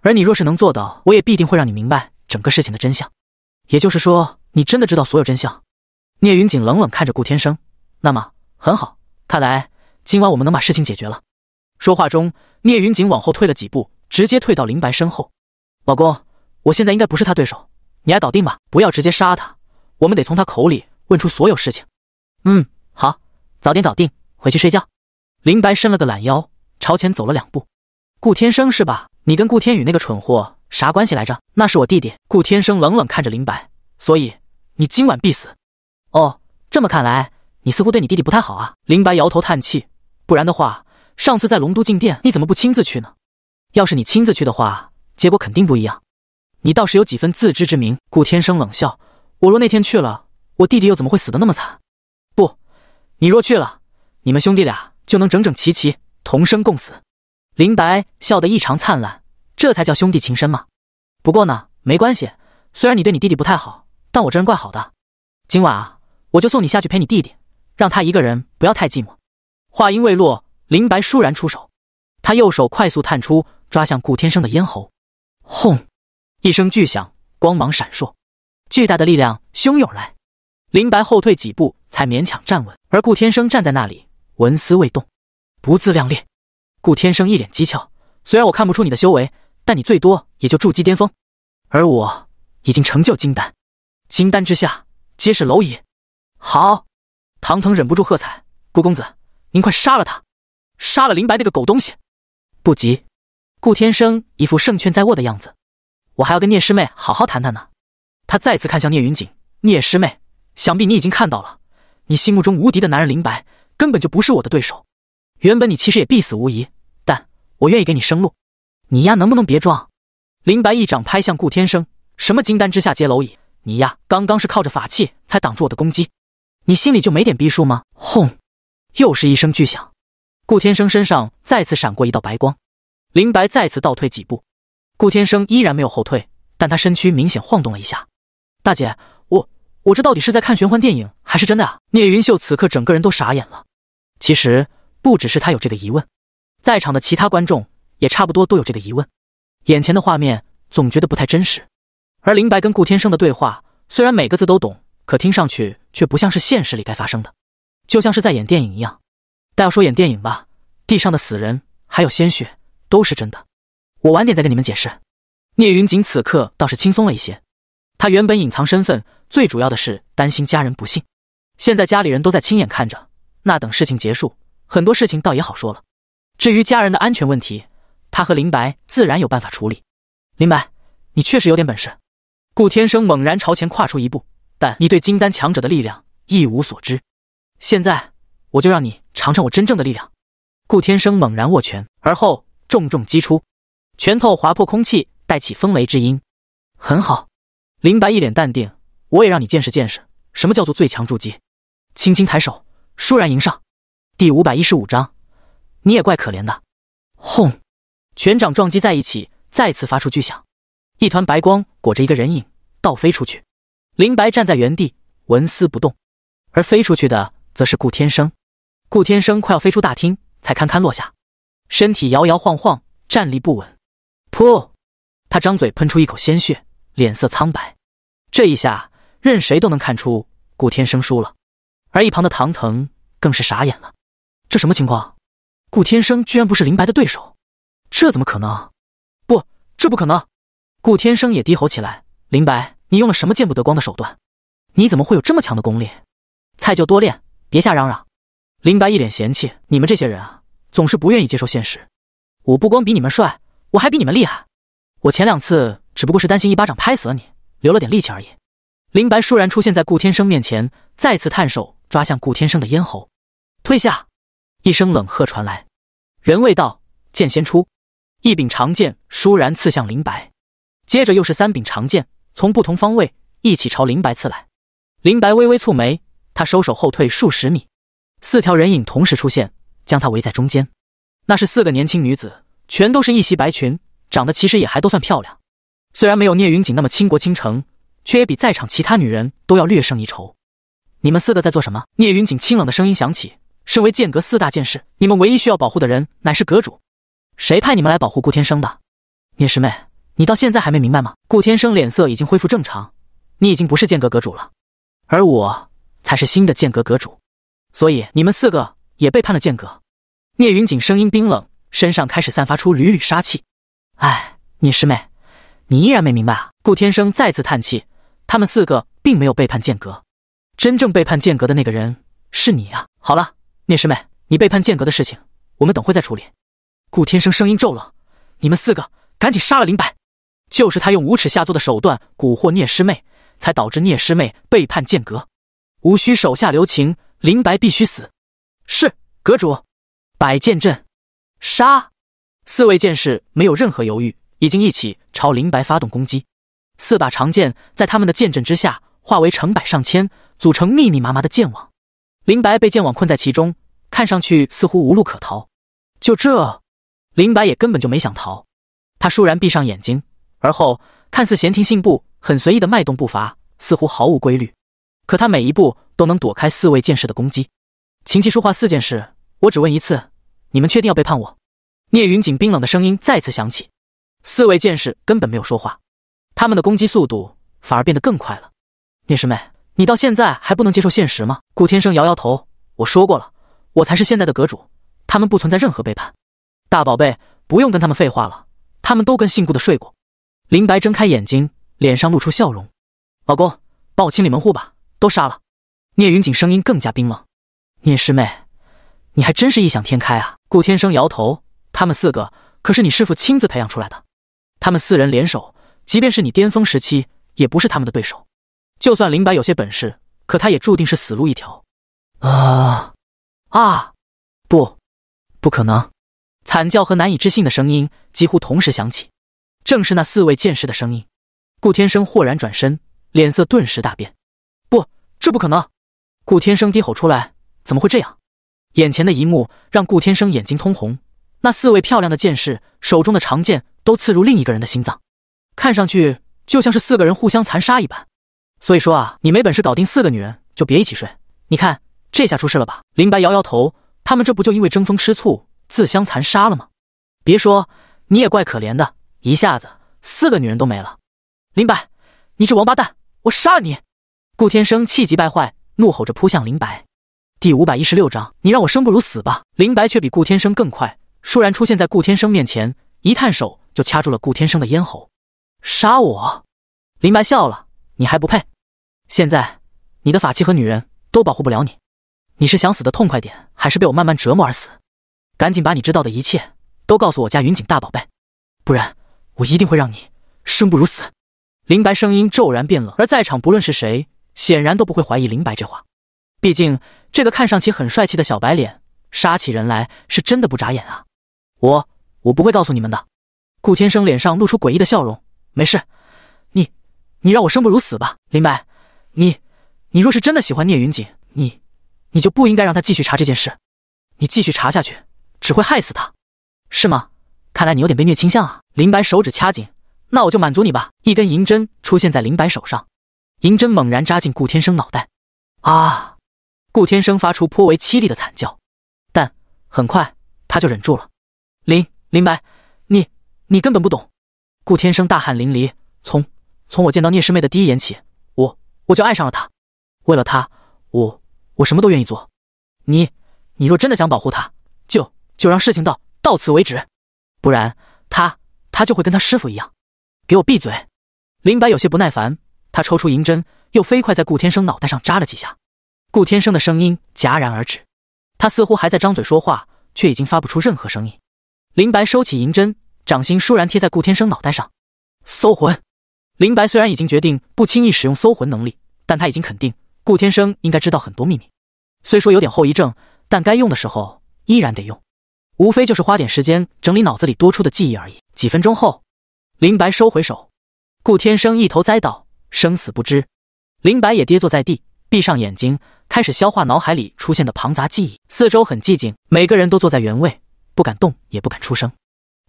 而你若是能做到，我也必定会让你明白整个事情的真相。也就是说，你真的知道所有真相？聂云锦冷冷看着顾天生，那么很好，看来今晚我们能把事情解决了。说话中，聂云锦往后退了几步，直接退到林白身后。老公，我现在应该不是他对手，你来搞定吧，不要直接杀他，我们得从他口里问出所有事情。嗯，好，早点搞定，回去睡觉。林白伸了个懒腰，朝前走了两步。顾天生是吧？你跟顾天宇那个蠢货啥关系来着？那是我弟弟。顾天生冷冷看着林白，所以你今晚必死。哦，这么看来，你似乎对你弟弟不太好啊。林白摇头叹气，不然的话，上次在龙都进店，你怎么不亲自去呢？要是你亲自去的话，结果肯定不一样。你倒是有几分自知之明。顾天生冷笑，我若那天去了，我弟弟又怎么会死得那么惨？不，你若去了，你们兄弟俩就能整整齐齐同生共死。林白笑得异常灿烂，这才叫兄弟情深嘛。不过呢，没关系，虽然你对你弟弟不太好，但我这人怪好的。今晚啊，我就送你下去陪你弟弟，让他一个人不要太寂寞。话音未落，林白倏然出手，他右手快速探出，抓向顾天生的咽喉。轰！一声巨响，光芒闪烁，巨大的力量汹涌来。林白后退几步，才勉强站稳，而顾天生站在那里，纹丝未动。不自量力。顾天生一脸讥诮，虽然我看不出你的修为，但你最多也就筑基巅峰，而我已经成就金丹，金丹之下皆是蝼蚁。好，唐腾忍不住喝彩，顾公子，您快杀了他，杀了林白那个狗东西！不急，顾天生一副胜券在握的样子，我还要跟聂师妹好好谈谈呢。他再次看向聂云锦，聂师妹，想必你已经看到了，你心目中无敌的男人林白根本就不是我的对手。原本你其实也必死无疑。我愿意给你生路，你呀，能不能别装？林白一掌拍向顾天生，什么金丹之下皆蝼蚁，你呀，刚刚是靠着法器才挡住我的攻击，你心里就没点逼数吗？轰！又是一声巨响，顾天生身上再次闪过一道白光，林白再次倒退几步，顾天生依然没有后退，但他身躯明显晃动了一下。大姐，我我这到底是在看玄幻电影还是真的啊？聂云秀此刻整个人都傻眼了，其实不只是他有这个疑问。在场的其他观众也差不多都有这个疑问，眼前的画面总觉得不太真实。而林白跟顾天生的对话，虽然每个字都懂，可听上去却不像是现实里该发生的，就像是在演电影一样。但要说演电影吧，地上的死人还有鲜血都是真的。我晚点再跟你们解释。聂云锦此刻倒是轻松了一些，他原本隐藏身份，最主要的是担心家人不幸。现在家里人都在亲眼看着，那等事情结束，很多事情倒也好说了。至于家人的安全问题，他和林白自然有办法处理。林白，你确实有点本事。顾天生猛然朝前跨出一步，但你对金丹强者的力量一无所知。现在，我就让你尝尝我真正的力量。顾天生猛然握拳，而后重重击出，拳头划破空气，带起风雷之音。很好，林白一脸淡定，我也让你见识见识什么叫做最强筑基。轻轻抬手，倏然迎上。第五百一十五章。你也怪可怜的，轰！拳掌撞击在一起，再次发出巨响，一团白光裹着一个人影倒飞出去。林白站在原地纹丝不动，而飞出去的则是顾天生。顾天生快要飞出大厅，才堪堪落下，身体摇摇晃晃，站立不稳。噗！他张嘴喷出一口鲜血，脸色苍白。这一下，任谁都能看出顾天生输了。而一旁的唐腾更是傻眼了，这什么情况？顾天生居然不是林白的对手，这怎么可能？不，这不可能！顾天生也低吼起来：“林白，你用了什么见不得光的手段？你怎么会有这么强的功力？菜就多练，别瞎嚷嚷！”林白一脸嫌弃：“你们这些人啊，总是不愿意接受现实。我不光比你们帅，我还比你们厉害。我前两次只不过是担心一巴掌拍死了你，留了点力气而已。”林白倏然出现在顾天生面前，再次探手抓向顾天生的咽喉。退下！一声冷喝传来。人未到，剑先出，一柄长剑倏然刺向林白，接着又是三柄长剑从不同方位一起朝林白刺来。林白微微蹙眉，他收手后退数十米，四条人影同时出现，将他围在中间。那是四个年轻女子，全都是一袭白裙，长得其实也还都算漂亮，虽然没有聂云锦那么倾国倾城，却也比在场其他女人都要略胜一筹。你们四个在做什么？聂云锦清冷的声音响起。身为剑阁四大剑士，你们唯一需要保护的人乃是阁主。谁派你们来保护顾天生的？聂师妹，你到现在还没明白吗？顾天生脸色已经恢复正常，你已经不是剑阁阁主了，而我才是新的剑阁阁主。所以你们四个也背叛了剑阁。聂云锦声音冰冷，身上开始散发出缕缕杀气。唉，聂师妹，你依然没明白啊！顾天生再次叹气，他们四个并没有背叛剑阁，真正背叛剑阁的那个人是你啊！好了。聂师妹，你背叛剑阁的事情，我们等会再处理。顾天生声音骤冷：“你们四个赶紧杀了林白，就是他用无耻下作的手段蛊惑聂师妹，才导致聂师妹背叛剑阁。无需手下留情，林白必须死。”是阁主，摆剑阵，杀！四位剑士没有任何犹豫，已经一起朝林白发动攻击。四把长剑在他们的剑阵之下化为成百上千，组成密密麻麻的剑网。林白被剑网困在其中，看上去似乎无路可逃。就这，林白也根本就没想逃。他倏然闭上眼睛，而后看似闲庭信步，很随意的迈动步伐，似乎毫无规律。可他每一步都能躲开四位剑士的攻击。琴棋书画四件事，我只问一次，你们确定要背叛我？聂云锦冰冷的声音再次响起。四位剑士根本没有说话，他们的攻击速度反而变得更快了。聂师妹。你到现在还不能接受现实吗？顾天生摇摇头。我说过了，我才是现在的阁主，他们不存在任何背叛。大宝贝，不用跟他们废话了，他们都跟姓顾的睡过。林白睁开眼睛，脸上露出笑容。老公，帮我清理门户吧，都杀了。聂云锦声音更加冰冷。聂师妹，你还真是异想天开啊！顾天生摇头。他们四个可是你师傅亲自培养出来的，他们四人联手，即便是你巅峰时期，也不是他们的对手。就算林白有些本事，可他也注定是死路一条。啊，啊，不，不可能！惨叫和难以置信的声音几乎同时响起，正是那四位剑士的声音。顾天生豁然转身，脸色顿时大变。不，这不可能！顾天生低吼出来：“怎么会这样？”眼前的一幕让顾天生眼睛通红。那四位漂亮的剑士手中的长剑都刺入另一个人的心脏，看上去就像是四个人互相残杀一般。所以说啊，你没本事搞定四个女人，就别一起睡。你看，这下出事了吧？林白摇摇头，他们这不就因为争风吃醋自相残杀了吗？别说，你也怪可怜的，一下子四个女人都没了。林白，你这王八蛋，我杀了你！顾天生气急败坏，怒吼着扑向林白。第五百一十六章，你让我生不如死吧！林白却比顾天生更快，倏然出现在顾天生面前，一探手就掐住了顾天生的咽喉。杀我！林白笑了，你还不配。现在，你的法器和女人都保护不了你，你是想死的痛快点，还是被我慢慢折磨而死？赶紧把你知道的一切都告诉我家云锦大宝贝，不然我一定会让你生不如死。林白声音骤然变冷，而在场不论是谁，显然都不会怀疑林白这话。毕竟这个看上去很帅气的小白脸，杀起人来是真的不眨眼啊！我我不会告诉你们的。顾天生脸上露出诡异的笑容，没事，你你让我生不如死吧，林白。你，你若是真的喜欢聂云锦，你，你就不应该让他继续查这件事。你继续查下去，只会害死他，是吗？看来你有点被虐倾向啊！林白手指掐紧，那我就满足你吧。一根银针出现在林白手上，银针猛然扎进顾天生脑袋。啊！顾天生发出颇为凄厉的惨叫，但很快他就忍住了。林林白，你你根本不懂。顾天生大汗淋漓，从从我见到聂师妹的第一眼起。我就爱上了他，为了他，我我什么都愿意做。你你若真的想保护他，就就让事情到到此为止，不然他他就会跟他师傅一样。给我闭嘴！林白有些不耐烦，他抽出银针，又飞快在顾天生脑袋上扎了几下。顾天生的声音戛然而止，他似乎还在张嘴说话，却已经发不出任何声音。林白收起银针，掌心倏然贴在顾天生脑袋上，搜魂。林白虽然已经决定不轻易使用搜魂能力，但他已经肯定顾天生应该知道很多秘密。虽说有点后遗症，但该用的时候依然得用，无非就是花点时间整理脑子里多出的记忆而已。几分钟后，林白收回手，顾天生一头栽倒，生死不知。林白也跌坐在地，闭上眼睛，开始消化脑海里出现的庞杂记忆。四周很寂静，每个人都坐在原位，不敢动也不敢出声，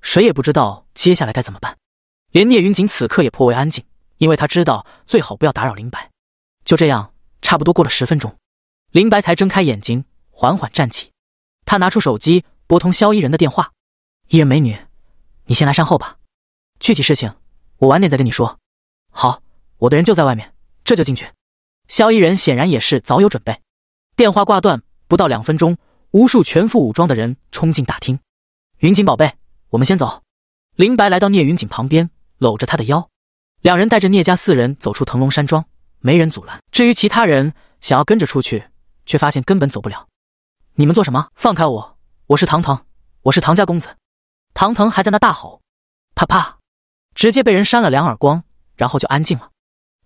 谁也不知道接下来该怎么办。连聂云锦此刻也颇为安静，因为他知道最好不要打扰林白。就这样，差不多过了十分钟，林白才睁开眼睛，缓缓站起。他拿出手机，拨通萧依人的电话：“依人美女，你先来善后吧，具体事情我晚点再跟你说。”“好，我的人就在外面，这就进去。”萧依人显然也是早有准备。电话挂断不到两分钟，无数全副武装的人冲进大厅。“云锦宝贝，我们先走。”林白来到聂云锦旁边。搂着他的腰，两人带着聂家四人走出腾龙山庄，没人阻拦。至于其他人想要跟着出去，却发现根本走不了。你们做什么？放开我！我是唐腾，我是唐家公子。唐腾还在那大吼，啪啪，直接被人扇了两耳光，然后就安静了。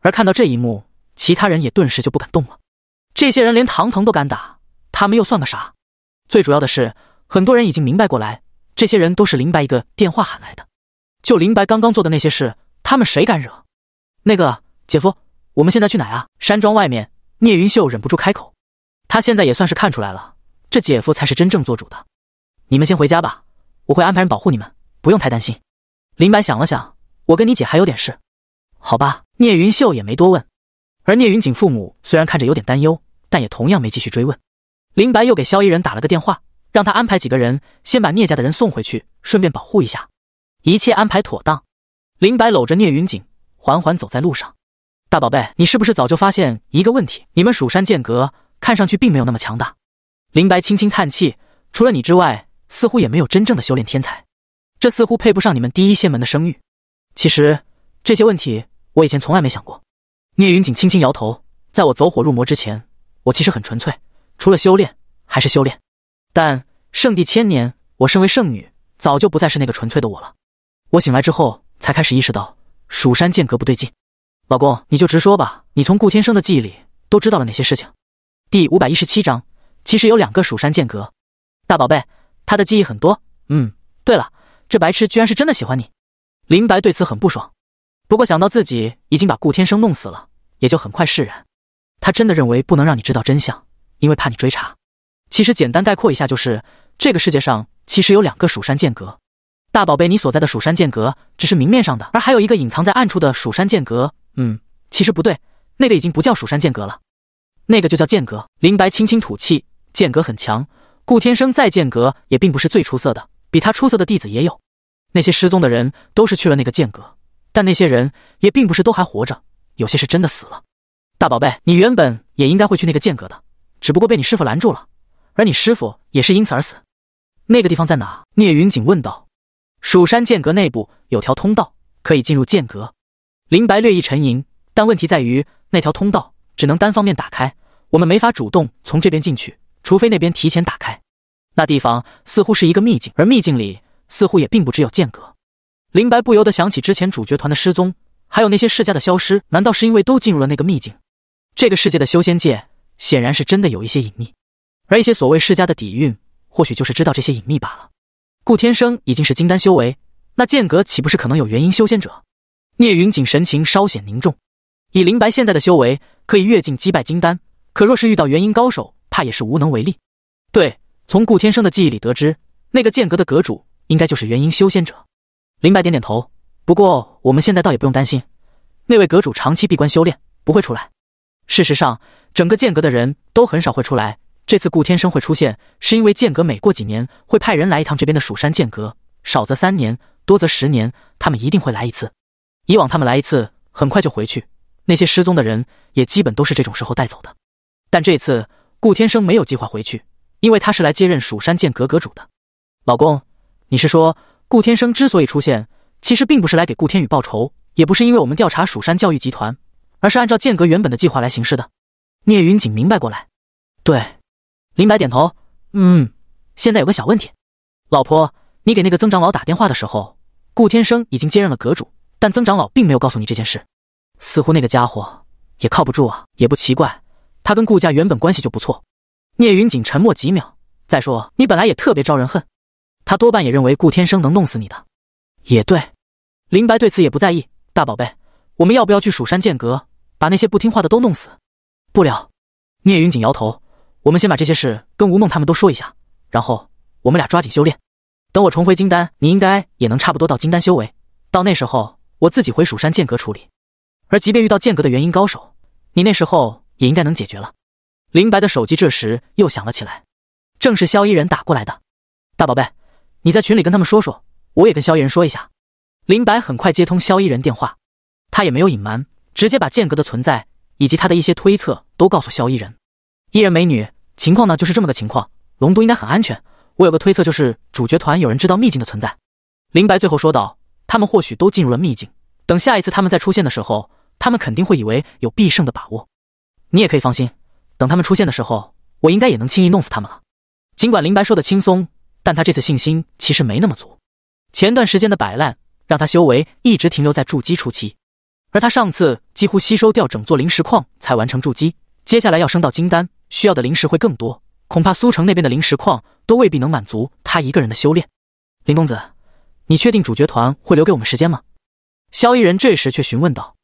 而看到这一幕，其他人也顿时就不敢动了。这些人连唐腾都敢打，他们又算个啥？最主要的是，很多人已经明白过来，这些人都是林白一个电话喊来的。就林白刚刚做的那些事，他们谁敢惹？那个姐夫，我们现在去哪啊？山庄外面，聂云秀忍不住开口。他现在也算是看出来了，这姐夫才是真正做主的。你们先回家吧，我会安排人保护你们，不用太担心。林白想了想，我跟你姐还有点事，好吧？聂云秀也没多问。而聂云锦父母虽然看着有点担忧，但也同样没继续追问。林白又给萧一人打了个电话，让他安排几个人先把聂家的人送回去，顺便保护一下。一切安排妥当，林白搂着聂云锦，缓缓走在路上。大宝贝，你是不是早就发现一个问题？你们蜀山剑阁看上去并没有那么强大。林白轻轻叹气，除了你之外，似乎也没有真正的修炼天才，这似乎配不上你们第一仙门的声誉。其实这些问题，我以前从来没想过。聂云锦轻轻摇头，在我走火入魔之前，我其实很纯粹，除了修炼还是修炼。但圣地千年，我身为圣女，早就不再是那个纯粹的我了。我醒来之后才开始意识到蜀山剑阁不对劲，老公，你就直说吧，你从顾天生的记忆里都知道了哪些事情？第五百一十七章，其实有两个蜀山剑阁。大宝贝，他的记忆很多。嗯，对了，这白痴居然是真的喜欢你。林白对此很不爽，不过想到自己已经把顾天生弄死了，也就很快释然。他真的认为不能让你知道真相，因为怕你追查。其实简单概括一下就是，这个世界上其实有两个蜀山剑阁。大宝贝，你所在的蜀山剑阁只是明面上的，而还有一个隐藏在暗处的蜀山剑阁。嗯，其实不对，那个已经不叫蜀山剑阁了，那个就叫剑阁。林白轻轻吐气，剑阁很强，顾天生在剑阁也并不是最出色的，比他出色的弟子也有。那些失踪的人都是去了那个剑阁，但那些人也并不是都还活着，有些是真的死了。大宝贝，你原本也应该会去那个剑阁的，只不过被你师傅拦住了，而你师傅也是因此而死。那个地方在哪？聂云锦问道。蜀山剑阁内部有条通道可以进入剑阁，林白略一沉吟，但问题在于那条通道只能单方面打开，我们没法主动从这边进去，除非那边提前打开。那地方似乎是一个秘境，而秘境里似乎也并不只有剑阁。林白不由得想起之前主角团的失踪，还有那些世家的消失，难道是因为都进入了那个秘境？这个世界的修仙界显然是真的有一些隐秘，而一些所谓世家的底蕴，或许就是知道这些隐秘罢了。顾天生已经是金丹修为，那剑阁岂不是可能有元婴修仙者？聂云锦神情稍显凝重。以林白现在的修为，可以越境击败金丹，可若是遇到元婴高手，怕也是无能为力。对，从顾天生的记忆里得知，那个剑阁的阁主应该就是元婴修仙者。林白点点头。不过我们现在倒也不用担心，那位阁主长期闭关修炼，不会出来。事实上，整个剑阁的人都很少会出来。这次顾天生会出现，是因为剑阁每过几年会派人来一趟这边的蜀山剑阁，少则三年，多则十年，他们一定会来一次。以往他们来一次，很快就回去，那些失踪的人也基本都是这种时候带走的。但这次顾天生没有计划回去，因为他是来接任蜀山剑阁阁主的。老公，你是说顾天生之所以出现，其实并不是来给顾天宇报仇，也不是因为我们调查蜀山教育集团，而是按照剑阁原本的计划来行事的？聂云锦明白过来，对。林白点头，嗯，现在有个小问题，老婆，你给那个曾长老打电话的时候，顾天生已经接任了阁主，但曾长老并没有告诉你这件事，似乎那个家伙也靠不住啊，也不奇怪，他跟顾家原本关系就不错。聂云锦沉默几秒，再说你本来也特别招人恨，他多半也认为顾天生能弄死你的，也对。林白对此也不在意，大宝贝，我们要不要去蜀山剑阁把那些不听话的都弄死？不了，聂云锦摇头。我们先把这些事跟吴梦他们都说一下，然后我们俩抓紧修炼。等我重回金丹，你应该也能差不多到金丹修为。到那时候，我自己回蜀山剑阁处理。而即便遇到剑阁的元婴高手，你那时候也应该能解决了。林白的手机这时又响了起来，正是萧依人打过来的。大宝贝，你在群里跟他们说说，我也跟萧依人说一下。林白很快接通萧依人电话，他也没有隐瞒，直接把剑阁的存在以及他的一些推测都告诉萧依人。一人美女，情况呢？就是这么个情况。龙都应该很安全。我有个推测，就是主角团有人知道秘境的存在。林白最后说道：“他们或许都进入了秘境，等下一次他们再出现的时候，他们肯定会以为有必胜的把握。你也可以放心，等他们出现的时候，我应该也能轻易弄死他们了。”尽管林白说的轻松，但他这次信心其实没那么足。前段时间的摆烂让他修为一直停留在筑基初期，而他上次几乎吸收掉整座灵石矿才完成筑基，接下来要升到金丹。需要的灵石会更多，恐怕苏城那边的灵石矿都未必能满足他一个人的修炼。林公子，你确定主角团会留给我们时间吗？萧逸人这时却询问道。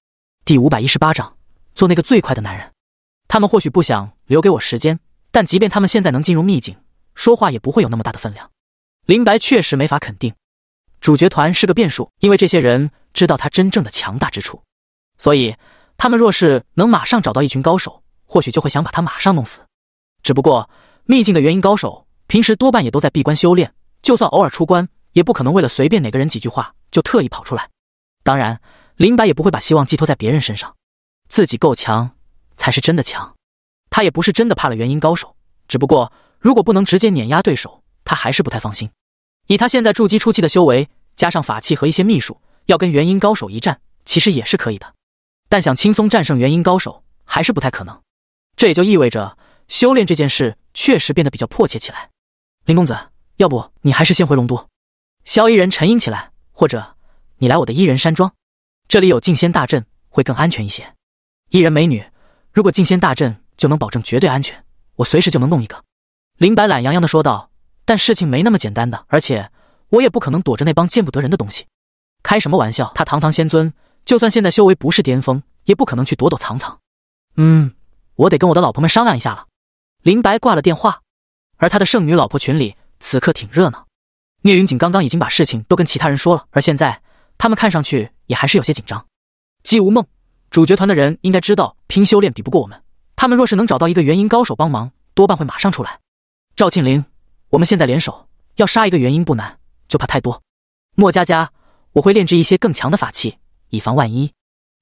第五百一十八章做那个最快的男人。他们或许不想留给我时间，但即便他们现在能进入秘境，说话也不会有那么大的分量。林白确实没法肯定，主角团是个变数，因为这些人知道他真正的强大之处，所以他们若是能马上找到一群高手。或许就会想把他马上弄死，只不过秘境的元婴高手平时多半也都在闭关修炼，就算偶尔出关，也不可能为了随便哪个人几句话就特意跑出来。当然，林白也不会把希望寄托在别人身上，自己够强才是真的强。他也不是真的怕了元婴高手，只不过如果不能直接碾压对手，他还是不太放心。以他现在筑基初期的修为，加上法器和一些秘术，要跟元婴高手一战其实也是可以的，但想轻松战胜元婴高手还是不太可能。这也就意味着修炼这件事确实变得比较迫切起来。林公子，要不你还是先回龙都？萧依人沉吟起来，或者你来我的伊人山庄，这里有禁仙大阵，会更安全一些。伊人美女，如果禁仙大阵就能保证绝对安全，我随时就能弄一个。林白懒洋洋的说道。但事情没那么简单的，而且我也不可能躲着那帮见不得人的东西。开什么玩笑？他堂堂仙尊，就算现在修为不是巅峰，也不可能去躲躲藏藏。嗯。我得跟我的老婆们商量一下了。林白挂了电话，而他的剩女老婆群里此刻挺热闹。聂云锦刚刚已经把事情都跟其他人说了，而现在他们看上去也还是有些紧张。姬无梦，主角团的人应该知道拼修炼比不过我们，他们若是能找到一个元婴高手帮忙，多半会马上出来。赵庆林，我们现在联手要杀一个元婴不难，就怕太多。莫佳佳，我会炼制一些更强的法器，以防万一。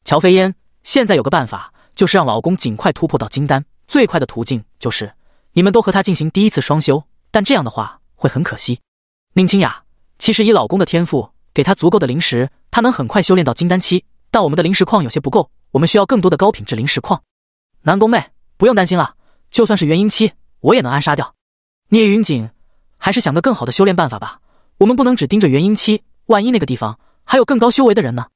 乔飞烟，现在有个办法。就是让老公尽快突破到金丹，最快的途径就是你们都和他进行第一次双修。但这样的话会很可惜。宁清雅，其实以老公的天赋，给他足够的灵石，他能很快修炼到金丹期。但我们的灵石矿有些不够，我们需要更多的高品质灵石矿。南宫妹，不用担心了，就算是元婴期，我也能暗杀掉。聂云锦，还是想个更好的修炼办法吧。我们不能只盯着元婴期，万一那个地方还有更高修为的人呢？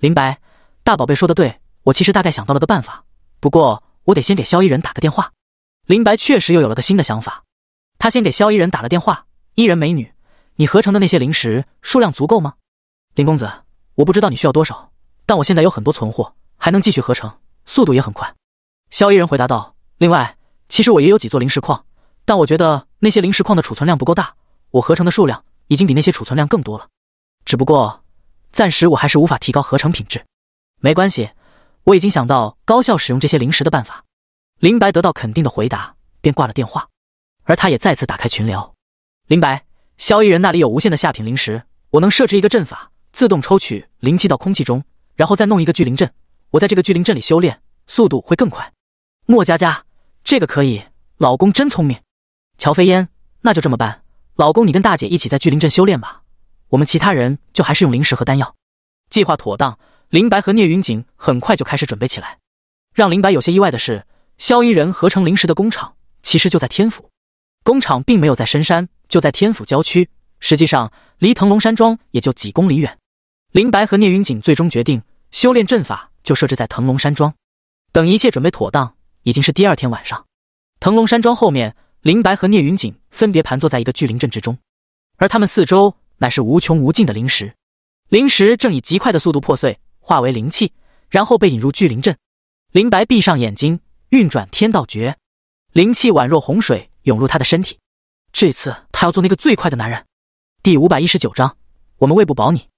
林白，大宝贝说的对。我其实大概想到了个办法，不过我得先给萧依人打个电话。林白确实又有了个新的想法，他先给萧依人打了电话：“依人美女，你合成的那些灵石数量足够吗？”林公子，我不知道你需要多少，但我现在有很多存货，还能继续合成，速度也很快。”萧依人回答道：“另外，其实我也有几座灵石矿，但我觉得那些灵石矿的储存量不够大，我合成的数量已经比那些储存量更多了。只不过，暂时我还是无法提高合成品质。没关系。”我已经想到高效使用这些零食的办法。林白得到肯定的回答，便挂了电话。而他也再次打开群聊。林白，萧一人那里有无限的下品零食，我能设置一个阵法，自动抽取灵气到空气中，然后再弄一个聚灵阵，我在这个聚灵阵里修炼，速度会更快。莫佳佳，这个可以，老公真聪明。乔飞烟，那就这么办，老公你跟大姐一起在聚灵阵修炼吧，我们其他人就还是用零食和丹药。计划妥当。林白和聂云锦很快就开始准备起来。让林白有些意外的是，萧一人合成灵石的工厂其实就在天府，工厂并没有在深山，就在天府郊区，实际上离腾龙山庄也就几公里远。林白和聂云锦最终决定，修炼阵法就设置在腾龙山庄。等一切准备妥当，已经是第二天晚上。腾龙山庄后面，林白和聂云锦分别盘坐在一个巨灵阵之中，而他们四周乃是无穷无尽的灵石，灵石正以极快的速度破碎。化为灵气，然后被引入聚灵阵。林白闭上眼睛，运转天道诀，灵气宛若洪水涌入他的身体。这次他要做那个最快的男人。第五百一十九章，我们喂不饱你。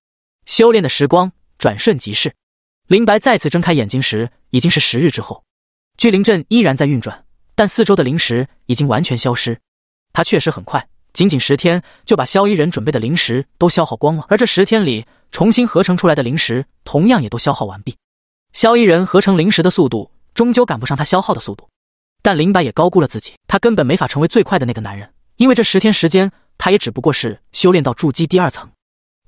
修炼的时光转瞬即逝，林白再次睁开眼睛时，已经是十日之后。聚灵阵依然在运转，但四周的灵石已经完全消失。他确实很快。仅仅十天就把萧依人准备的灵石都消耗光了，而这十天里重新合成出来的灵石同样也都消耗完毕。萧依人合成灵石的速度终究赶不上他消耗的速度，但林白也高估了自己，他根本没法成为最快的那个男人，因为这十天时间他也只不过是修炼到筑基第二层。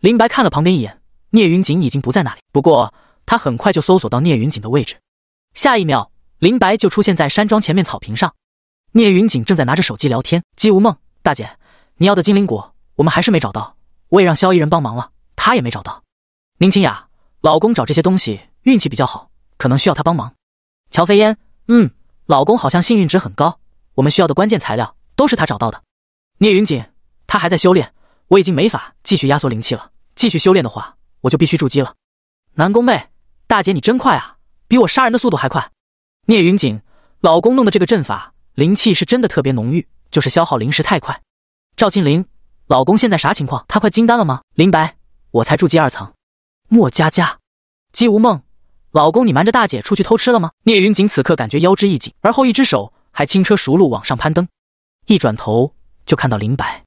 林白看了旁边一眼，聂云锦已经不在那里，不过他很快就搜索到聂云锦的位置，下一秒林白就出现在山庄前面草坪上，聂云锦正在拿着手机聊天，姬无梦大姐。你要的精灵果，我们还是没找到。我也让萧逸人帮忙了，他也没找到。宁清雅，老公找这些东西运气比较好，可能需要他帮忙。乔飞烟，嗯，老公好像幸运值很高，我们需要的关键材料都是他找到的。聂云锦，他还在修炼，我已经没法继续压缩灵气了。继续修炼的话，我就必须筑基了。南宫妹，大姐你真快啊，比我杀人的速度还快。聂云锦，老公弄的这个阵法灵气是真的特别浓郁，就是消耗灵石太快。赵庆林，老公现在啥情况？他快金丹了吗？林白，我才筑基二层。莫佳佳，姬无梦，老公，你瞒着大姐出去偷吃了吗？聂云锦此刻感觉腰肢一紧，而后一只手还轻车熟路往上攀登，一转头就看到林白，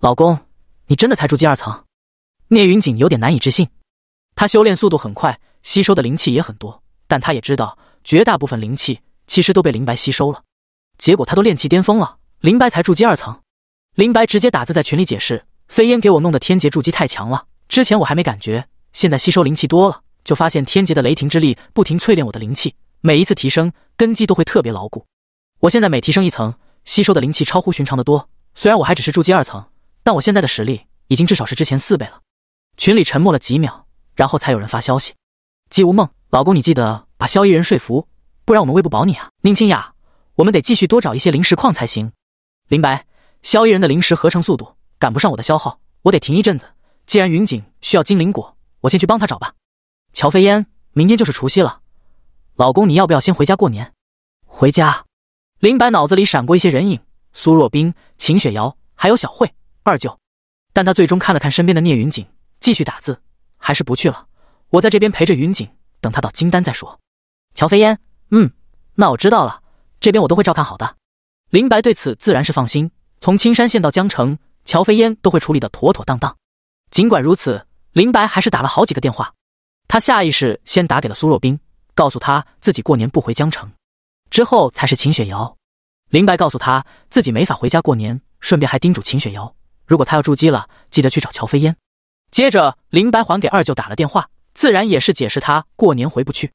老公，你真的才筑基二层？聂云锦有点难以置信。他修炼速度很快，吸收的灵气也很多，但他也知道绝大部分灵气其实都被林白吸收了。结果他都练气巅峰了，林白才筑基二层。林白直接打字在群里解释：“飞烟给我弄的天劫筑基太强了，之前我还没感觉，现在吸收灵气多了，就发现天劫的雷霆之力不停淬炼我的灵气，每一次提升根基都会特别牢固。我现在每提升一层，吸收的灵气超乎寻常的多。虽然我还只是筑基二层，但我现在的实力已经至少是之前四倍了。”群里沉默了几秒，然后才有人发消息：“姬无梦，老公，你记得把萧逸人说服，不然我们喂不饱你啊！宁清雅，我们得继续多找一些灵石矿才行。”林白。萧逸人的灵石合成速度赶不上我的消耗，我得停一阵子。既然云锦需要金灵果，我先去帮他找吧。乔飞烟，明天就是除夕了，老公，你要不要先回家过年？回家。林白脑子里闪过一些人影：苏若冰、秦雪瑶，还有小慧、二舅。但他最终看了看身边的聂云锦，继续打字，还是不去了。我在这边陪着云锦，等他到金丹再说。乔飞烟，嗯，那我知道了，这边我都会照看好的。林白对此自然是放心。从青山县到江城，乔飞烟都会处理的妥妥当当。尽管如此，林白还是打了好几个电话。他下意识先打给了苏若冰，告诉他自己过年不回江城，之后才是秦雪瑶。林白告诉他自己没法回家过年，顺便还叮嘱秦雪瑶，如果他要筑基了，记得去找乔飞烟。接着，林白还给二舅打了电话，自然也是解释他过年回不去。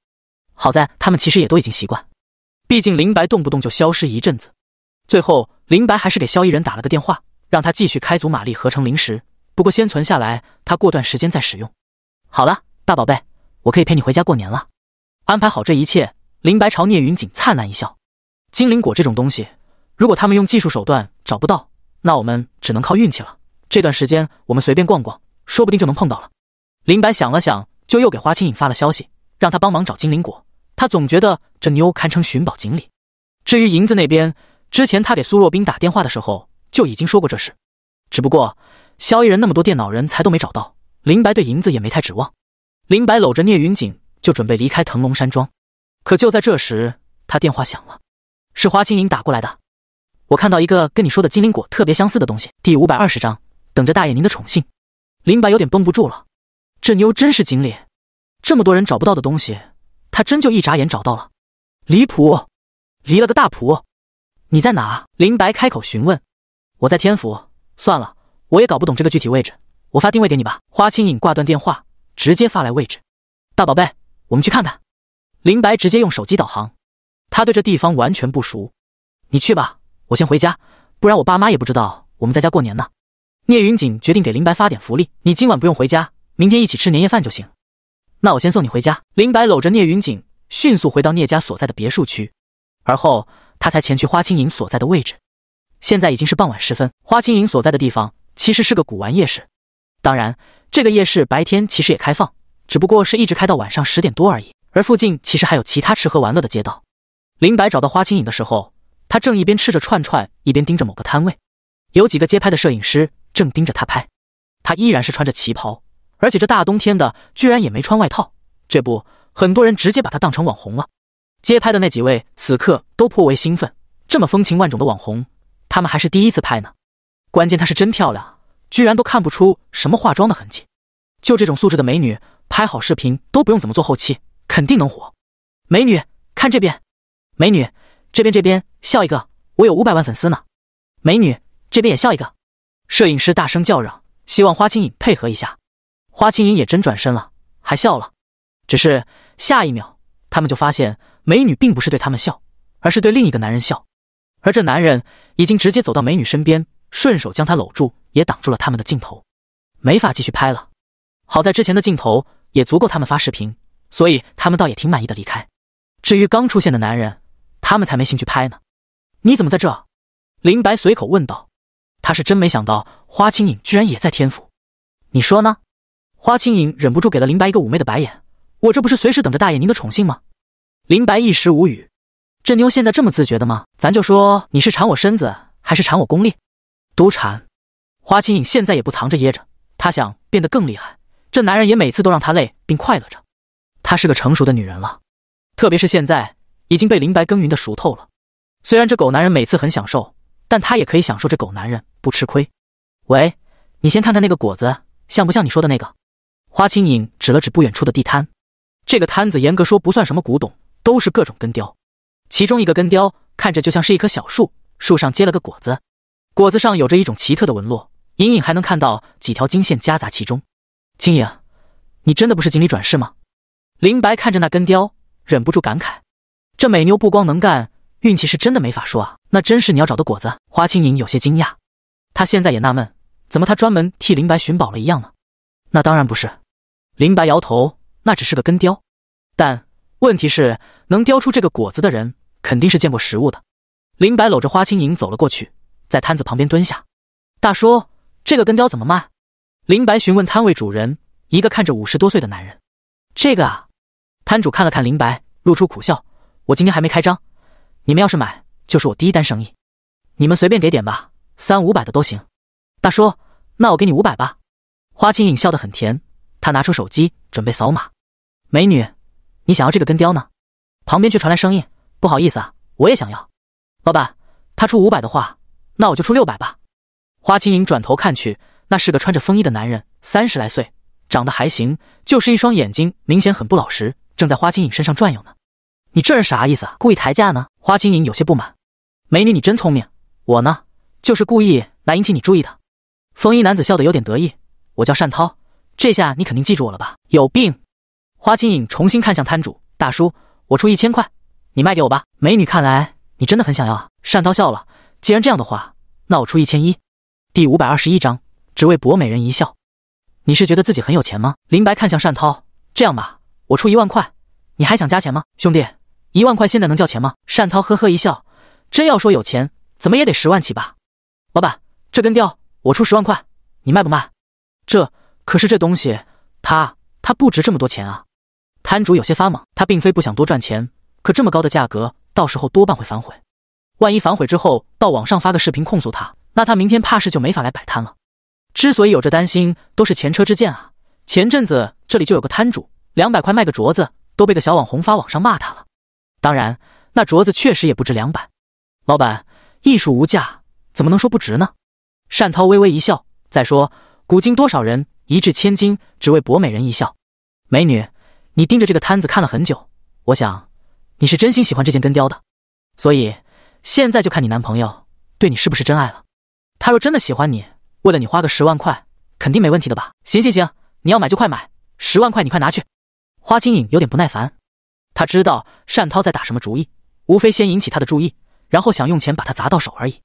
好在他们其实也都已经习惯，毕竟林白动不动就消失一阵子。最后。林白还是给萧逸人打了个电话，让他继续开足马力合成灵石，不过先存下来，他过段时间再使用。好了，大宝贝，我可以陪你回家过年了。安排好这一切，林白朝聂云锦灿烂一笑。精灵果这种东西，如果他们用技术手段找不到，那我们只能靠运气了。这段时间我们随便逛逛，说不定就能碰到了。林白想了想，就又给花清影发了消息，让他帮忙找精灵果。他总觉得这妞堪称寻宝锦鲤。至于银子那边，之前他给苏若冰打电话的时候就已经说过这事，只不过萧逸人那么多电脑人才都没找到，林白对银子也没太指望。林白搂着聂云锦就准备离开腾龙山庄，可就在这时，他电话响了，是花青影打过来的。我看到一个跟你说的精灵果特别相似的东西。第五百二十章，等着大爷您的宠幸。林白有点绷不住了，这妞真是精咧，这么多人找不到的东西，她真就一眨眼找到了，离谱，离了个大谱。你在哪？林白开口询问。我在天府。算了，我也搞不懂这个具体位置，我发定位给你吧。花清影挂断电话，直接发来位置。大宝贝，我们去看看。林白直接用手机导航。他对这地方完全不熟。你去吧，我先回家，不然我爸妈也不知道我们在家过年呢。聂云锦决定给林白发点福利，你今晚不用回家，明天一起吃年夜饭就行。那我先送你回家。林白搂着聂云锦，迅速回到聂家所在的别墅区，而后。他才前去花青影所在的位置。现在已经是傍晚时分，花青影所在的地方其实是个古玩夜市，当然，这个夜市白天其实也开放，只不过是一直开到晚上十点多而已。而附近其实还有其他吃喝玩乐的街道。林白找到花青影的时候，他正一边吃着串串，一边盯着某个摊位，有几个街拍的摄影师正盯着他拍。他依然是穿着旗袍，而且这大冬天的居然也没穿外套，这不，很多人直接把他当成网红了。街拍的那几位此刻都颇为兴奋，这么风情万种的网红，他们还是第一次拍呢。关键她是真漂亮，居然都看不出什么化妆的痕迹。就这种素质的美女，拍好视频都不用怎么做后期，肯定能火。美女，看这边！美女，这边这边，笑一个！我有五百万粉丝呢！美女，这边也笑一个！摄影师大声叫嚷，希望花青影配合一下。花青影也真转身了，还笑了。只是下一秒，他们就发现。美女并不是对他们笑，而是对另一个男人笑，而这男人已经直接走到美女身边，顺手将她搂住，也挡住了他们的镜头，没法继续拍了。好在之前的镜头也足够他们发视频，所以他们倒也挺满意的离开。至于刚出现的男人，他们才没兴趣拍呢。你怎么在这？林白随口问道。他是真没想到花清影居然也在天府，你说呢？花清影忍不住给了林白一个妩媚的白眼。我这不是随时等着大爷您的宠幸吗？林白一时无语，这妞现在这么自觉的吗？咱就说你是馋我身子还是馋我功力？都馋。花清影现在也不藏着掖着，她想变得更厉害，这男人也每次都让她累并快乐着。她是个成熟的女人了，特别是现在已经被林白耕耘的熟透了。虽然这狗男人每次很享受，但她也可以享受这狗男人不吃亏。喂，你先看看那个果子像不像你说的那个？花清影指了指不远处的地摊，这个摊子严格说不算什么古董。都是各种根雕，其中一个根雕看着就像是一棵小树，树上结了个果子，果子上有着一种奇特的纹络，隐隐还能看到几条金线夹杂其中。青影，你真的不是锦鲤转世吗？林白看着那根雕，忍不住感慨：这美妞不光能干，运气是真的没法说啊！那真是你要找的果子？花青影有些惊讶，他现在也纳闷，怎么他专门替林白寻宝了一样呢？那当然不是，林白摇头，那只是个根雕，但。问题是，能雕出这个果子的人，肯定是见过实物的。林白搂着花青影走了过去，在摊子旁边蹲下。大叔，这个根雕怎么卖？林白询问摊位主人，一个看着五十多岁的男人。这个啊，摊主看了看林白，露出苦笑。我今天还没开张，你们要是买，就是我第一单生意。你们随便给点吧，三五百的都行。大叔，那我给你五百吧。花青影笑得很甜，她拿出手机准备扫码。美女。你想要这个根雕呢，旁边却传来声音：“不好意思啊，我也想要。”老板，他出五百的话，那我就出六百吧。花青影转头看去，那是个穿着风衣的男人，三十来岁，长得还行，就是一双眼睛明显很不老实，正在花青影身上转悠呢。你这人啥意思啊？故意抬价呢？花青影有些不满。美女，你真聪明，我呢，就是故意来引起你注意的。风衣男子笑得有点得意：“我叫单涛，这下你肯定记住我了吧？”有病。花清影重新看向摊主大叔：“我出一千块，你卖给我吧。”美女，看来你真的很想要啊。单涛笑了：“既然这样的话，那我出一千一。”第五百二十一章只为博美人一笑。你是觉得自己很有钱吗？林白看向单涛：“这样吧，我出一万块，你还想加钱吗？兄弟，一万块现在能叫钱吗？”单涛呵呵一笑：“真要说有钱，怎么也得十万起吧。”老板，这根雕我出十万块，你卖不卖？这可是这东西，它它不值这么多钱啊。摊主有些发懵，他并非不想多赚钱，可这么高的价格，到时候多半会反悔。万一反悔之后，到网上发个视频控诉他，那他明天怕是就没法来摆摊了。之所以有这担心，都是前车之鉴啊。前阵子这里就有个摊主，两百块卖个镯子，都被个小网红发网上骂他了。当然，那镯子确实也不值两百。老板，艺术无价，怎么能说不值呢？单涛微微一笑，再说，古今多少人一掷千金，只为博美人一笑，美女。你盯着这个摊子看了很久，我想，你是真心喜欢这件根雕的，所以现在就看你男朋友对你是不是真爱了。他若真的喜欢你，为了你花个十万块，肯定没问题的吧？行行行，你要买就快买，十万块你快拿去。花清影有点不耐烦，他知道单涛在打什么主意，无非先引起他的注意，然后想用钱把他砸到手而已。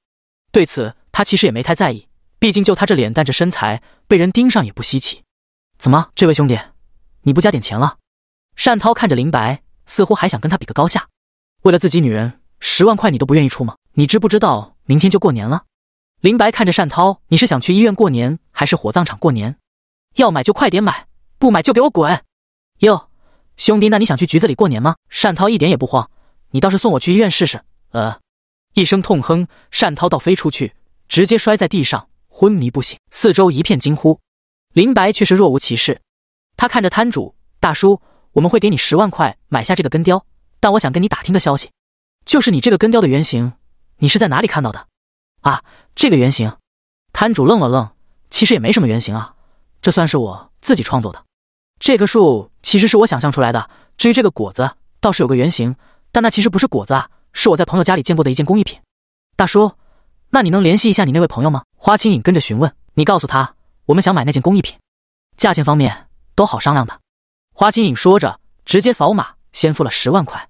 对此，他其实也没太在意，毕竟就他这脸蛋这身材，被人盯上也不稀奇。怎么，这位兄弟，你不加点钱了？单涛看着林白，似乎还想跟他比个高下。为了自己女人十万块你都不愿意出吗？你知不知道明天就过年了？林白看着单涛，你是想去医院过年，还是火葬场过年？要买就快点买，不买就给我滚！哟，兄弟，那你想去局子里过年吗？单涛一点也不慌，你倒是送我去医院试试。呃，一声痛哼，单涛倒飞出去，直接摔在地上，昏迷不醒。四周一片惊呼，林白却是若无其事。他看着摊主大叔。我们会给你十万块买下这个根雕，但我想跟你打听个消息，就是你这个根雕的原型，你是在哪里看到的？啊，这个原型？摊主愣了愣，其实也没什么原型啊，这算是我自己创作的。这棵树其实是我想象出来的，至于这个果子，倒是有个原型，但那其实不是果子，啊，是我在朋友家里见过的一件工艺品。大叔，那你能联系一下你那位朋友吗？花青影跟着询问，你告诉他，我们想买那件工艺品，价钱方面都好商量的。花清影说着，直接扫码，先付了十万块。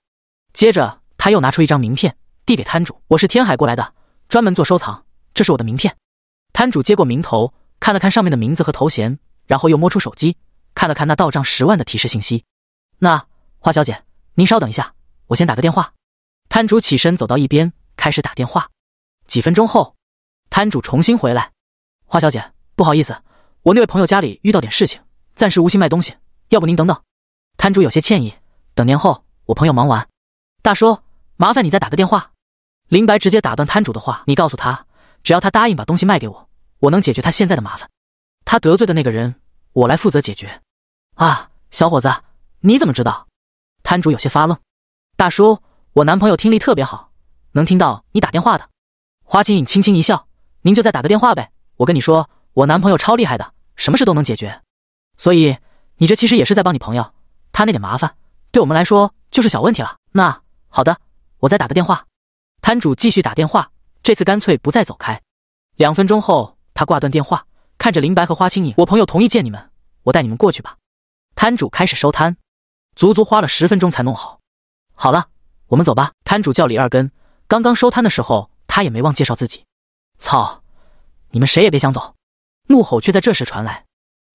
接着，他又拿出一张名片，递给摊主：“我是天海过来的，专门做收藏，这是我的名片。”摊主接过名头，看了看上面的名字和头衔，然后又摸出手机，看了看那到账十万的提示信息。那花小姐，您稍等一下，我先打个电话。摊主起身走到一边，开始打电话。几分钟后，摊主重新回来：“花小姐，不好意思，我那位朋友家里遇到点事情，暂时无心卖东西。”要不您等等，摊主有些歉意。等年后我朋友忙完，大叔，麻烦你再打个电话。林白直接打断摊主的话：“你告诉他，只要他答应把东西卖给我，我能解决他现在的麻烦。他得罪的那个人，我来负责解决。”啊，小伙子，你怎么知道？摊主有些发愣。大叔，我男朋友听力特别好，能听到你打电话的。花清影轻轻一笑：“您就再打个电话呗。我跟你说，我男朋友超厉害的，什么事都能解决。所以。”你这其实也是在帮你朋友，他那点麻烦对我们来说就是小问题了。那好的，我再打个电话。摊主继续打电话，这次干脆不再走开。两分钟后，他挂断电话，看着林白和花青影：“我朋友同意见你们，我带你们过去吧。”摊主开始收摊，足足花了十分钟才弄好。好了，我们走吧。摊主叫李二根，刚刚收摊的时候他也没忘介绍自己。操！你们谁也别想走！怒吼却在这时传来，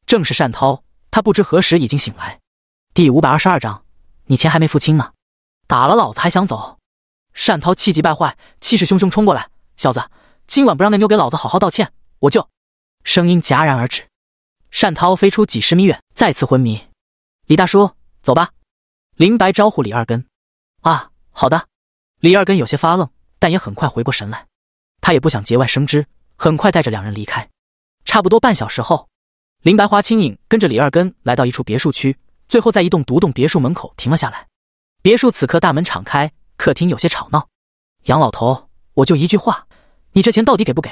正是单涛。他不知何时已经醒来。第五百二十二章，你钱还没付清呢，打了老子还想走？单涛气急败坏，气势汹汹冲过来：“小子，今晚不让那妞给老子好好道歉，我就……”声音戛然而止，单涛飞出几十米远，再次昏迷。李大叔，走吧。林白招呼李二根：“啊，好的。”李二根有些发愣，但也很快回过神来。他也不想节外生枝，很快带着两人离开。差不多半小时后。林白花轻影跟着李二根来到一处别墅区，最后在一栋独栋别墅门口停了下来。别墅此刻大门敞开，客厅有些吵闹。杨老头，我就一句话，你这钱到底给不给？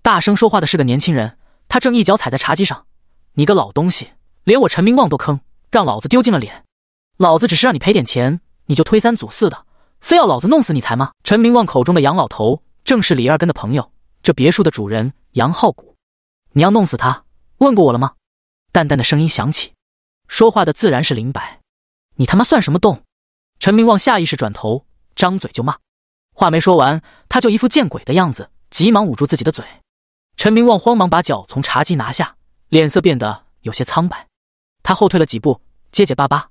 大声说话的是个年轻人，他正一脚踩在茶几上。你个老东西，连我陈明旺都坑，让老子丢尽了脸。老子只是让你赔点钱，你就推三阻四的，非要老子弄死你才吗？陈明旺口中的杨老头，正是李二根的朋友，这别墅的主人杨浩古。你要弄死他？问过我了吗？淡淡的声音响起，说话的自然是林白。你他妈算什么洞？陈明望下意识转头，张嘴就骂，话没说完，他就一副见鬼的样子，急忙捂住自己的嘴。陈明望慌忙把脚从茶几拿下，脸色变得有些苍白。他后退了几步，结结巴巴：“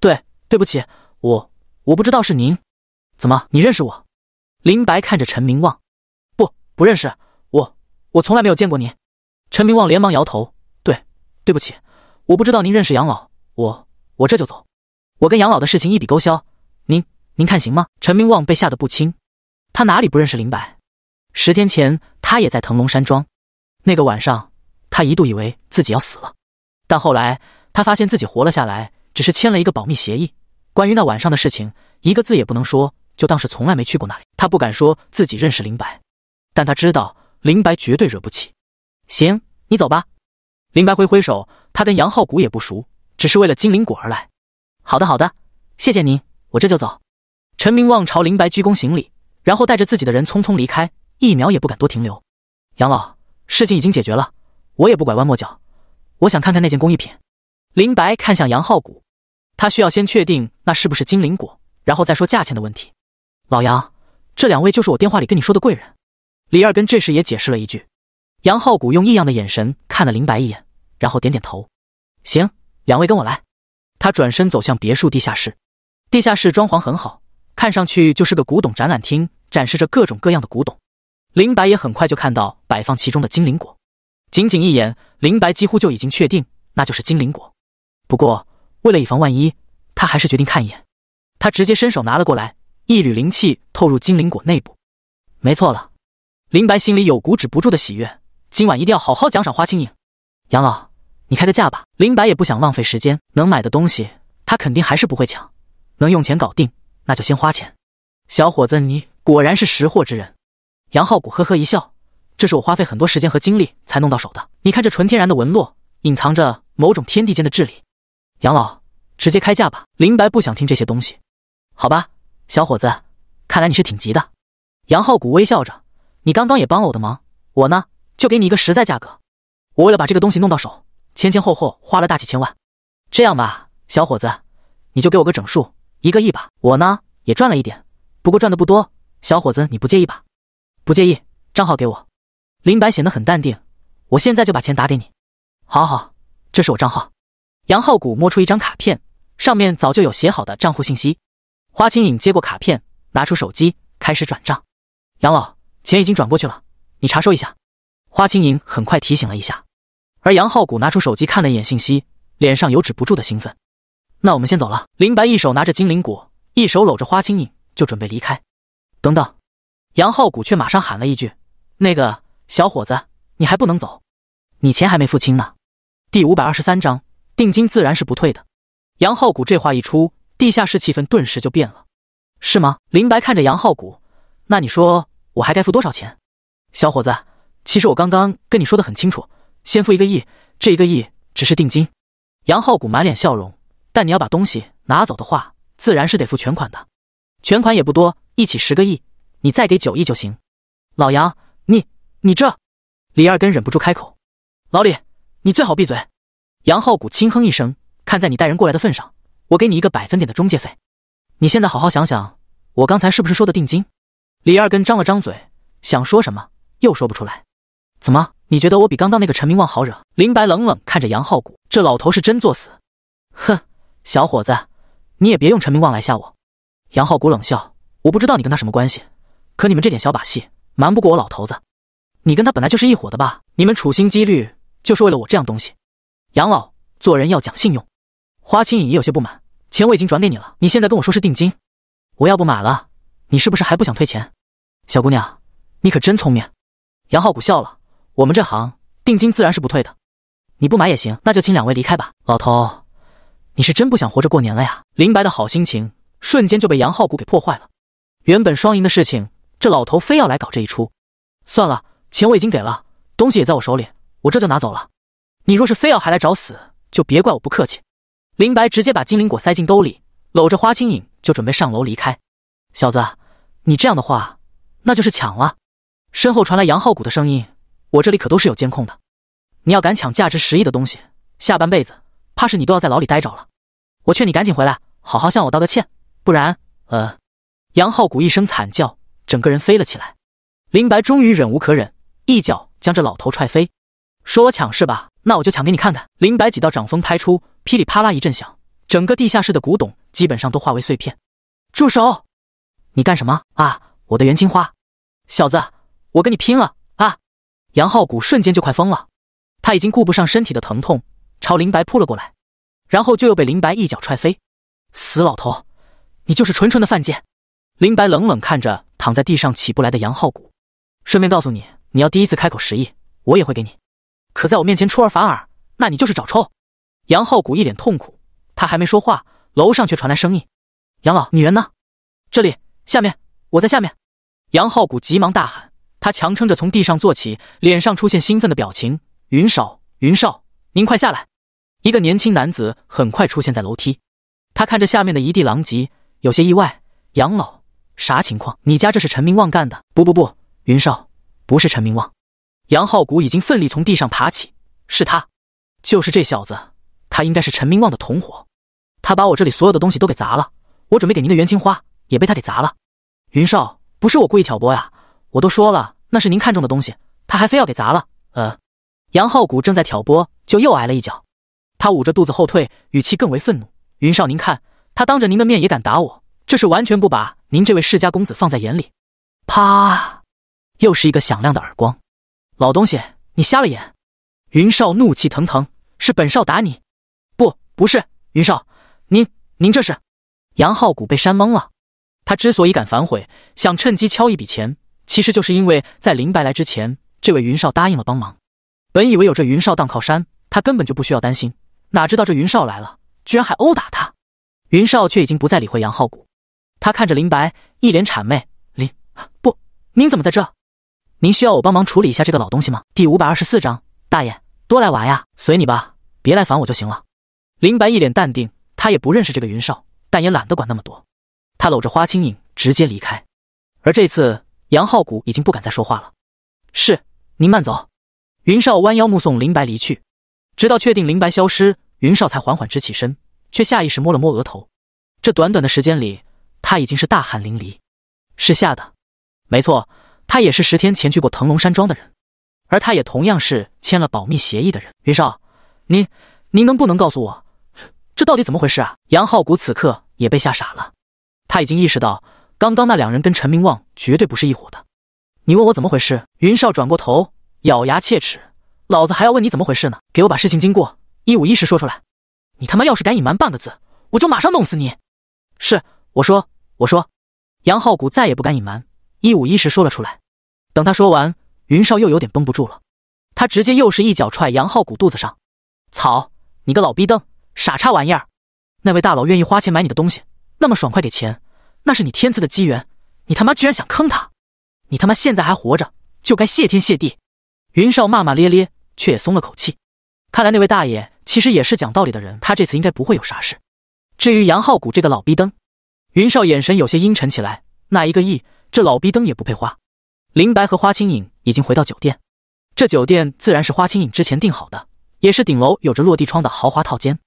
对，对不起，我我不知道是您。怎么，你认识我？”林白看着陈明望：“不，不认识，我，我从来没有见过你。”陈明旺连忙摇头：“对，对不起，我不知道您认识杨老，我我这就走。我跟杨老的事情一笔勾销，您您看行吗？”陈明旺被吓得不轻，他哪里不认识林白？十天前，他也在腾龙山庄。那个晚上，他一度以为自己要死了，但后来他发现自己活了下来，只是签了一个保密协议。关于那晚上的事情，一个字也不能说，就当是从来没去过那里。他不敢说自己认识林白，但他知道林白绝对惹不起。行，你走吧。林白挥挥手，他跟杨浩古也不熟，只是为了精灵果而来。好的，好的，谢谢您，我这就走。陈明望朝林白鞠躬行礼，然后带着自己的人匆匆离开，一秒也不敢多停留。杨老，事情已经解决了，我也不拐弯抹角，我想看看那件工艺品。林白看向杨浩古，他需要先确定那是不是精灵果，然后再说价钱的问题。老杨，这两位就是我电话里跟你说的贵人。李二根这时也解释了一句。杨浩古用异样的眼神看了林白一眼，然后点点头：“行，两位跟我来。”他转身走向别墅地下室。地下室装潢很好，看上去就是个古董展览厅，展示着各种各样的古董。林白也很快就看到摆放其中的精灵果，仅仅一眼，林白几乎就已经确定那就是精灵果。不过为了以防万一，他还是决定看一眼。他直接伸手拿了过来，一缕灵气透入精灵果内部，没错了。林白心里有股止不住的喜悦。今晚一定要好好奖赏花轻影，杨老，你开个价吧。林白也不想浪费时间，能买的东西他肯定还是不会抢，能用钱搞定那就先花钱。小伙子，你果然是识货之人。杨浩古呵呵一笑：“这是我花费很多时间和精力才弄到手的，你看这纯天然的纹络，隐藏着某种天地间的智力。杨老，直接开价吧。林白不想听这些东西。好吧，小伙子，看来你是挺急的。杨浩古微笑着：“你刚刚也帮了我的忙，我呢？”就给你一个实在价格，我为了把这个东西弄到手，前前后后花了大几千万。这样吧，小伙子，你就给我个整数，一个亿吧。我呢也赚了一点，不过赚的不多。小伙子，你不介意吧？不介意。账号给我。林白显得很淡定，我现在就把钱打给你。好好，这是我账号。杨浩谷摸出一张卡片，上面早就有写好的账户信息。花清影接过卡片，拿出手机开始转账。杨老，钱已经转过去了，你查收一下。花青影很快提醒了一下，而杨浩古拿出手机看了一眼信息，脸上有止不住的兴奋。那我们先走了。林白一手拿着精灵果，一手搂着花青影，就准备离开。等等，杨浩古却马上喊了一句：“那个小伙子，你还不能走，你钱还没付清呢。”第五百二十三章，定金自然是不退的。杨浩古这话一出，地下室气氛顿时就变了。是吗？林白看着杨浩古，那你说我还该付多少钱？小伙子。其实我刚刚跟你说的很清楚，先付一个亿，这一个亿只是定金。杨浩古满脸笑容，但你要把东西拿走的话，自然是得付全款的。全款也不多，一起十个亿，你再给九亿就行。老杨，你你这……李二根忍不住开口：“老李，你最好闭嘴。”杨浩古轻哼一声：“看在你带人过来的份上，我给你一个百分点的中介费。你现在好好想想，我刚才是不是说的定金？”李二根张了张嘴，想说什么，又说不出来。怎么？你觉得我比刚刚那个陈明旺好惹？林白冷冷看着杨浩谷，这老头是真作死。哼，小伙子，你也别用陈明旺来吓我。杨浩谷冷笑：“我不知道你跟他什么关系，可你们这点小把戏瞒不过我老头子。你跟他本来就是一伙的吧？你们处心积虑就是为了我这样东西。”杨老做人要讲信用。花清影也有些不满：“钱我已经转给你了，你现在跟我说是定金，我要不买了，你是不是还不想退钱？”小姑娘，你可真聪明。杨浩谷笑了。我们这行定金自然是不退的，你不买也行，那就请两位离开吧。老头，你是真不想活着过年了呀？林白的好心情瞬间就被杨浩古给破坏了。原本双赢的事情，这老头非要来搞这一出。算了，钱我已经给了，东西也在我手里，我这就拿走了。你若是非要还来找死，就别怪我不客气。林白直接把精灵果塞进兜里，搂着花清影就准备上楼离开。小子，你这样的话，那就是抢了。身后传来杨浩古的声音。我这里可都是有监控的，你要敢抢价值十亿的东西，下半辈子怕是你都要在牢里待着了。我劝你赶紧回来，好好向我道个歉，不然……呃，杨浩古一声惨叫，整个人飞了起来。林白终于忍无可忍，一脚将这老头踹飞，说我抢是吧？那我就抢给你看看。林白几道掌风拍出，噼里啪啦一阵响，整个地下室的古董基本上都化为碎片。住手！你干什么啊？我的元青花，小子，我跟你拼了！杨浩古瞬间就快疯了，他已经顾不上身体的疼痛，朝林白扑了过来，然后就又被林白一脚踹飞。死老头，你就是纯纯的犯贱！林白冷冷看着躺在地上起不来的杨浩古，顺便告诉你，你要第一次开口十亿，我也会给你，可在我面前出尔反尔，那你就是找抽！杨浩古一脸痛苦，他还没说话，楼上却传来声音：“杨老，你人呢？这里，下面，我在下面！”杨浩古急忙大喊。他强撑着从地上坐起，脸上出现兴奋的表情。云少，云少，您快下来！一个年轻男子很快出现在楼梯。他看着下面的一地狼藉，有些意外。杨老，啥情况？你家这是陈明旺干的？不不不，云少，不是陈明旺。杨浩古已经奋力从地上爬起，是他，就是这小子，他应该是陈明旺的同伙。他把我这里所有的东西都给砸了，我准备给您的元青花也被他给砸了。云少，不是我故意挑拨呀。我都说了，那是您看中的东西，他还非要给砸了。呃，杨浩古正在挑拨，就又挨了一脚，他捂着肚子后退，语气更为愤怒：“云少，您看，他当着您的面也敢打我，这是完全不把您这位世家公子放在眼里。”啪！又是一个响亮的耳光。老东西，你瞎了眼！云少怒气腾腾：“是本少打你？不，不是，云少，您您这是……”杨浩古被扇懵了。他之所以敢反悔，想趁机敲一笔钱。其实就是因为在林白来之前，这位云少答应了帮忙。本以为有这云少当靠山，他根本就不需要担心。哪知道这云少来了，居然还殴打他。云少却已经不再理会杨浩谷，他看着林白，一脸谄媚：“林，不，您怎么在这？您需要我帮忙处理一下这个老东西吗？”第五百二十四章，大爷多来玩呀，随你吧，别来烦我就行了。林白一脸淡定，他也不认识这个云少，但也懒得管那么多。他搂着花轻影直接离开，而这次。杨浩古已经不敢再说话了。是您慢走。云少弯腰目送林白离去，直到确定林白消失，云少才缓缓直起身，却下意识摸了摸额头。这短短的时间里，他已经是大汗淋漓。是吓的，没错。他也是十天前去过腾龙山庄的人，而他也同样是签了保密协议的人。云少，您您能不能告诉我，这到底怎么回事啊？杨浩古此刻也被吓傻了，他已经意识到。刚刚那两人跟陈明旺绝对不是一伙的，你问我怎么回事？云少转过头，咬牙切齿：“老子还要问你怎么回事呢！给我把事情经过一五一十说出来，你他妈要是敢隐瞒半个字，我就马上弄死你！”是，我说，我说。杨浩古再也不敢隐瞒，一五一十说了出来。等他说完，云少又有点绷不住了，他直接又是一脚踹杨浩古肚子上：“草，你个老逼灯，傻叉玩意儿！那位大佬愿意花钱买你的东西，那么爽快给钱。”那是你天赐的机缘，你他妈居然想坑他！你他妈现在还活着就该谢天谢地！云少骂骂咧咧，却也松了口气。看来那位大爷其实也是讲道理的人，他这次应该不会有啥事。至于杨浩古这个老逼灯，云少眼神有些阴沉起来。那一个亿，这老逼灯也不配花。林白和花清影已经回到酒店，这酒店自然是花清影之前订好的，也是顶楼有着落地窗的豪华套间。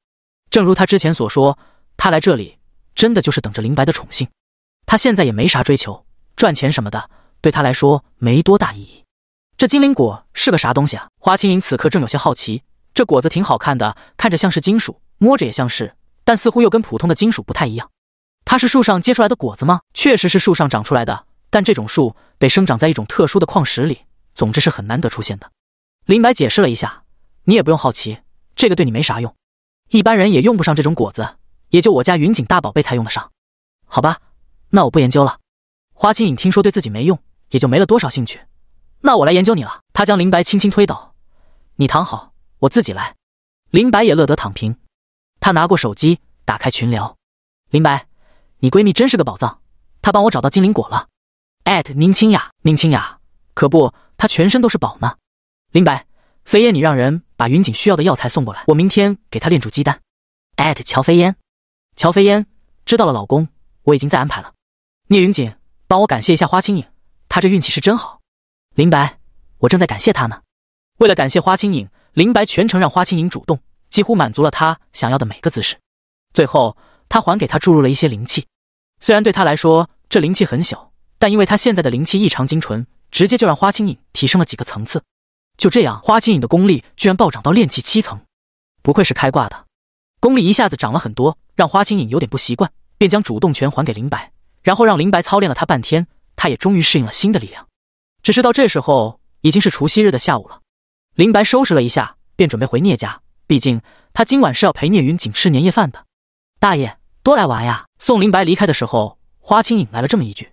正如他之前所说，他来这里真的就是等着林白的宠幸。他现在也没啥追求，赚钱什么的对他来说没多大意义。这精灵果是个啥东西啊？花青影此刻正有些好奇，这果子挺好看的，看着像是金属，摸着也像是，但似乎又跟普通的金属不太一样。它是树上结出来的果子吗？确实是树上长出来的，但这种树得生长在一种特殊的矿石里，总之是很难得出现的。林白解释了一下，你也不用好奇，这个对你没啥用，一般人也用不上这种果子，也就我家云锦大宝贝才用得上，好吧？那我不研究了，花清影听说对自己没用，也就没了多少兴趣。那我来研究你了。她将林白轻轻推倒，你躺好，我自己来。林白也乐得躺平。他拿过手机，打开群聊。林白，你闺蜜真是个宝藏，她帮我找到金灵果了。宁清雅，宁清雅，可不，她全身都是宝呢。林白，飞燕，你让人把云锦需要的药材送过来，我明天给她炼蛋。艾丹。乔飞燕，乔飞燕，知道了，老公，我已经在安排了。聂云锦，帮我感谢一下花清影，她这运气是真好。林白，我正在感谢她呢。为了感谢花清影，林白全程让花清影主动，几乎满足了她想要的每个姿势。最后，他还给他注入了一些灵气。虽然对他来说这灵气很小，但因为他现在的灵气异常精纯，直接就让花清影提升了几个层次。就这样，花清影的功力居然暴涨到炼气七层，不愧是开挂的，功力一下子涨了很多，让花清影有点不习惯，便将主动权还给林白。然后让林白操练了他半天，他也终于适应了新的力量。只是到这时候，已经是除夕日的下午了。林白收拾了一下，便准备回聂家，毕竟他今晚是要陪聂云锦吃年夜饭的。大爷，多来玩呀！送林白离开的时候，花青影来了这么一句，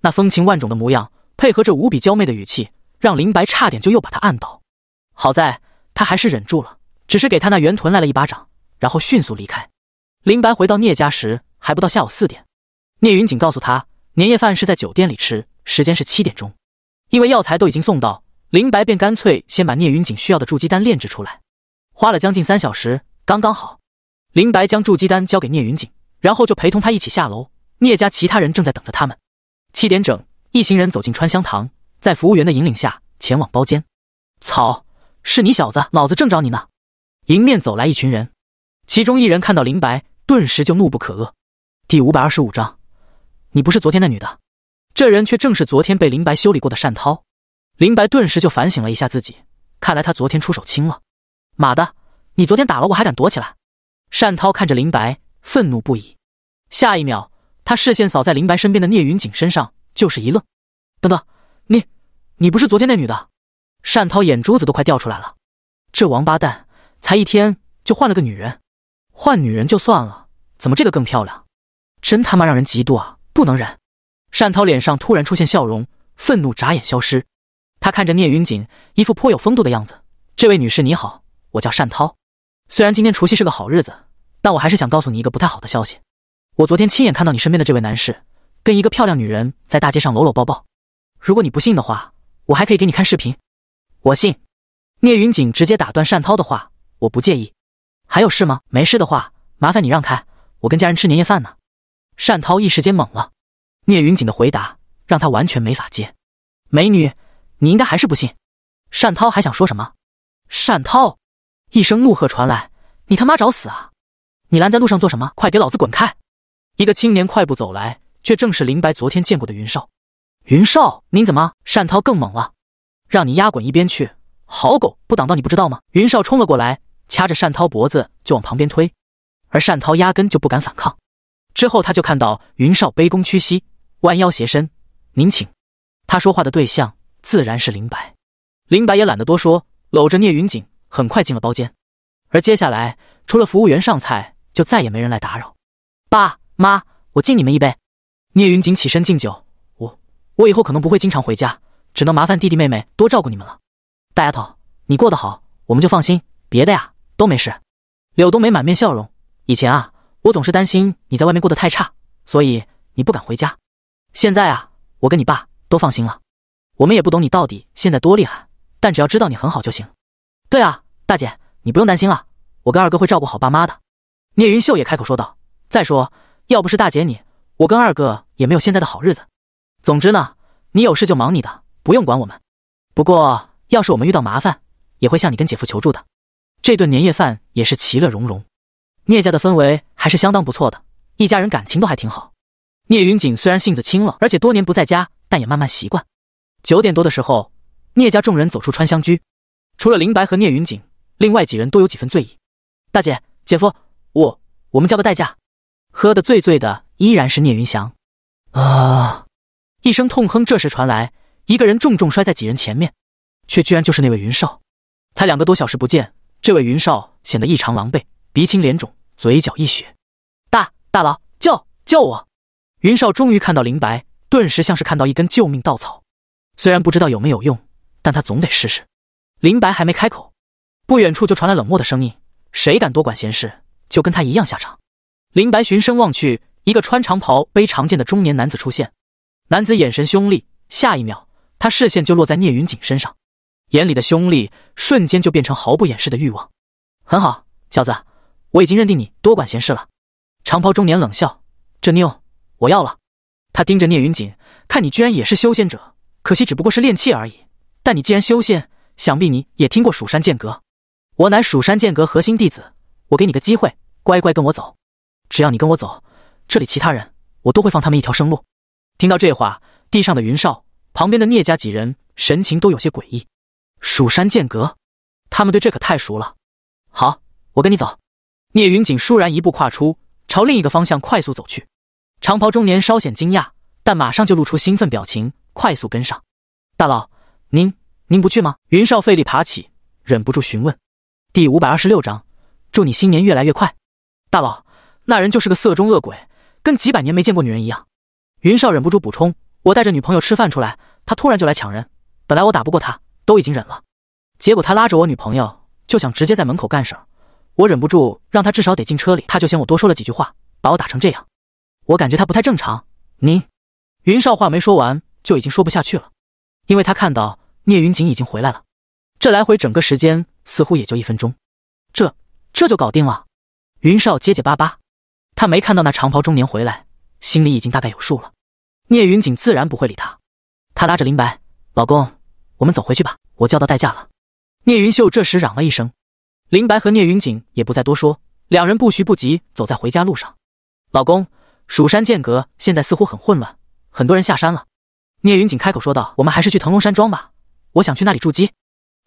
那风情万种的模样，配合着无比娇媚的语气，让林白差点就又把他按倒。好在他还是忍住了，只是给他那圆臀来了一巴掌，然后迅速离开。林白回到聂家时，还不到下午四点。聂云锦告诉他，年夜饭是在酒店里吃，时间是七点钟。因为药材都已经送到，林白便干脆先把聂云锦需要的筑基丹炼制出来，花了将近三小时，刚刚好。林白将筑基丹交给聂云锦，然后就陪同他一起下楼。聂家其他人正在等着他们。七点整，一行人走进川香堂，在服务员的引领下前往包间。草，是你小子，老子正找你呢！迎面走来一群人，其中一人看到林白，顿时就怒不可遏。第五百二十五章。你不是昨天那女的，这人却正是昨天被林白修理过的单涛。林白顿时就反省了一下自己，看来他昨天出手轻了。妈的，你昨天打了我还敢躲起来？单涛看着林白，愤怒不已。下一秒，他视线扫在林白身边的聂云锦身上，就是一愣。等等，你，你不是昨天那女的？单涛眼珠子都快掉出来了。这王八蛋，才一天就换了个女人，换女人就算了，怎么这个更漂亮？真他妈让人嫉妒啊！不能忍，单涛脸上突然出现笑容，愤怒眨眼消失。他看着聂云锦，一副颇有风度的样子。这位女士你好，我叫单涛。虽然今天除夕是个好日子，但我还是想告诉你一个不太好的消息。我昨天亲眼看到你身边的这位男士跟一个漂亮女人在大街上搂搂抱抱。如果你不信的话，我还可以给你看视频。我信。聂云锦直接打断单涛的话，我不介意。还有事吗？没事的话，麻烦你让开，我跟家人吃年夜饭呢。单涛一时间懵了，聂云锦的回答让他完全没法接。美女，你应该还是不信。单涛还想说什么，单涛一声怒喝传来：“你他妈找死啊！你拦在路上做什么？快给老子滚开！”一个青年快步走来，却正是林白昨天见过的云少。云少，您怎么？单涛更懵了，让你压滚一边去，好狗不挡道，你不知道吗？云少冲了过来，掐着单涛脖子就往旁边推，而单涛压根就不敢反抗。之后，他就看到云少卑躬屈膝，弯腰斜身，您请。他说话的对象自然是林白，林白也懒得多说，搂着聂云锦，很快进了包间。而接下来，除了服务员上菜，就再也没人来打扰。爸妈，我敬你们一杯。聂云锦起身敬酒，我我以后可能不会经常回家，只能麻烦弟弟妹妹多照顾你们了。大丫头，你过得好，我们就放心。别的呀，都没事。柳冬梅满面笑容，以前啊。我总是担心你在外面过得太差，所以你不敢回家。现在啊，我跟你爸都放心了。我们也不懂你到底现在多厉害，但只要知道你很好就行。对啊，大姐，你不用担心了，我跟二哥会照顾好爸妈的。聂云秀也开口说道：“再说，要不是大姐你，我跟二哥也没有现在的好日子。总之呢，你有事就忙你的，不用管我们。不过要是我们遇到麻烦，也会向你跟姐夫求助的。”这顿年夜饭也是其乐融融，聂家的氛围。还是相当不错的，一家人感情都还挺好。聂云锦虽然性子清冷，而且多年不在家，但也慢慢习惯。九点多的时候，聂家众人走出川香居，除了林白和聂云锦，另外几人都有几分醉意。大姐、姐夫，我我们叫个代驾。喝的醉醉的依然是聂云翔。啊！一声痛哼，这时传来，一个人重重摔在几人前面，却居然就是那位云少。才两个多小时不见，这位云少显得异常狼狈，鼻青脸肿。嘴角一血，大大佬救救我！云少终于看到林白，顿时像是看到一根救命稻草。虽然不知道有没有用，但他总得试试。林白还没开口，不远处就传来冷漠的声音：“谁敢多管闲事，就跟他一样下场。”林白循声望去，一个穿长袍、背长剑的中年男子出现。男子眼神凶厉，下一秒，他视线就落在聂云锦身上，眼里的凶厉瞬间就变成毫不掩饰的欲望。很好，小子。我已经认定你多管闲事了，长袍中年冷笑：“这妞我要了。”他盯着聂云锦，看你居然也是修仙者，可惜只不过是炼气而已。但你既然修仙，想必你也听过蜀山剑阁。我乃蜀山剑阁核心弟子，我给你个机会，乖乖跟我走。只要你跟我走，这里其他人我都会放他们一条生路。听到这话，地上的云少旁边的聂家几人神情都有些诡异。蜀山剑阁，他们对这可太熟了。好，我跟你走。聂云锦倏然一步跨出，朝另一个方向快速走去。长袍中年稍显惊讶，但马上就露出兴奋表情，快速跟上。大佬，您您不去吗？云少费力爬起，忍不住询问。第五百二十六章，祝你新年越来越快。大佬，那人就是个色中恶鬼，跟几百年没见过女人一样。云少忍不住补充：“我带着女朋友吃饭出来，他突然就来抢人。本来我打不过他，都已经忍了，结果他拉着我女朋友，就想直接在门口干儿。我忍不住让他至少得进车里，他就嫌我多说了几句话，把我打成这样。我感觉他不太正常。您，云少话没说完就已经说不下去了，因为他看到聂云锦已经回来了。这来回整个时间似乎也就一分钟，这这就搞定了。云少结结巴巴，他没看到那长袍中年回来，心里已经大概有数了。聂云锦自然不会理他，他拉着林白，老公，我们走回去吧，我叫到代驾了。聂云秀这时嚷了一声。林白和聂云锦也不再多说，两人不徐不急，走在回家路上。老公，蜀山剑阁现在似乎很混乱，很多人下山了。聂云锦开口说道：“我们还是去腾龙山庄吧，我想去那里筑基。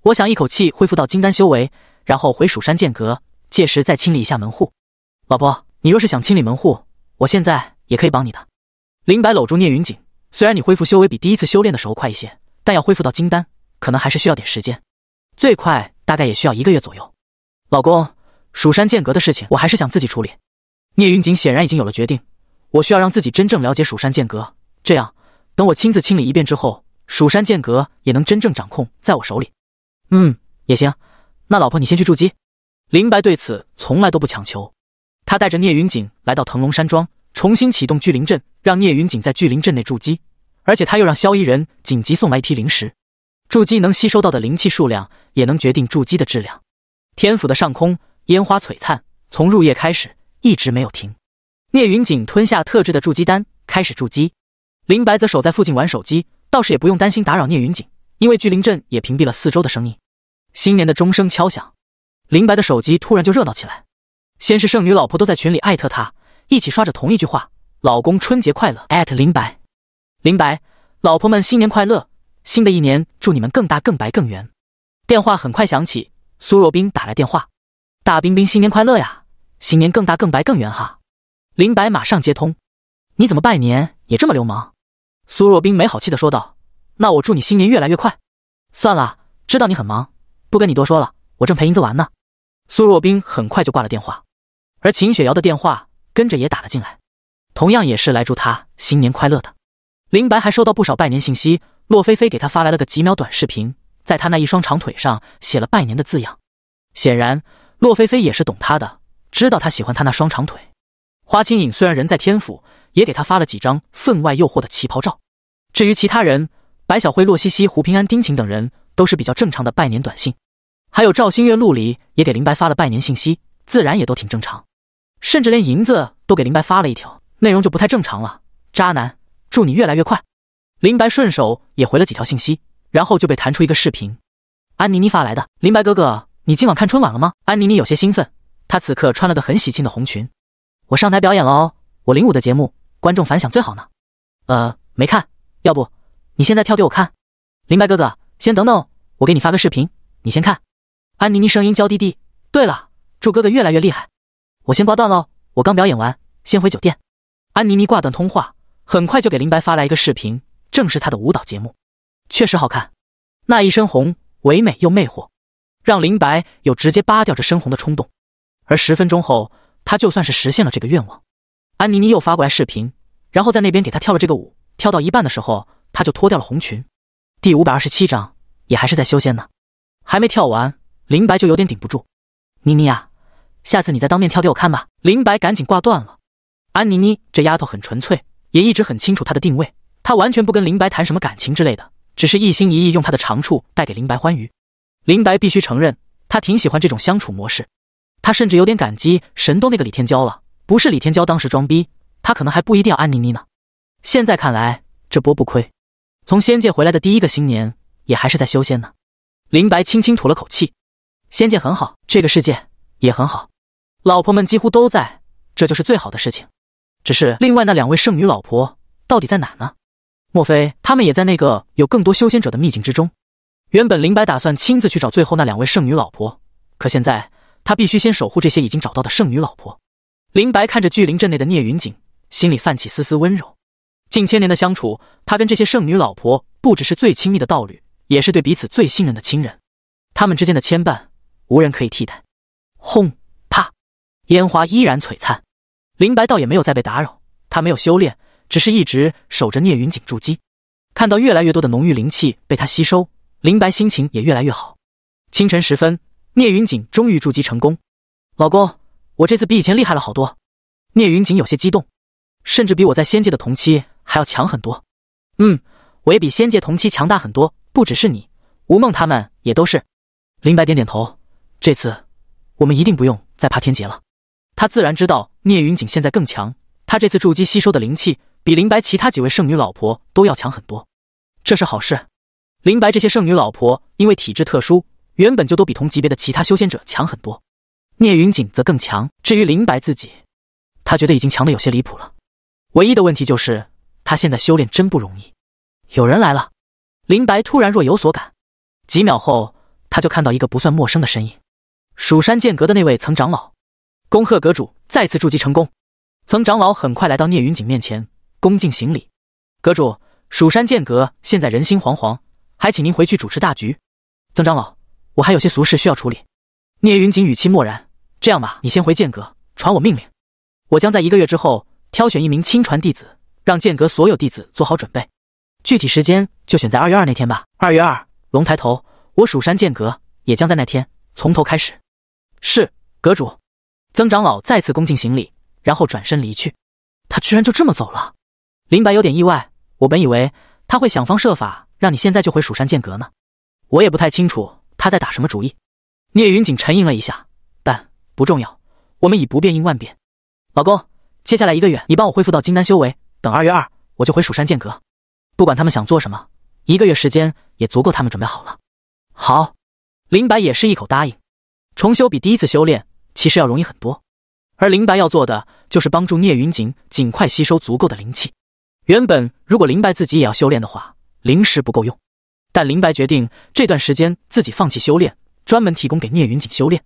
我想一口气恢复到金丹修为，然后回蜀山剑阁，届时再清理一下门户。老婆，你若是想清理门户，我现在也可以帮你的。”林白搂住聂云锦，虽然你恢复修为比第一次修炼的时候快一些，但要恢复到金丹，可能还是需要点时间，最快大概也需要一个月左右。老公，蜀山剑阁的事情，我还是想自己处理。聂云锦显然已经有了决定，我需要让自己真正了解蜀山剑阁，这样等我亲自清理一遍之后，蜀山剑阁也能真正掌控在我手里。嗯，也行，那老婆你先去筑基。林白对此从来都不强求，他带着聂云锦来到腾龙山庄，重新启动聚灵阵，让聂云锦在聚灵阵内筑基，而且他又让萧依人紧急送来一批灵石，筑基能吸收到的灵气数量，也能决定筑基的质量。天府的上空，烟花璀璨，从入夜开始一直没有停。聂云锦吞下特制的筑基丹，开始筑基。林白则守在附近玩手机，倒是也不用担心打扰聂云锦，因为巨灵阵也屏蔽了四周的声音。新年的钟声敲响，林白的手机突然就热闹起来。先是剩女老婆都在群里艾特他，一起刷着同一句话：“老公，春节快乐！”艾特林白，林白，老婆们新年快乐，新的一年祝你们更大、更白、更圆。电话很快响起。苏若冰打来电话：“大冰冰，新年快乐呀！新年更大、更白、更圆哈！”林白马上接通：“你怎么拜年也这么流氓？”苏若冰没好气的说道：“那我祝你新年越来越快。”算了，知道你很忙，不跟你多说了。我正陪银子玩呢。苏若冰很快就挂了电话，而秦雪瑶的电话跟着也打了进来，同样也是来祝他新年快乐的。林白还收到不少拜年信息，洛菲菲给他发来了个几秒短视频。在他那一双长腿上写了拜年的字样，显然洛菲菲也是懂他的，知道他喜欢他那双长腿。花清影虽然人在天府，也给他发了几张分外诱惑的旗袍照。至于其他人，白小辉、洛西西、胡平安、丁晴等人都是比较正常的拜年短信。还有赵新月、陆离也给林白发了拜年信息，自然也都挺正常。甚至连银子都给林白发了一条，内容就不太正常了：“渣男，祝你越来越快。”林白顺手也回了几条信息。然后就被弹出一个视频，安妮妮发来的。林白哥哥，你今晚看春晚了吗？安妮妮有些兴奋，她此刻穿了个很喜庆的红裙，我上台表演了哦，我领舞的节目，观众反响最好呢。呃，没看，要不你现在跳给我看？林白哥哥，先等等，我给你发个视频，你先看。安妮妮声音娇滴滴，对了，祝哥哥越来越厉害。我先挂断喽，我刚表演完，先回酒店。安妮妮挂断通话，很快就给林白发来一个视频，正是她的舞蹈节目。确实好看，那一身红唯美又魅惑，让林白有直接扒掉这身红的冲动。而十分钟后，他就算是实现了这个愿望。安妮妮又发过来视频，然后在那边给他跳了这个舞。跳到一半的时候，他就脱掉了红裙。第五百二十七章也还是在修仙呢，还没跳完，林白就有点顶不住。妮妮呀，下次你再当面跳给我看吧。林白赶紧挂断了。安妮妮这丫头很纯粹，也一直很清楚她的定位，她完全不跟林白谈什么感情之类的。只是一心一意用他的长处带给林白欢愉，林白必须承认，他挺喜欢这种相处模式。他甚至有点感激神都那个李天骄了，不是李天骄当时装逼，他可能还不一定要安妮妮呢。现在看来，这波不亏。从仙界回来的第一个新年，也还是在修仙呢。林白轻轻吐了口气，仙界很好，这个世界也很好，老婆们几乎都在，这就是最好的事情。只是另外那两位圣女老婆到底在哪呢？莫非他们也在那个有更多修仙者的秘境之中？原本林白打算亲自去找最后那两位圣女老婆，可现在他必须先守护这些已经找到的圣女老婆。林白看着巨灵阵内的聂云锦，心里泛起丝丝温柔。近千年的相处，他跟这些圣女老婆不只是最亲密的道侣，也是对彼此最信任的亲人。他们之间的牵绊，无人可以替代。轰！啪！烟花依然璀璨，林白倒也没有再被打扰，他没有修炼。只是一直守着聂云锦筑基，看到越来越多的浓郁灵气被他吸收，林白心情也越来越好。清晨时分，聂云锦终于筑基成功。老公，我这次比以前厉害了好多。聂云锦有些激动，甚至比我在仙界的同期还要强很多。嗯，我也比仙界同期强大很多，不只是你，吴梦他们也都是。林白点点头，这次，我们一定不用再怕天劫了。他自然知道聂云锦现在更强，他这次筑基吸收的灵气。比林白其他几位圣女老婆都要强很多，这是好事。林白这些圣女老婆因为体质特殊，原本就都比同级别的其他修仙者强很多。聂云锦则更强。至于林白自己，他觉得已经强的有些离谱了。唯一的问题就是他现在修炼真不容易。有人来了，林白突然若有所感。几秒后，他就看到一个不算陌生的身影——蜀山剑阁的那位曾长老。恭贺阁主再次筑基成功！曾长老很快来到聂云锦面前。恭敬行礼，阁主，蜀山剑阁现在人心惶惶，还请您回去主持大局。曾长老，我还有些俗事需要处理。聂云锦语气漠然：“这样吧，你先回剑阁传我命令，我将在一个月之后挑选一名亲传弟子，让剑阁所有弟子做好准备。具体时间就选在二月二那天吧。二月二，龙抬头，我蜀山剑阁也将在那天从头开始。”是阁主，曾长老再次恭敬行礼，然后转身离去。他居然就这么走了。林白有点意外，我本以为他会想方设法让你现在就回蜀山剑阁呢。我也不太清楚他在打什么主意。聂云锦沉吟了一下，但不重要，我们以不变应万变。老公，接下来一个月你帮我恢复到金丹修为，等二月二我就回蜀山剑阁。不管他们想做什么，一个月时间也足够他们准备好了。好，林白也是一口答应。重修比第一次修炼其实要容易很多，而林白要做的就是帮助聂云锦尽快吸收足够的灵气。原本如果林白自己也要修炼的话，灵石不够用。但林白决定这段时间自己放弃修炼，专门提供给聂云锦修炼。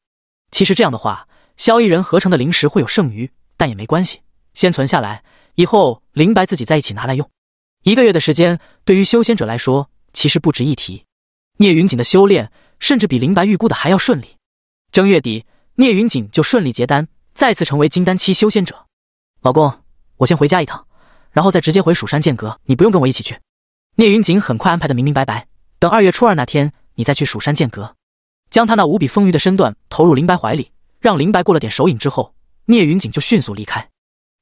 其实这样的话，萧逸人合成的灵石会有剩余，但也没关系，先存下来，以后林白自己再一起拿来用。一个月的时间对于修仙者来说，其实不值一提。聂云锦的修炼甚至比林白预估的还要顺利。正月底，聂云锦就顺利结丹，再次成为金丹期修仙者。老公，我先回家一趟。然后再直接回蜀山剑阁，你不用跟我一起去。聂云锦很快安排的明明白白，等二月初二那天，你再去蜀山剑阁，将他那无比丰腴的身段投入林白怀里，让林白过了点手瘾之后，聂云锦就迅速离开。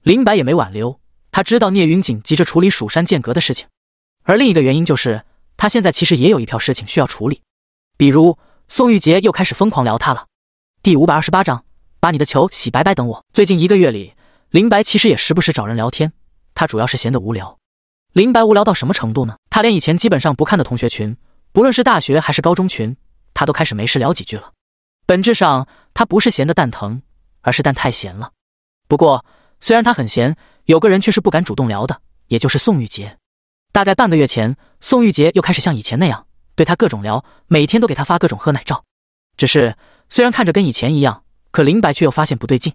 林白也没挽留，他知道聂云锦急着处理蜀山剑阁的事情，而另一个原因就是他现在其实也有一票事情需要处理，比如宋玉杰又开始疯狂聊他了。第五百二十八章，把你的球洗白白。等我最近一个月里，林白其实也时不时找人聊天。他主要是闲得无聊，林白无聊到什么程度呢？他连以前基本上不看的同学群，不论是大学还是高中群，他都开始没事聊几句了。本质上，他不是闲得蛋疼，而是蛋太闲了。不过，虽然他很闲，有个人却是不敢主动聊的，也就是宋玉杰。大概半个月前，宋玉杰又开始像以前那样对他各种聊，每天都给他发各种喝奶照。只是虽然看着跟以前一样，可林白却又发现不对劲，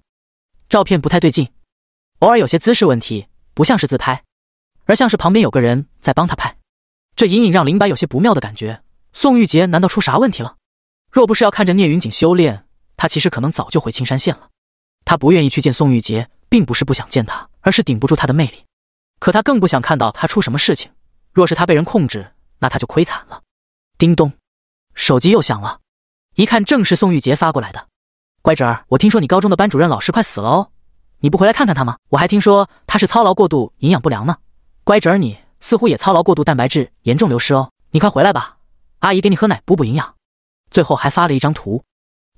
照片不太对劲，偶尔有些姿势问题。不像是自拍，而像是旁边有个人在帮他拍，这隐隐让林白有些不妙的感觉。宋玉杰难道出啥问题了？若不是要看着聂云锦修炼，他其实可能早就回青山县了。他不愿意去见宋玉杰，并不是不想见他，而是顶不住他的魅力。可他更不想看到他出什么事情。若是他被人控制，那他就亏惨了。叮咚，手机又响了，一看正是宋玉杰发过来的。乖侄儿，我听说你高中的班主任老师快死了哦。你不回来看看他吗？我还听说他是操劳过度、营养不良呢。乖侄儿，你似乎也操劳过度，蛋白质严重流失哦。你快回来吧，阿姨给你喝奶补补营养。最后还发了一张图，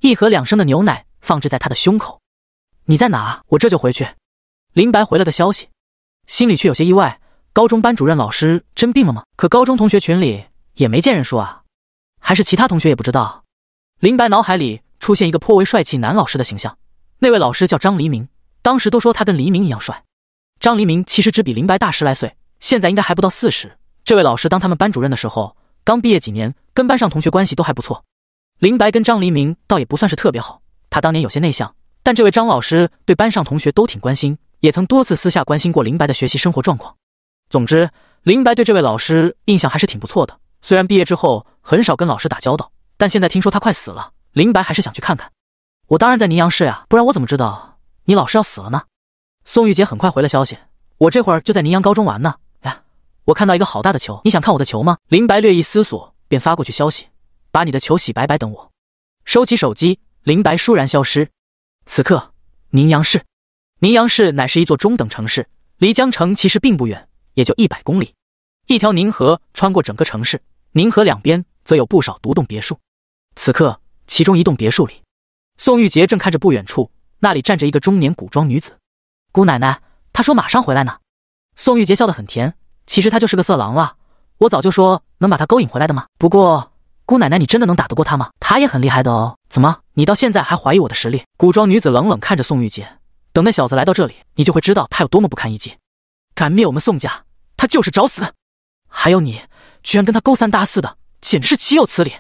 一盒两升的牛奶放置在他的胸口。你在哪？我这就回去。林白回了个消息，心里却有些意外：高中班主任老师真病了吗？可高中同学群里也没见人说啊，还是其他同学也不知道。林白脑海里出现一个颇为帅气男老师的形象，那位老师叫张黎明。当时都说他跟黎明一样帅，张黎明其实只比林白大十来岁，现在应该还不到四十。这位老师当他们班主任的时候，刚毕业几年，跟班上同学关系都还不错。林白跟张黎明倒也不算是特别好，他当年有些内向，但这位张老师对班上同学都挺关心，也曾多次私下关心过林白的学习生活状况。总之，林白对这位老师印象还是挺不错的。虽然毕业之后很少跟老师打交道，但现在听说他快死了，林白还是想去看看。我当然在宁阳市呀，不然我怎么知道？你老师要死了呢！宋玉洁很快回了消息，我这会儿就在宁阳高中玩呢。呀，我看到一个好大的球，你想看我的球吗？林白略一思索，便发过去消息，把你的球洗白白，等我。收起手机，林白倏然消失。此刻，宁阳市，宁阳市乃是一座中等城市，离江城其实并不远，也就一百公里。一条宁河穿过整个城市，宁河两边则有不少独栋别墅。此刻，其中一栋别墅里，宋玉洁正看着不远处。那里站着一个中年古装女子，姑奶奶，她说马上回来呢。宋玉洁笑得很甜，其实她就是个色狼了。我早就说能把她勾引回来的吗？不过姑奶奶，你真的能打得过他吗？他也很厉害的哦。怎么，你到现在还怀疑我的实力？古装女子冷冷看着宋玉洁，等那小子来到这里，你就会知道他有多么不堪一击。敢灭我们宋家，他就是找死。还有你，居然跟他勾三搭四的，简直是岂有此理！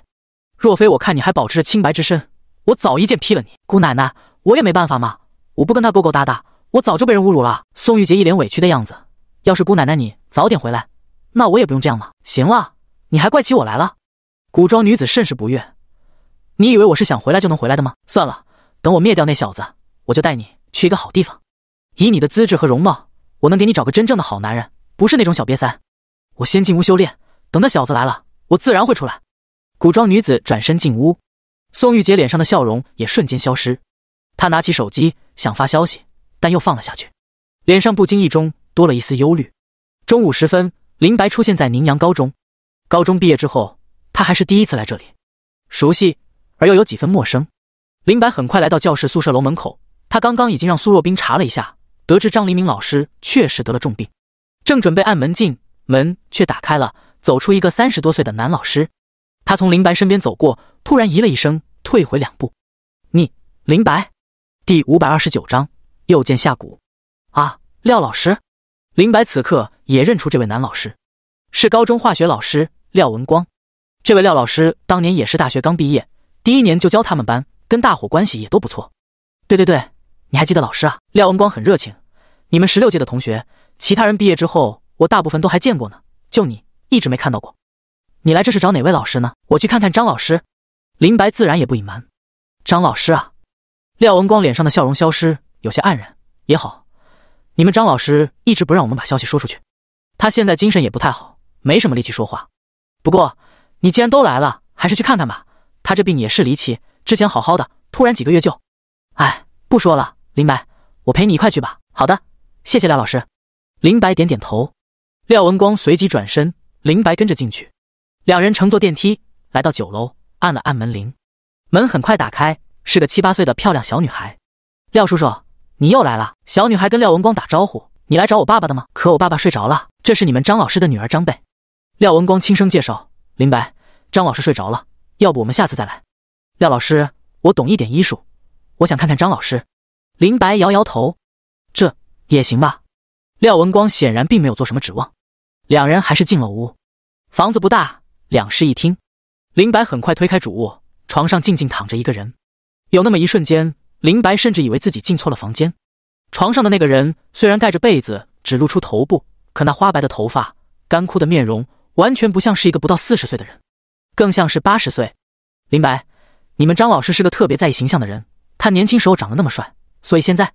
若非我看你还保持着清白之身，我早一剑劈了你。姑奶奶。我也没办法嘛，我不跟他勾勾搭搭，我早就被人侮辱了。宋玉洁一脸委屈的样子。要是姑奶奶你早点回来，那我也不用这样嘛。行了，你还怪起我来了。古装女子甚是不悦。你以为我是想回来就能回来的吗？算了，等我灭掉那小子，我就带你去一个好地方。以你的资质和容貌，我能给你找个真正的好男人，不是那种小瘪三。我先进屋修炼，等那小子来了，我自然会出来。古装女子转身进屋，宋玉洁脸上的笑容也瞬间消失。他拿起手机想发消息，但又放了下去，脸上不经意中多了一丝忧虑。中午时分，林白出现在宁阳高中。高中毕业之后，他还是第一次来这里，熟悉而又有几分陌生。林白很快来到教室宿舍楼门口，他刚刚已经让苏若冰查了一下，得知张黎明老师确实得了重病，正准备按门禁，门却打开了，走出一个三十多岁的男老师。他从林白身边走过，突然咦了一声，退回两步：“你，林白。”第五百二十九章，又见下谷。啊，廖老师，林白此刻也认出这位男老师，是高中化学老师廖文光。这位廖老师当年也是大学刚毕业，第一年就教他们班，跟大伙关系也都不错。对对对，你还记得老师啊？廖文光很热情。你们十六届的同学，其他人毕业之后，我大部分都还见过呢，就你一直没看到过。你来这是找哪位老师呢？我去看看张老师。林白自然也不隐瞒，张老师啊。廖文光脸上的笑容消失，有些黯然。也好，你们张老师一直不让我们把消息说出去。他现在精神也不太好，没什么力气说话。不过你既然都来了，还是去看看吧。他这病也是离奇，之前好好的，突然几个月就……哎，不说了。林白，我陪你一块去吧。好的，谢谢廖老师。林白点点头。廖文光随即转身，林白跟着进去。两人乘坐电梯来到九楼，按了按门铃，门很快打开。是个七八岁的漂亮小女孩，廖叔叔，你又来了。小女孩跟廖文光打招呼：“你来找我爸爸的吗？可我爸爸睡着了。”这是你们张老师的女儿张贝。廖文光轻声介绍：“林白，张老师睡着了，要不我们下次再来。”廖老师，我懂一点医术，我想看看张老师。林白摇摇头：“这也行吧？”廖文光显然并没有做什么指望，两人还是进了屋。房子不大，两室一厅。林白很快推开主卧，床上静静躺着一个人。有那么一瞬间，林白甚至以为自己进错了房间。床上的那个人虽然盖着被子，只露出头部，可那花白的头发、干枯的面容，完全不像是一个不到四十岁的人，更像是八十岁。林白，你们张老师是个特别在意形象的人。他年轻时候长得那么帅，所以现在，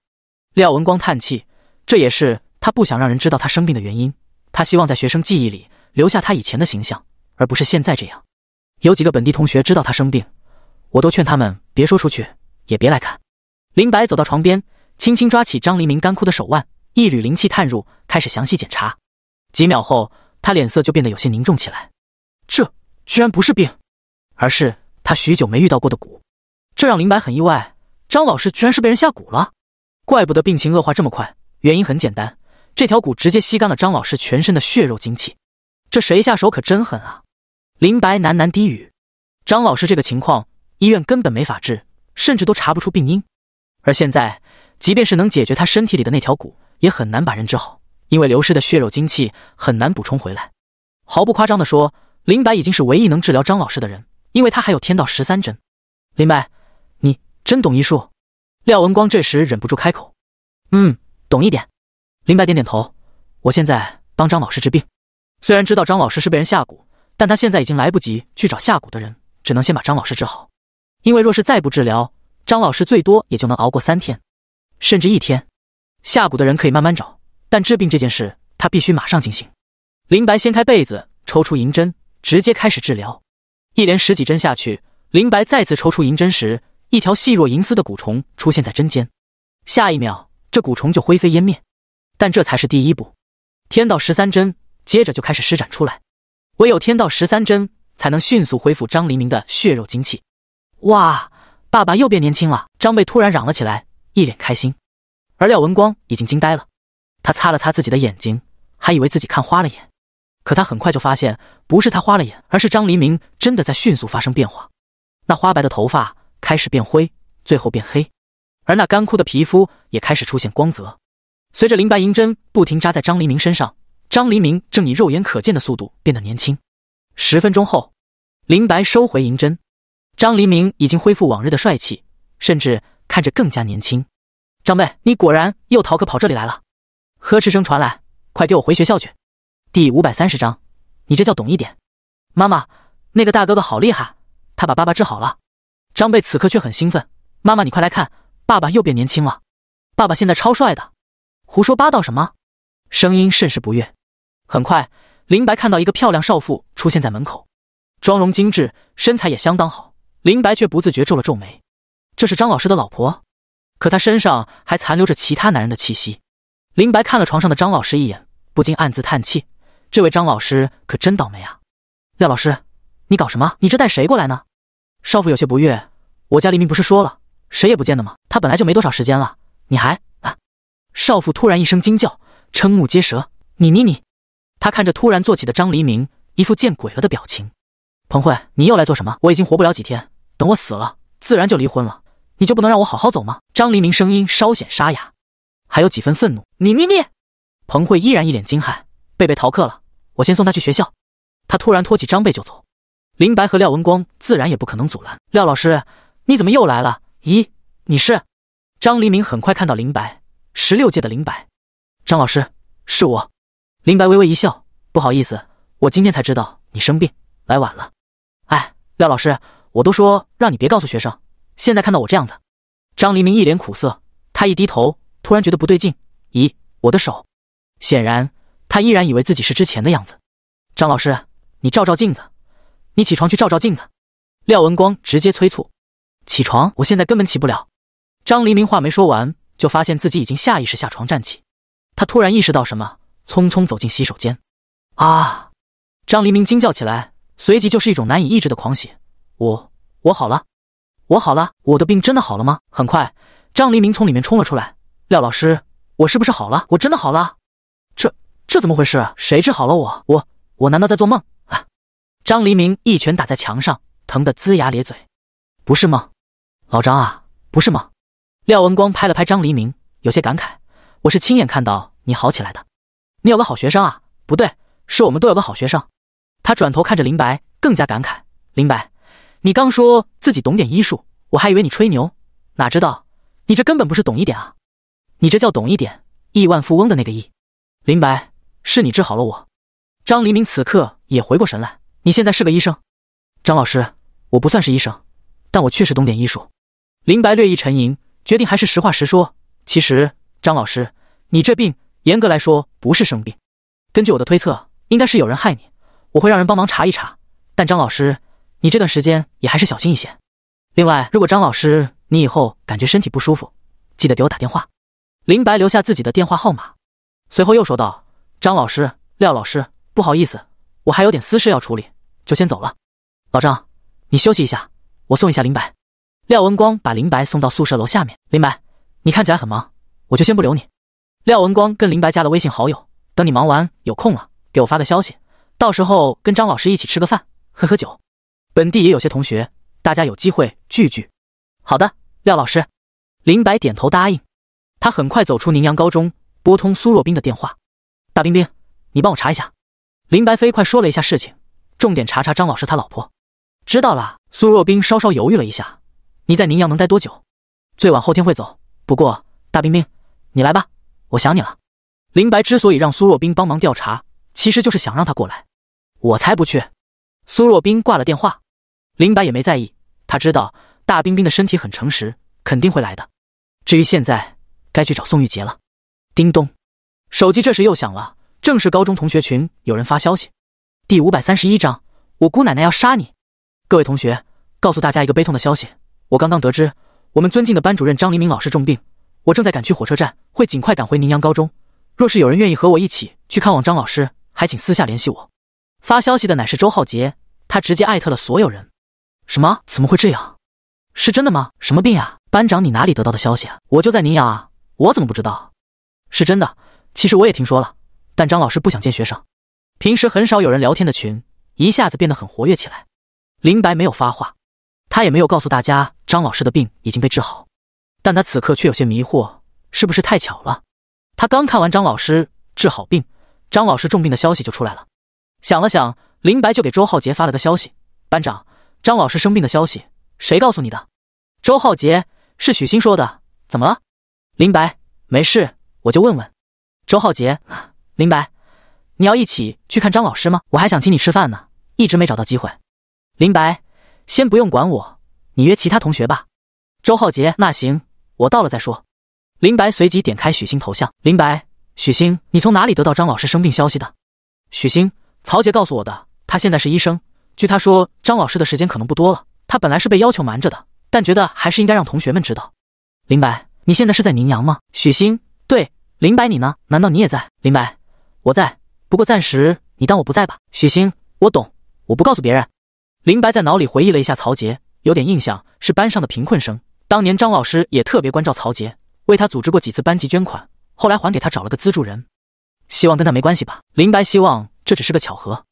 廖文光叹气，这也是他不想让人知道他生病的原因。他希望在学生记忆里留下他以前的形象，而不是现在这样。有几个本地同学知道他生病。我都劝他们别说出去，也别来看。林白走到床边，轻轻抓起张黎明干枯的手腕，一缕灵气探入，开始详细检查。几秒后，他脸色就变得有些凝重起来。这居然不是病，而是他许久没遇到过的蛊。这让林白很意外，张老师居然是被人下蛊了。怪不得病情恶化这么快，原因很简单，这条蛊直接吸干了张老师全身的血肉精气。这谁下手可真狠啊！林白喃喃低语：“张老师这个情况。”医院根本没法治，甚至都查不出病因。而现在，即便是能解决他身体里的那条骨，也很难把人治好，因为流失的血肉精气很难补充回来。毫不夸张地说，林白已经是唯一能治疗张老师的人，因为他还有天道十三针。林白，你真懂医术？廖文光这时忍不住开口。嗯，懂一点。林白点点头。我现在帮张老师治病。虽然知道张老师是被人下蛊，但他现在已经来不及去找下蛊的人，只能先把张老师治好。因为若是再不治疗，张老师最多也就能熬过三天，甚至一天。下蛊的人可以慢慢找，但治病这件事他必须马上进行。林白掀开被子，抽出银针，直接开始治疗。一连十几针下去，林白再次抽出银针时，一条细若银丝的蛊虫出现在针尖。下一秒，这蛊虫就灰飞烟灭。但这才是第一步。天道十三针，接着就开始施展出来。唯有天道十三针，才能迅速恢复张黎明的血肉精气。哇！爸爸又变年轻了！张贝突然嚷了起来，一脸开心。而廖文光已经惊呆了，他擦了擦自己的眼睛，还以为自己看花了眼。可他很快就发现，不是他花了眼，而是张黎明真的在迅速发生变化。那花白的头发开始变灰，最后变黑；而那干枯的皮肤也开始出现光泽。随着林白银针不停扎在张黎明身上，张黎明正以肉眼可见的速度变得年轻。十分钟后，林白收回银针。张黎明已经恢复往日的帅气，甚至看着更加年轻。张贝，你果然又逃课跑这里来了！呵斥声传来，快给我回学校去！第五百三十章，你这叫懂一点。妈妈，那个大哥哥好厉害，他把爸爸治好了。张贝此刻却很兴奋，妈妈你快来看，爸爸又变年轻了，爸爸现在超帅的。胡说八道什么？声音甚是不悦。很快，林白看到一个漂亮少妇出现在门口，妆容精致，身材也相当好。林白却不自觉皱了皱眉，这是张老师的老婆，可她身上还残留着其他男人的气息。林白看了床上的张老师一眼，不禁暗自叹气：这位张老师可真倒霉啊！廖老师，你搞什么？你这带谁过来呢？少妇有些不悦：“我家黎明不是说了，谁也不见的吗？他本来就没多少时间了，你还……啊！”少妇突然一声惊叫，瞠目结舌：“你你你！”他看着突然坐起的张黎明，一副见鬼了的表情。彭慧，你又来做什么？我已经活不了几天。等我死了，自然就离婚了。你就不能让我好好走吗？张黎明声音稍显沙哑，还有几分愤怒。你你你！彭慧依然一脸惊骇。贝贝逃课了，我先送他去学校。他突然托起张贝就走。林白和廖文光自然也不可能阻拦。廖老师，你怎么又来了？咦，你是？张黎明很快看到林白，十六届的林白。张老师，是我。林白微微一笑，不好意思，我今天才知道你生病来晚了。哎，廖老师。我都说让你别告诉学生，现在看到我这样子，张黎明一脸苦涩。他一低头，突然觉得不对劲。咦，我的手！显然，他依然以为自己是之前的样子。张老师，你照照镜子，你起床去照照镜子。廖文光直接催促。起床，我现在根本起不了。张黎明话没说完，就发现自己已经下意识下床站起。他突然意识到什么，匆匆走进洗手间。啊！张黎明惊叫起来，随即就是一种难以抑制的狂喜。我我好了，我好了，我的病真的好了吗？很快，张黎明从里面冲了出来。廖老师，我是不是好了？我真的好了？这这怎么回事？谁治好了我？我我难道在做梦啊？张黎明一拳打在墙上，疼得龇牙咧嘴。不是梦，老张啊，不是梦。廖文光拍了拍张黎明，有些感慨：“我是亲眼看到你好起来的，你有个好学生啊。不对，是我们都有个好学生。”他转头看着林白，更加感慨：“林白。”你刚说自己懂点医术，我还以为你吹牛，哪知道你这根本不是懂一点啊！你这叫懂一点亿万富翁的那个亿。林白，是你治好了我。张黎明此刻也回过神来，你现在是个医生。张老师，我不算是医生，但我确实懂点医术。林白略一沉吟，决定还是实话实说。其实，张老师，你这病严格来说不是生病，根据我的推测，应该是有人害你。我会让人帮忙查一查，但张老师。你这段时间也还是小心一些。另外，如果张老师你以后感觉身体不舒服，记得给我打电话。林白留下自己的电话号码，随后又说道：“张老师、廖老师，不好意思，我还有点私事要处理，就先走了。”老张，你休息一下，我送一下林白。廖文光把林白送到宿舍楼下面。林白，你看起来很忙，我就先不留你。廖文光跟林白加了微信好友，等你忙完有空了给我发个消息，到时候跟张老师一起吃个饭，喝喝酒。本地也有些同学，大家有机会聚聚。好的，廖老师。林白点头答应。他很快走出宁阳高中，拨通苏若冰的电话：“大冰冰，你帮我查一下。”林白飞快说了一下事情，重点查查张老师他老婆。知道了。苏若冰稍稍犹豫了一下：“你在宁阳能待多久？最晚后天会走。不过，大冰冰，你来吧，我想你了。”林白之所以让苏若冰帮忙调查，其实就是想让他过来。我才不去。苏若冰挂了电话。林白也没在意，他知道大冰冰的身体很诚实，肯定会来的。至于现在，该去找宋玉洁了。叮咚，手机这时又响了，正是高中同学群有人发消息。第五百三十一章，我姑奶奶要杀你！各位同学，告诉大家一个悲痛的消息，我刚刚得知我们尊敬的班主任张黎明老师重病，我正在赶去火车站，会尽快赶回宁阳高中。若是有人愿意和我一起去看望张老师，还请私下联系我。发消息的乃是周浩杰，他直接艾特了所有人。什么？怎么会这样？是真的吗？什么病啊？班长，你哪里得到的消息啊？我就在宁阳啊，我怎么不知道？是真的。其实我也听说了，但张老师不想见学生。平时很少有人聊天的群，一下子变得很活跃起来。林白没有发话，他也没有告诉大家张老师的病已经被治好，但他此刻却有些迷惑：是不是太巧了？他刚看完张老师治好病、张老师重病的消息就出来了。想了想，林白就给周浩杰发了个消息：班长。张老师生病的消息，谁告诉你的？周浩杰是许昕说的，怎么了？林白，没事，我就问问。周浩杰啊，林白，你要一起去看张老师吗？我还想请你吃饭呢，一直没找到机会。林白，先不用管我，你约其他同学吧。周浩杰，那行，我到了再说。林白随即点开许昕头像。林白，许昕，你从哪里得到张老师生病消息的？许昕，曹杰告诉我的，他现在是医生。据他说，张老师的时间可能不多了。他本来是被要求瞒着的，但觉得还是应该让同学们知道。林白，你现在是在宁阳吗？许昕。对，林白，你呢？难道你也在？林白，我在，不过暂时你当我不在吧。许昕，我懂，我不告诉别人。林白在脑里回忆了一下，曹杰有点印象，是班上的贫困生。当年张老师也特别关照曹杰，为他组织过几次班级捐款，后来还给他找了个资助人。希望跟他没关系吧。林白希望这只是个巧合。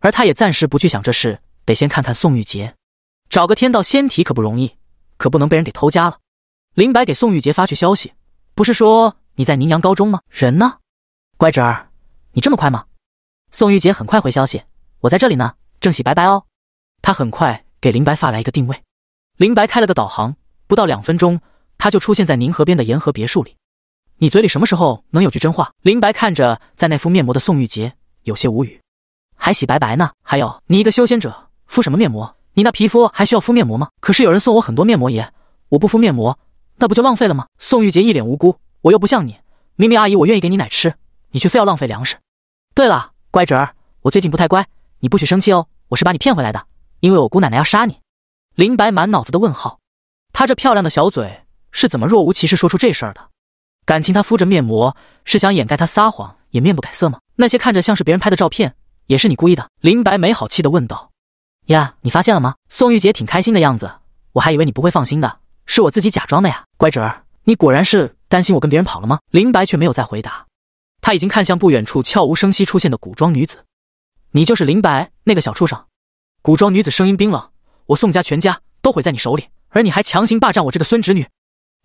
而他也暂时不去想这事，得先看看宋玉洁。找个天道仙体可不容易，可不能被人给偷家了。林白给宋玉洁发去消息：“不是说你在宁阳高中吗？人呢？乖侄儿，你这么快吗？”宋玉洁很快回消息：“我在这里呢，正洗白白哦。”他很快给林白发来一个定位。林白开了个导航，不到两分钟，他就出现在宁河边的沿河别墅里。你嘴里什么时候能有句真话？林白看着在那敷面膜的宋玉洁，有些无语。还洗白白呢？还有你一个修仙者敷什么面膜？你那皮肤还需要敷面膜吗？可是有人送我很多面膜耶，我不敷面膜，那不就浪费了吗？宋玉洁一脸无辜，我又不像你，明明阿姨我愿意给你奶吃，你却非要浪费粮食。对了，乖侄儿，我最近不太乖，你不许生气哦。我是把你骗回来的，因为我姑奶奶要杀你。林白满脑子的问号，她这漂亮的小嘴是怎么若无其事说出这事儿的？感情她敷着面膜是想掩盖她撒谎也面不改色吗？那些看着像是别人拍的照片。也是你故意的，林白没好气的问道：“呀，你发现了吗？”宋玉洁挺开心的样子，我还以为你不会放心的，是我自己假装的呀。乖侄儿，你果然是担心我跟别人跑了吗？林白却没有再回答，他已经看向不远处悄无声息出现的古装女子：“你就是林白那个小畜生？”古装女子声音冰冷：“我宋家全家都毁在你手里，而你还强行霸占我这个孙侄女，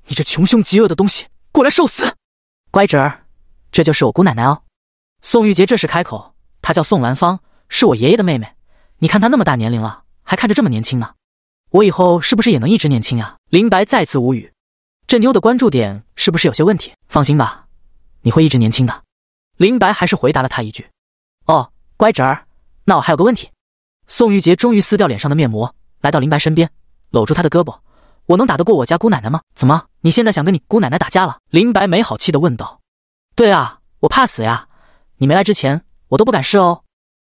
你这穷凶极恶的东西，过来受死！”乖侄儿，这就是我姑奶奶哦。宋玉洁这时开口。她叫宋兰芳，是我爷爷的妹妹。你看她那么大年龄了，还看着这么年轻呢。我以后是不是也能一直年轻呀？林白再次无语，这妞的关注点是不是有些问题？放心吧，你会一直年轻的。林白还是回答了他一句：“哦，乖侄儿，那我还有个问题。”宋玉杰终于撕掉脸上的面膜，来到林白身边，搂住他的胳膊：“我能打得过我家姑奶奶吗？怎么你现在想跟你姑奶奶打架了？”林白没好气的问道：“对啊，我怕死呀！你没来之前。”我都不敢试哦，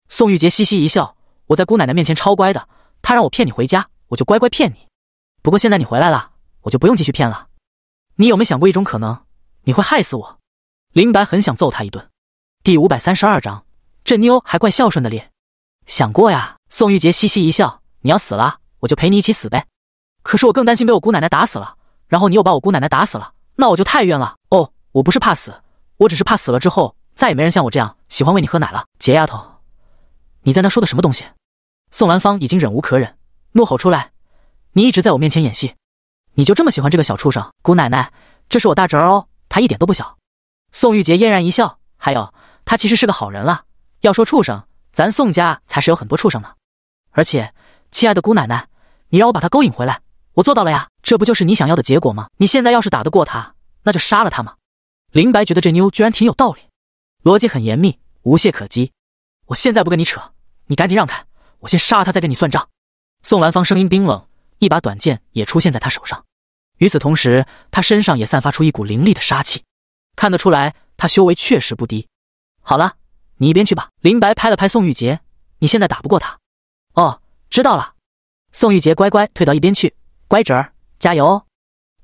宋玉洁嘻嘻一笑，我在姑奶奶面前超乖的，她让我骗你回家，我就乖乖骗你。不过现在你回来了，我就不用继续骗了。你有没有想过一种可能，你会害死我？林白很想揍他一顿。第五百三十二章，这妞还怪孝顺的咧。想过呀，宋玉洁嘻嘻一笑，你要死了，我就陪你一起死呗。可是我更担心被我姑奶奶打死了，然后你又把我姑奶奶打死了，那我就太冤了哦。我不是怕死，我只是怕死了之后。再也没人像我这样喜欢喂你喝奶了，杰丫头，你在那说的什么东西？宋兰芳已经忍无可忍，怒吼出来：“你一直在我面前演戏，你就这么喜欢这个小畜生？”姑奶奶，这是我大侄儿哦，他一点都不小。宋玉杰嫣然一笑：“还有，他其实是个好人了。要说畜生，咱宋家才是有很多畜生呢。而且，亲爱的姑奶奶，你让我把他勾引回来，我做到了呀。这不就是你想要的结果吗？你现在要是打得过他，那就杀了他嘛。”林白觉得这妞居然挺有道理。逻辑很严密，无懈可击。我现在不跟你扯，你赶紧让开，我先杀了他再跟你算账。宋兰芳声音冰冷，一把短剑也出现在他手上。与此同时，他身上也散发出一股凌厉的杀气，看得出来他修为确实不低。好了，你一边去吧。林白拍了拍宋玉杰：“你现在打不过他。”“哦，知道了。”宋玉杰乖乖退到一边去。“乖侄儿，加油！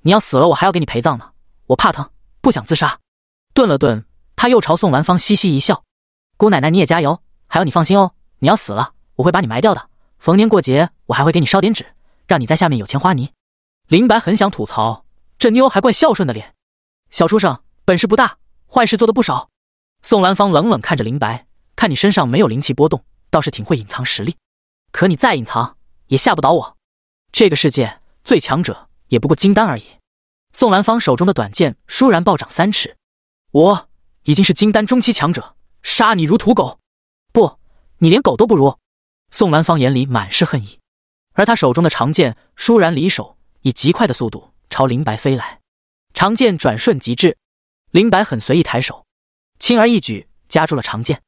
你要死了，我还要给你陪葬呢。我怕疼，不想自杀。”顿了顿。他又朝宋兰芳嘻嘻一笑：“姑奶奶，你也加油。还有，你放心哦，你要死了，我会把你埋掉的。逢年过节，我还会给你烧点纸，让你在下面有钱花泥。”林白很想吐槽，这妞还怪孝顺的脸。小畜生，本事不大，坏事做的不少。宋兰芳冷冷看着林白：“看你身上没有灵气波动，倒是挺会隐藏实力。可你再隐藏，也吓不倒我。这个世界最强者，也不过金丹而已。”宋兰芳手中的短剑倏然暴涨三尺，我。已经是金丹中期强者，杀你如屠狗，不，你连狗都不如。宋兰芳眼里满是恨意，而他手中的长剑倏然离手，以极快的速度朝林白飞来。长剑转瞬即至，林白很随意抬手，轻而易举夹住了长剑。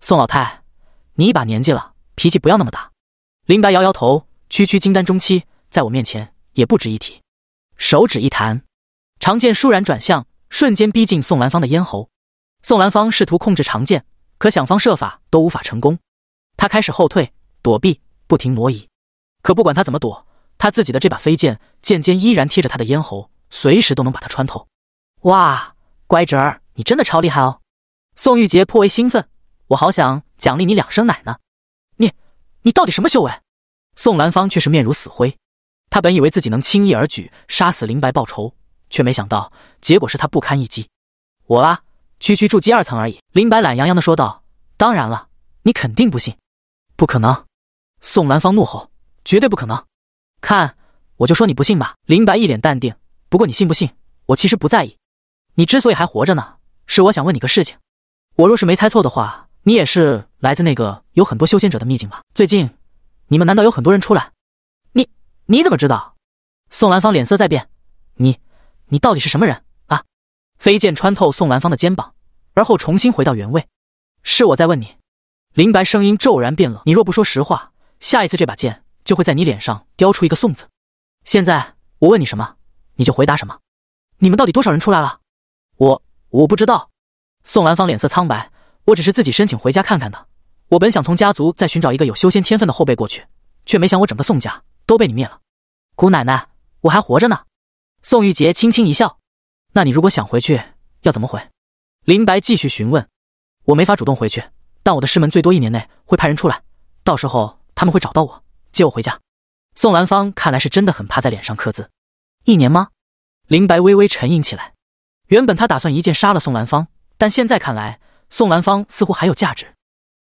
宋老太，你一把年纪了，脾气不要那么大。林白摇摇头，区区金丹中期，在我面前也不值一提。手指一弹，长剑倏然转向，瞬间逼近宋兰芳的咽喉。宋兰芳试图控制长剑，可想方设法都无法成功。他开始后退躲避，不停挪移。可不管他怎么躲，他自己的这把飞剑剑尖依然贴着他的咽喉，随时都能把他穿透。哇，乖侄儿，你真的超厉害哦！宋玉洁颇为兴奋，我好想奖励你两升奶呢。你，你到底什么修为？宋兰芳却是面如死灰。他本以为自己能轻易而举杀死林白报仇，却没想到结果是他不堪一击。我啊。区区筑基二层而已，林白懒洋洋的说道：“当然了，你肯定不信，不可能！”宋兰芳怒吼：“绝对不可能！”看，我就说你不信吧。林白一脸淡定。不过你信不信，我其实不在意。你之所以还活着呢，是我想问你个事情。我若是没猜错的话，你也是来自那个有很多修仙者的秘境吧？最近，你们难道有很多人出来？你你怎么知道？宋兰芳脸色在变。你，你到底是什么人？飞剑穿透宋兰芳的肩膀，而后重新回到原位。是我在问你，林白声音骤然变冷。你若不说实话，下一次这把剑就会在你脸上雕出一个宋字。现在我问你什么，你就回答什么。你们到底多少人出来了？我我不知道。宋兰芳脸色苍白，我只是自己申请回家看看的。我本想从家族再寻找一个有修仙天分的后辈过去，却没想我整个宋家都被你灭了。姑奶奶，我还活着呢。宋玉洁轻轻一笑。那你如果想回去，要怎么回？林白继续询问。我没法主动回去，但我的师门最多一年内会派人出来，到时候他们会找到我，接我回家。宋兰芳看来是真的很怕在脸上刻字。一年吗？林白微微沉吟起来。原本他打算一剑杀了宋兰芳，但现在看来，宋兰芳似乎还有价值。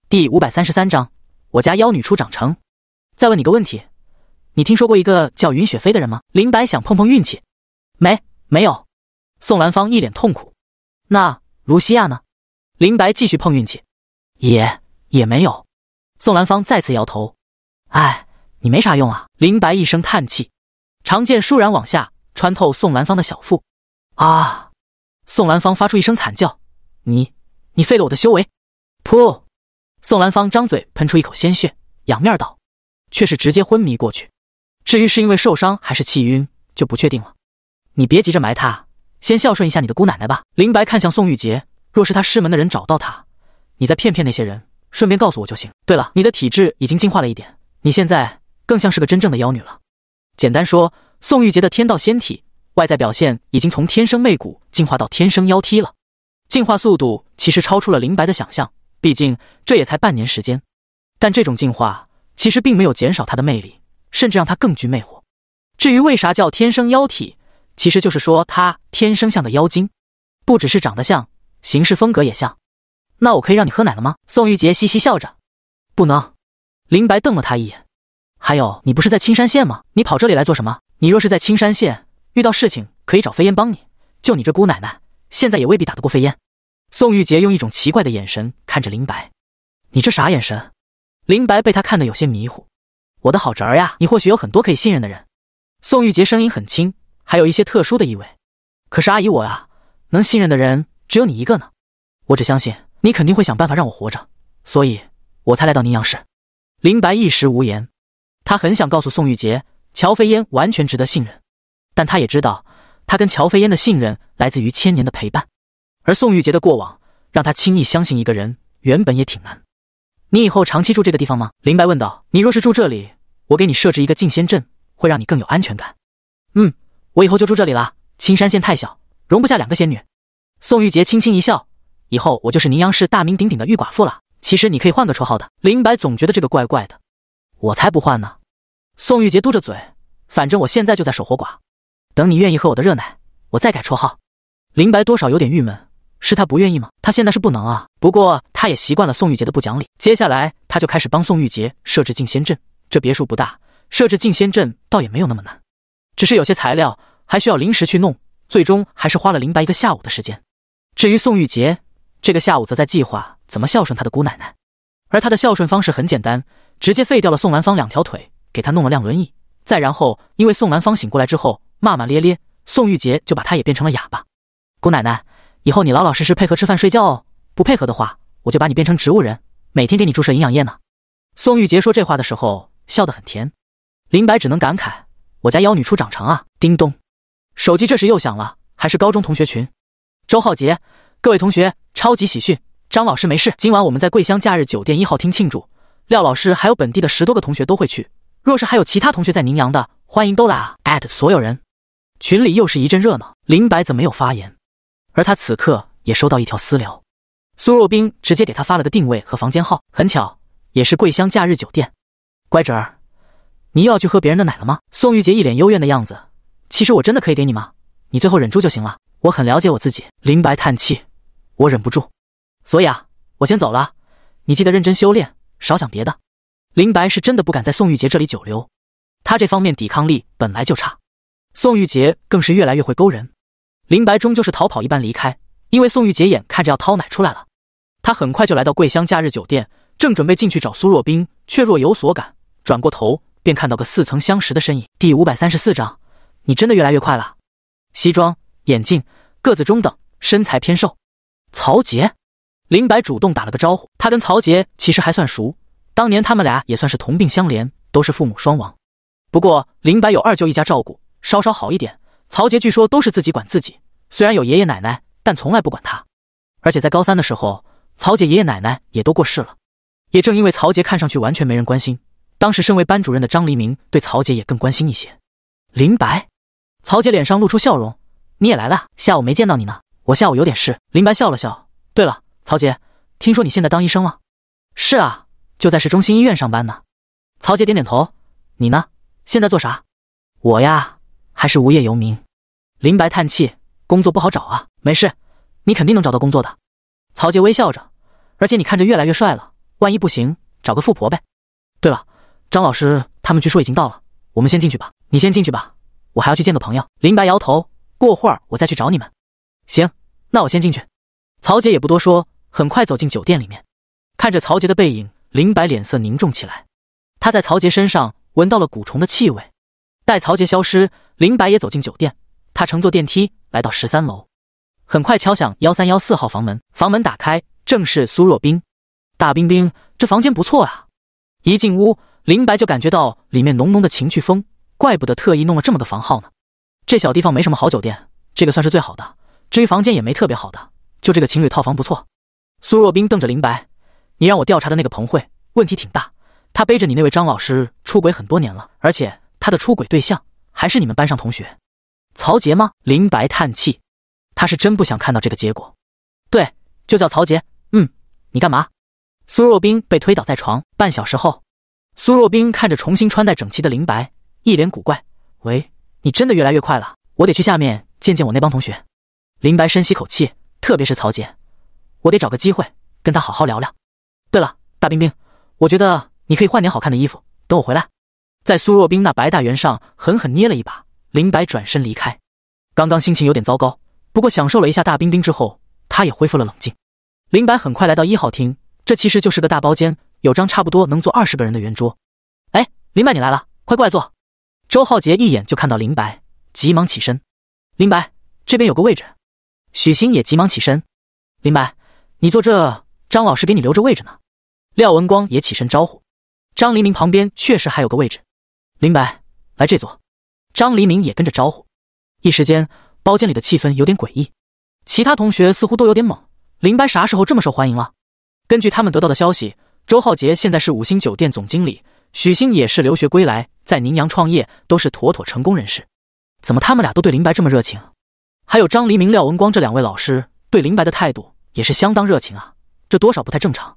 第五百三十三章，我家妖女出长成。再问你个问题，你听说过一个叫云雪飞的人吗？林白想碰碰运气。没，没有。宋兰芳一脸痛苦，那卢西亚呢？林白继续碰运气，也也没有。宋兰芳再次摇头，哎，你没啥用啊！林白一声叹气，长剑倏然往下穿透宋兰芳的小腹，啊！宋兰芳发出一声惨叫，你你废了我的修为！噗！宋兰芳张嘴喷出一口鲜血，仰面倒，却是直接昏迷过去。至于是因为受伤还是气晕，就不确定了。你别急着埋他。先孝顺一下你的姑奶奶吧。林白看向宋玉洁，若是他师门的人找到他，你再骗骗那些人，顺便告诉我就行。对了，你的体质已经进化了一点，你现在更像是个真正的妖女了。简单说，宋玉洁的天道仙体外在表现已经从天生媚骨进化到天生妖体了。进化速度其实超出了林白的想象，毕竟这也才半年时间。但这种进化其实并没有减少她的魅力，甚至让她更具魅惑。至于为啥叫天生妖体？其实就是说，他天生像个妖精，不只是长得像，行事风格也像。那我可以让你喝奶了吗？宋玉杰嘻嘻笑着，不能。林白瞪了他一眼。还有，你不是在青山县吗？你跑这里来做什么？你若是在青山县遇到事情，可以找飞烟帮你。就你这姑奶奶，现在也未必打得过飞烟。宋玉杰用一种奇怪的眼神看着林白，你这啥眼神？林白被他看得有些迷糊。我的好侄儿呀，你或许有很多可以信任的人。宋玉杰声音很轻。还有一些特殊的意味，可是阿姨我啊，能信任的人只有你一个呢。我只相信你肯定会想办法让我活着，所以我才来到宁阳市。林白一时无言，他很想告诉宋玉洁，乔飞烟完全值得信任，但他也知道，他跟乔飞烟的信任来自于千年的陪伴，而宋玉洁的过往让他轻易相信一个人原本也挺难。你以后长期住这个地方吗？林白问道。你若是住这里，我给你设置一个禁仙阵，会让你更有安全感。嗯。我以后就住这里了。青山县太小，容不下两个仙女。宋玉洁轻轻一笑，以后我就是宁阳市大名鼎鼎的玉寡妇了。其实你可以换个绰号的。林白总觉得这个怪怪的，我才不换呢。宋玉洁嘟着嘴，反正我现在就在守活寡，等你愿意喝我的热奶，我再改绰号。林白多少有点郁闷，是他不愿意吗？他现在是不能啊。不过他也习惯了宋玉洁的不讲理。接下来他就开始帮宋玉洁设置禁仙阵。这别墅不大，设置禁仙阵倒也没有那么难。只是有些材料还需要临时去弄，最终还是花了林白一个下午的时间。至于宋玉杰，这个下午则在计划怎么孝顺他的姑奶奶，而他的孝顺方式很简单，直接废掉了宋兰芳两条腿，给他弄了辆轮椅。再然后，因为宋兰芳醒过来之后骂骂咧咧，宋玉杰就把他也变成了哑巴。姑奶奶，以后你老老实实配合吃饭睡觉哦，不配合的话，我就把你变成植物人，每天给你注射营养液呢。宋玉杰说这话的时候笑得很甜，林白只能感慨。我家妖女出长成啊！叮咚，手机这时又响了，还是高中同学群。周浩杰，各位同学，超级喜讯，张老师没事，今晚我们在桂香假日酒店一号厅庆祝，廖老师还有本地的十多个同学都会去。若是还有其他同学在宁阳的，欢迎都来啊！@所有人，群里又是一阵热闹。林白则没有发言，而他此刻也收到一条私聊，苏若冰直接给他发了个定位和房间号，很巧，也是桂香假日酒店。乖侄儿。你又要去喝别人的奶了吗？宋玉洁一脸幽怨的样子。其实我真的可以给你吗？你最后忍住就行了。我很了解我自己。林白叹气，我忍不住，所以啊，我先走了。你记得认真修炼，少想别的。林白是真的不敢在宋玉洁这里久留，他这方面抵抗力本来就差，宋玉洁更是越来越会勾人。林白终究是逃跑一般离开，因为宋玉洁眼看着要掏奶出来了，他很快就来到桂香假日酒店，正准备进去找苏若冰，却若有所感，转过头。便看到个似曾相识的身影。第五百三十四章，你真的越来越快了。西装、眼镜、个子中等、身材偏瘦。曹杰，林白主动打了个招呼。他跟曹杰其实还算熟，当年他们俩也算是同病相怜，都是父母双亡。不过林白有二舅一家照顾，稍稍好一点。曹杰据说都是自己管自己，虽然有爷爷奶奶，但从来不管他。而且在高三的时候，曹杰爷爷奶奶也都过世了。也正因为曹杰看上去完全没人关心。当时，身为班主任的张黎明对曹杰也更关心一些。林白，曹杰脸上露出笑容：“你也来了，下午没见到你呢。我下午有点事。”林白笑了笑：“对了，曹杰，听说你现在当医生了？”“是啊，就在市中心医院上班呢。”曹杰点点头：“你呢？现在做啥？”“我呀，还是无业游民。”林白叹气：“工作不好找啊。”“没事，你肯定能找到工作的。”曹杰微笑着：“而且你看着越来越帅了，万一不行，找个富婆呗。”“对了。”张老师他们据说已经到了，我们先进去吧。你先进去吧，我还要去见个朋友。林白摇头，过会儿我再去找你们。行，那我先进去。曹杰也不多说，很快走进酒店里面。看着曹杰的背影，林白脸色凝重起来。他在曹杰身上闻到了蛊虫的气味。待曹杰消失，林白也走进酒店。他乘坐电梯来到十三楼，很快敲响幺三幺四号房门。房门打开，正是苏若冰。大冰冰，这房间不错啊。一进屋。林白就感觉到里面浓浓的情趣风，怪不得特意弄了这么个房号呢。这小地方没什么好酒店，这个算是最好的。至于房间也没特别好的，就这个情侣套房不错。苏若冰瞪着林白：“你让我调查的那个彭慧问题挺大，他背着你那位张老师出轨很多年了，而且他的出轨对象还是你们班上同学，曹杰吗？”林白叹气：“他是真不想看到这个结果。”“对，就叫曹杰。”“嗯，你干嘛？”苏若冰被推倒在床。半小时后。苏若冰看着重新穿戴整齐的林白，一脸古怪：“喂，你真的越来越快了，我得去下面见见我那帮同学。”林白深吸口气，特别是曹杰，我得找个机会跟他好好聊聊。对了，大冰冰，我觉得你可以换点好看的衣服，等我回来。在苏若冰那白大圆上狠狠捏了一把，林白转身离开。刚刚心情有点糟糕，不过享受了一下大冰冰之后，他也恢复了冷静。林白很快来到一号厅，这其实就是个大包间。有张差不多能坐二十个人的圆桌，哎，林白你来了，快过来坐。周浩杰一眼就看到林白，急忙起身。林白这边有个位置。许昕也急忙起身。林白，你坐这张老师给你留着位置呢。廖文光也起身招呼。张黎明旁边确实还有个位置。林白来这坐。张黎明也跟着招呼。一时间，包间里的气氛有点诡异。其他同学似乎都有点懵：林白啥时候这么受欢迎了？根据他们得到的消息。周浩杰现在是五星酒店总经理，许昕也是留学归来，在宁阳创业，都是妥妥成功人士。怎么他们俩都对林白这么热情？还有张黎明、廖文光这两位老师对林白的态度也是相当热情啊，这多少不太正常。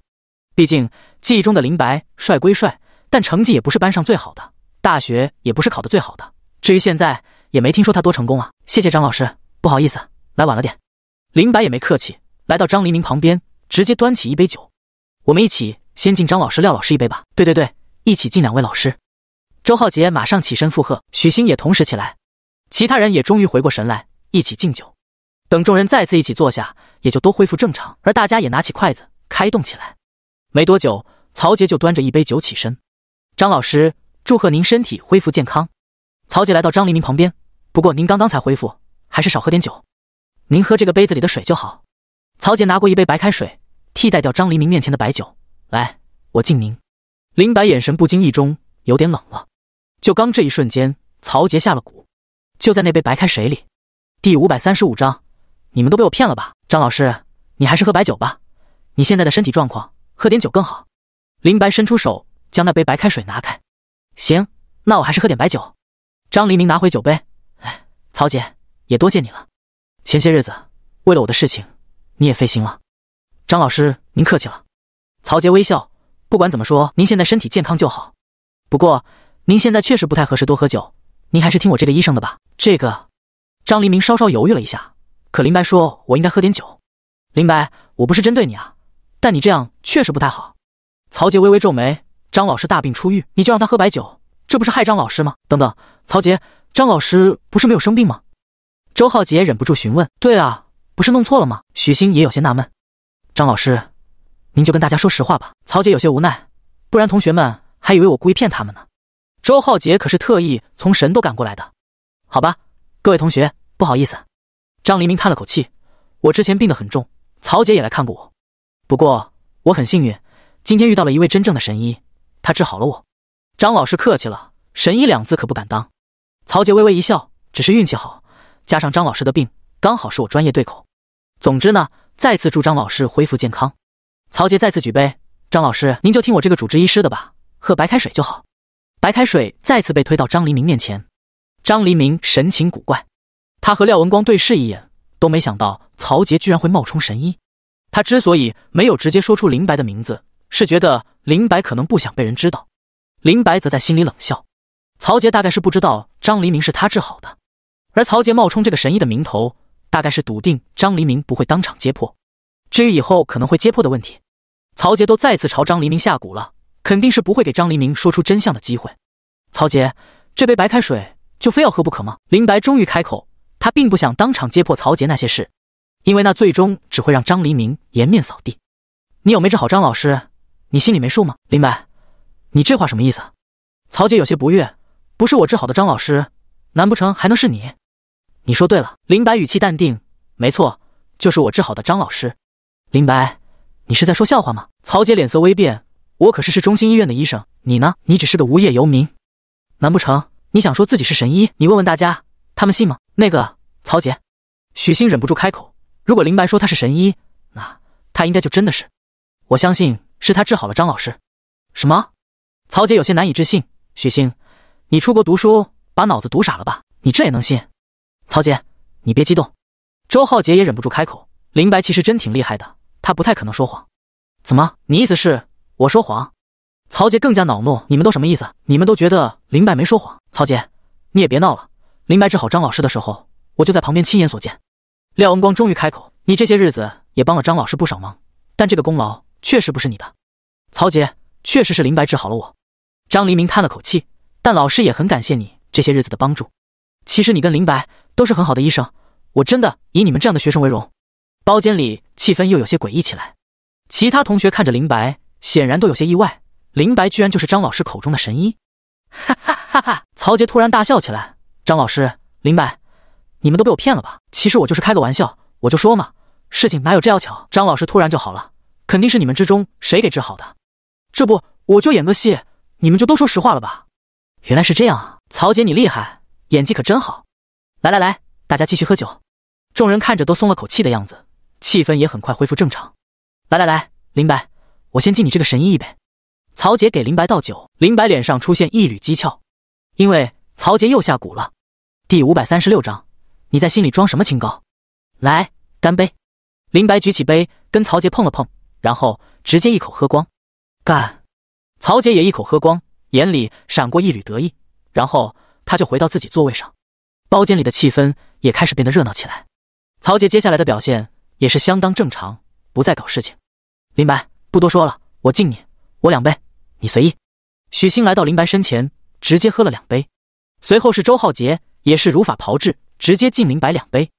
毕竟记忆中的林白帅归帅，但成绩也不是班上最好的，大学也不是考得最好的。至于现在，也没听说他多成功啊。谢谢张老师，不好意思，来晚了点。林白也没客气，来到张黎明旁边，直接端起一杯酒，我们一起。先敬张老师、廖老师一杯吧。对对对，一起敬两位老师。周浩杰马上起身附和，许昕也同时起来，其他人也终于回过神来，一起敬酒。等众人再次一起坐下，也就都恢复正常，而大家也拿起筷子开动起来。没多久，曹杰就端着一杯酒起身：“张老师，祝贺您身体恢复健康。”曹杰来到张黎明旁边，不过您刚刚才恢复，还是少喝点酒。您喝这个杯子里的水就好。曹杰拿过一杯白开水，替代掉张黎明面前的白酒。来，我敬您。林白眼神不经意中有点冷了。就刚这一瞬间，曹杰下了蛊，就在那杯白开水里。第五百三十五章，你们都被我骗了吧？张老师，你还是喝白酒吧，你现在的身体状况，喝点酒更好。林白伸出手，将那杯白开水拿开。行，那我还是喝点白酒。张黎明拿回酒杯，哎，曹杰也多谢你了。前些日子，为了我的事情，你也费心了。张老师，您客气了。曹杰微笑，不管怎么说，您现在身体健康就好。不过您现在确实不太合适多喝酒，您还是听我这个医生的吧。这个，张黎明稍稍犹豫了一下，可林白说：“我应该喝点酒。”林白，我不是针对你啊，但你这样确实不太好。曹杰微微皱眉：“张老师大病初愈，你就让他喝白酒，这不是害张老师吗？”等等，曹杰，张老师不是没有生病吗？周浩杰忍不住询问：“对啊，不是弄错了吗？”许昕也有些纳闷：“张老师。”您就跟大家说实话吧。曹姐有些无奈，不然同学们还以为我故意骗他们呢。周浩杰可是特意从神都赶过来的。好吧，各位同学，不好意思。张黎明叹了口气，我之前病得很重，曹姐也来看过我。不过我很幸运，今天遇到了一位真正的神医，他治好了我。张老师客气了，神医两字可不敢当。曹杰微微一笑，只是运气好，加上张老师的病刚好是我专业对口。总之呢，再次祝张老师恢复健康。曹杰再次举杯，张老师，您就听我这个主治医师的吧，喝白开水就好。白开水再次被推到张黎明面前，张黎明神情古怪，他和廖文光对视一眼，都没想到曹杰居然会冒充神医。他之所以没有直接说出林白的名字，是觉得林白可能不想被人知道。林白则在心里冷笑，曹杰大概是不知道张黎明是他治好的，而曹杰冒充这个神医的名头，大概是笃定张黎明不会当场揭破。至于以后可能会揭破的问题，曹杰都再次朝张黎明下蛊了，肯定是不会给张黎明说出真相的机会。曹杰，这杯白开水就非要喝不可吗？林白终于开口，他并不想当场揭破曹杰那些事，因为那最终只会让张黎明颜面扫地。你有没治好张老师？你心里没数吗？林白，你这话什么意思？曹杰有些不悦，不是我治好的张老师，难不成还能是你？你说对了。林白语气淡定，没错，就是我治好的张老师。林白，你是在说笑话吗？曹杰脸色微变。我可是市中心医院的医生，你呢？你只是个无业游民，难不成你想说自己是神医？你问问大家，他们信吗？那个曹杰，许星忍不住开口。如果林白说他是神医，那他应该就真的是。我相信是他治好了张老师。什么？曹杰有些难以置信。许星，你出国读书，把脑子读傻了吧？你这也能信？曹杰，你别激动。周浩杰也忍不住开口。林白其实真挺厉害的。他不太可能说谎，怎么？你意思是我说谎？曹杰更加恼怒，你们都什么意思？你们都觉得林白没说谎？曹杰，你也别闹了。林白治好张老师的时候，我就在旁边亲眼所见。廖文光终于开口：“你这些日子也帮了张老师不少忙，但这个功劳确实不是你的。曹杰，确实是林白治好了我。”张黎明叹了口气，但老师也很感谢你这些日子的帮助。其实你跟林白都是很好的医生，我真的以你们这样的学生为荣。包间里气氛又有些诡异起来，其他同学看着林白，显然都有些意外，林白居然就是张老师口中的神医。哈哈哈！哈曹杰突然大笑起来。张老师，林白，你们都被我骗了吧？其实我就是开个玩笑，我就说嘛，事情哪有这样巧？张老师突然就好了，肯定是你们之中谁给治好的。这不，我就演个戏，你们就都说实话了吧？原来是这样啊！曹杰，你厉害，演技可真好。来来来，大家继续喝酒。众人看着都松了口气的样子。气氛也很快恢复正常。来来来，林白，我先敬你这个神医一杯。曹杰给林白倒酒，林白脸上出现一缕讥诮，因为曹杰又下蛊了。第五百三十六章，你在心里装什么清高？来，干杯！林白举起杯跟曹杰碰了碰，然后直接一口喝光。干！曹杰也一口喝光，眼里闪过一缕得意，然后他就回到自己座位上。包间里的气氛也开始变得热闹起来。曹杰接下来的表现。也是相当正常，不再搞事情。林白，不多说了，我敬你，我两杯，你随意。许昕来到林白身前，直接喝了两杯。随后是周浩杰，也是如法炮制，直接敬林白两杯。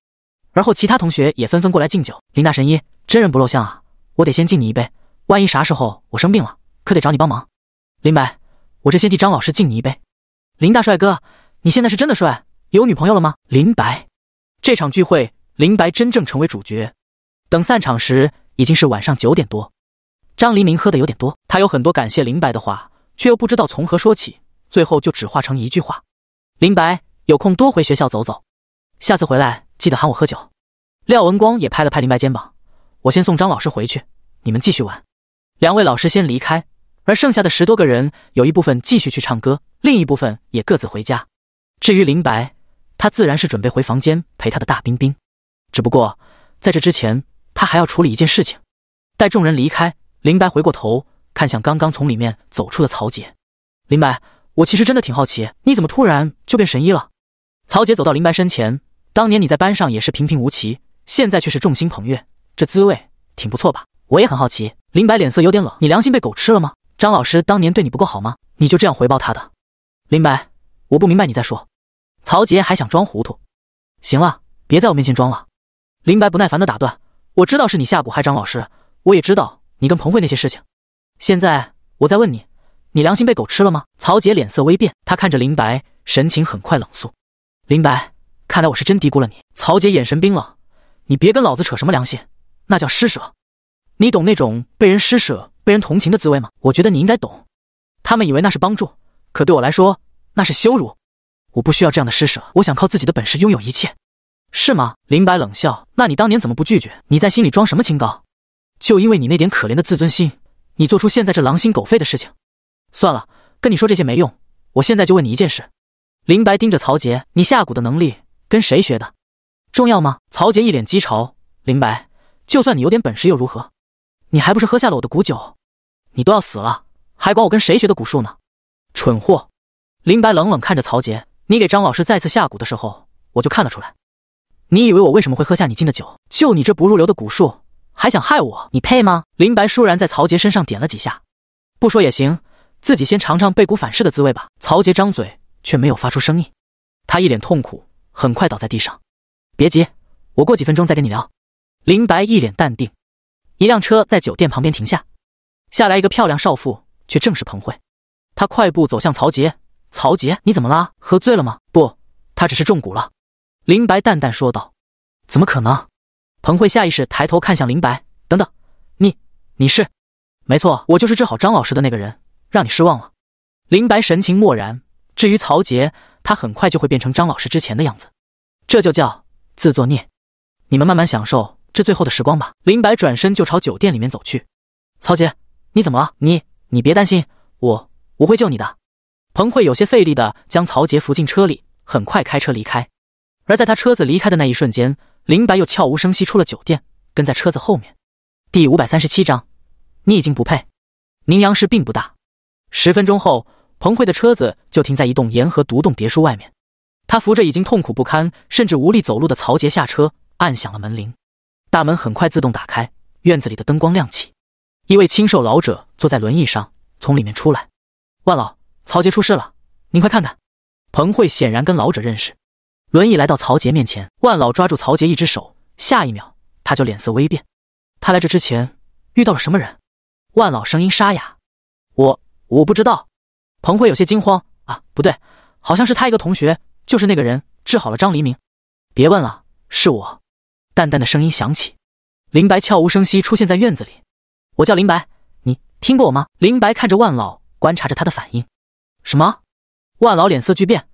而后其他同学也纷纷过来敬酒。林大神医，真人不露相啊，我得先敬你一杯。万一啥时候我生病了，可得找你帮忙。林白，我这先替张老师敬你一杯。林大帅哥，你现在是真的帅，有女朋友了吗？林白，这场聚会，林白真正成为主角。等散场时已经是晚上九点多，张黎明喝的有点多，他有很多感谢林白的话，却又不知道从何说起，最后就只化成一句话：“林白有空多回学校走走，下次回来记得喊我喝酒。”廖文光也拍了拍林白肩膀：“我先送张老师回去，你们继续玩。”两位老师先离开，而剩下的十多个人有一部分继续去唱歌，另一部分也各自回家。至于林白，他自然是准备回房间陪他的大冰冰，只不过在这之前。他还要处理一件事情，待众人离开，林白回过头看向刚刚从里面走出的曹杰。林白，我其实真的挺好奇，你怎么突然就变神医了？曹杰走到林白身前，当年你在班上也是平平无奇，现在却是众星捧月，这滋味挺不错吧？我也很好奇。林白脸色有点冷，你良心被狗吃了吗？张老师当年对你不够好吗？你就这样回报他的？林白，我不明白你在说。曹杰还想装糊涂，行了，别在我面前装了。林白不耐烦的打断。我知道是你下蛊害张老师，我也知道你跟彭慧那些事情。现在我在问你，你良心被狗吃了吗？曹杰脸色微变，他看着林白，神情很快冷肃。林白，看来我是真低估了你。曹杰眼神冰冷，你别跟老子扯什么良心，那叫施舍。你懂那种被人施舍、被人同情的滋味吗？我觉得你应该懂。他们以为那是帮助，可对我来说那是羞辱。我不需要这样的施舍，我想靠自己的本事拥有一切。是吗？林白冷笑。那你当年怎么不拒绝？你在心里装什么清高？就因为你那点可怜的自尊心，你做出现在这狼心狗肺的事情。算了，跟你说这些没用。我现在就问你一件事。林白盯着曹杰：“你下蛊的能力跟谁学的？重要吗？”曹杰一脸讥嘲。林白，就算你有点本事又如何？你还不是喝下了我的蛊酒？你都要死了，还管我跟谁学的蛊术呢？蠢货！”林白冷冷看着曹杰：“你给张老师再次下蛊的时候，我就看了出来。”你以为我为什么会喝下你敬的酒？就你这不入流的蛊术，还想害我？你配吗？林白倏然在曹杰身上点了几下，不说也行，自己先尝尝被蛊反噬的滋味吧。曹杰张嘴却没有发出声音，他一脸痛苦，很快倒在地上。别急，我过几分钟再跟你聊。林白一脸淡定。一辆车在酒店旁边停下，下来一个漂亮少妇，却正是彭慧。她快步走向曹杰，曹杰，你怎么啦？喝醉了吗？不，他只是中蛊了。林白淡淡说道：“怎么可能？”彭慧下意识抬头看向林白，“等等，你你是？没错，我就是治好张老师的那个人，让你失望了。”林白神情漠然。至于曹杰，他很快就会变成张老师之前的样子，这就叫自作孽。你们慢慢享受这最后的时光吧。林白转身就朝酒店里面走去。“曹杰，你怎么了？你你别担心，我我会救你的。”彭慧有些费力的将曹杰扶进车里，很快开车离开。而在他车子离开的那一瞬间，林白又悄无声息出了酒店，跟在车子后面。第五百三十七章，你已经不配。宁阳市并不大，十分钟后，彭慧的车子就停在一栋沿河独栋别墅外面。他扶着已经痛苦不堪、甚至无力走路的曹杰下车，按响了门铃。大门很快自动打开，院子里的灯光亮起，一位清瘦老者坐在轮椅上从里面出来。万老，曹杰出事了，您快看看。彭慧显然跟老者认识。轮椅来到曹杰面前，万老抓住曹杰一只手，下一秒他就脸色微变。他来这之前遇到了什么人？万老声音沙哑：“我我不知道。”彭慧有些惊慌：“啊，不对，好像是他一个同学，就是那个人治好了张黎明。”别问了，是我。淡淡的声音响起，林白悄无声息出现在院子里。我叫林白，你听过我吗？林白看着万老，观察着他的反应。什么？万老脸色巨变：“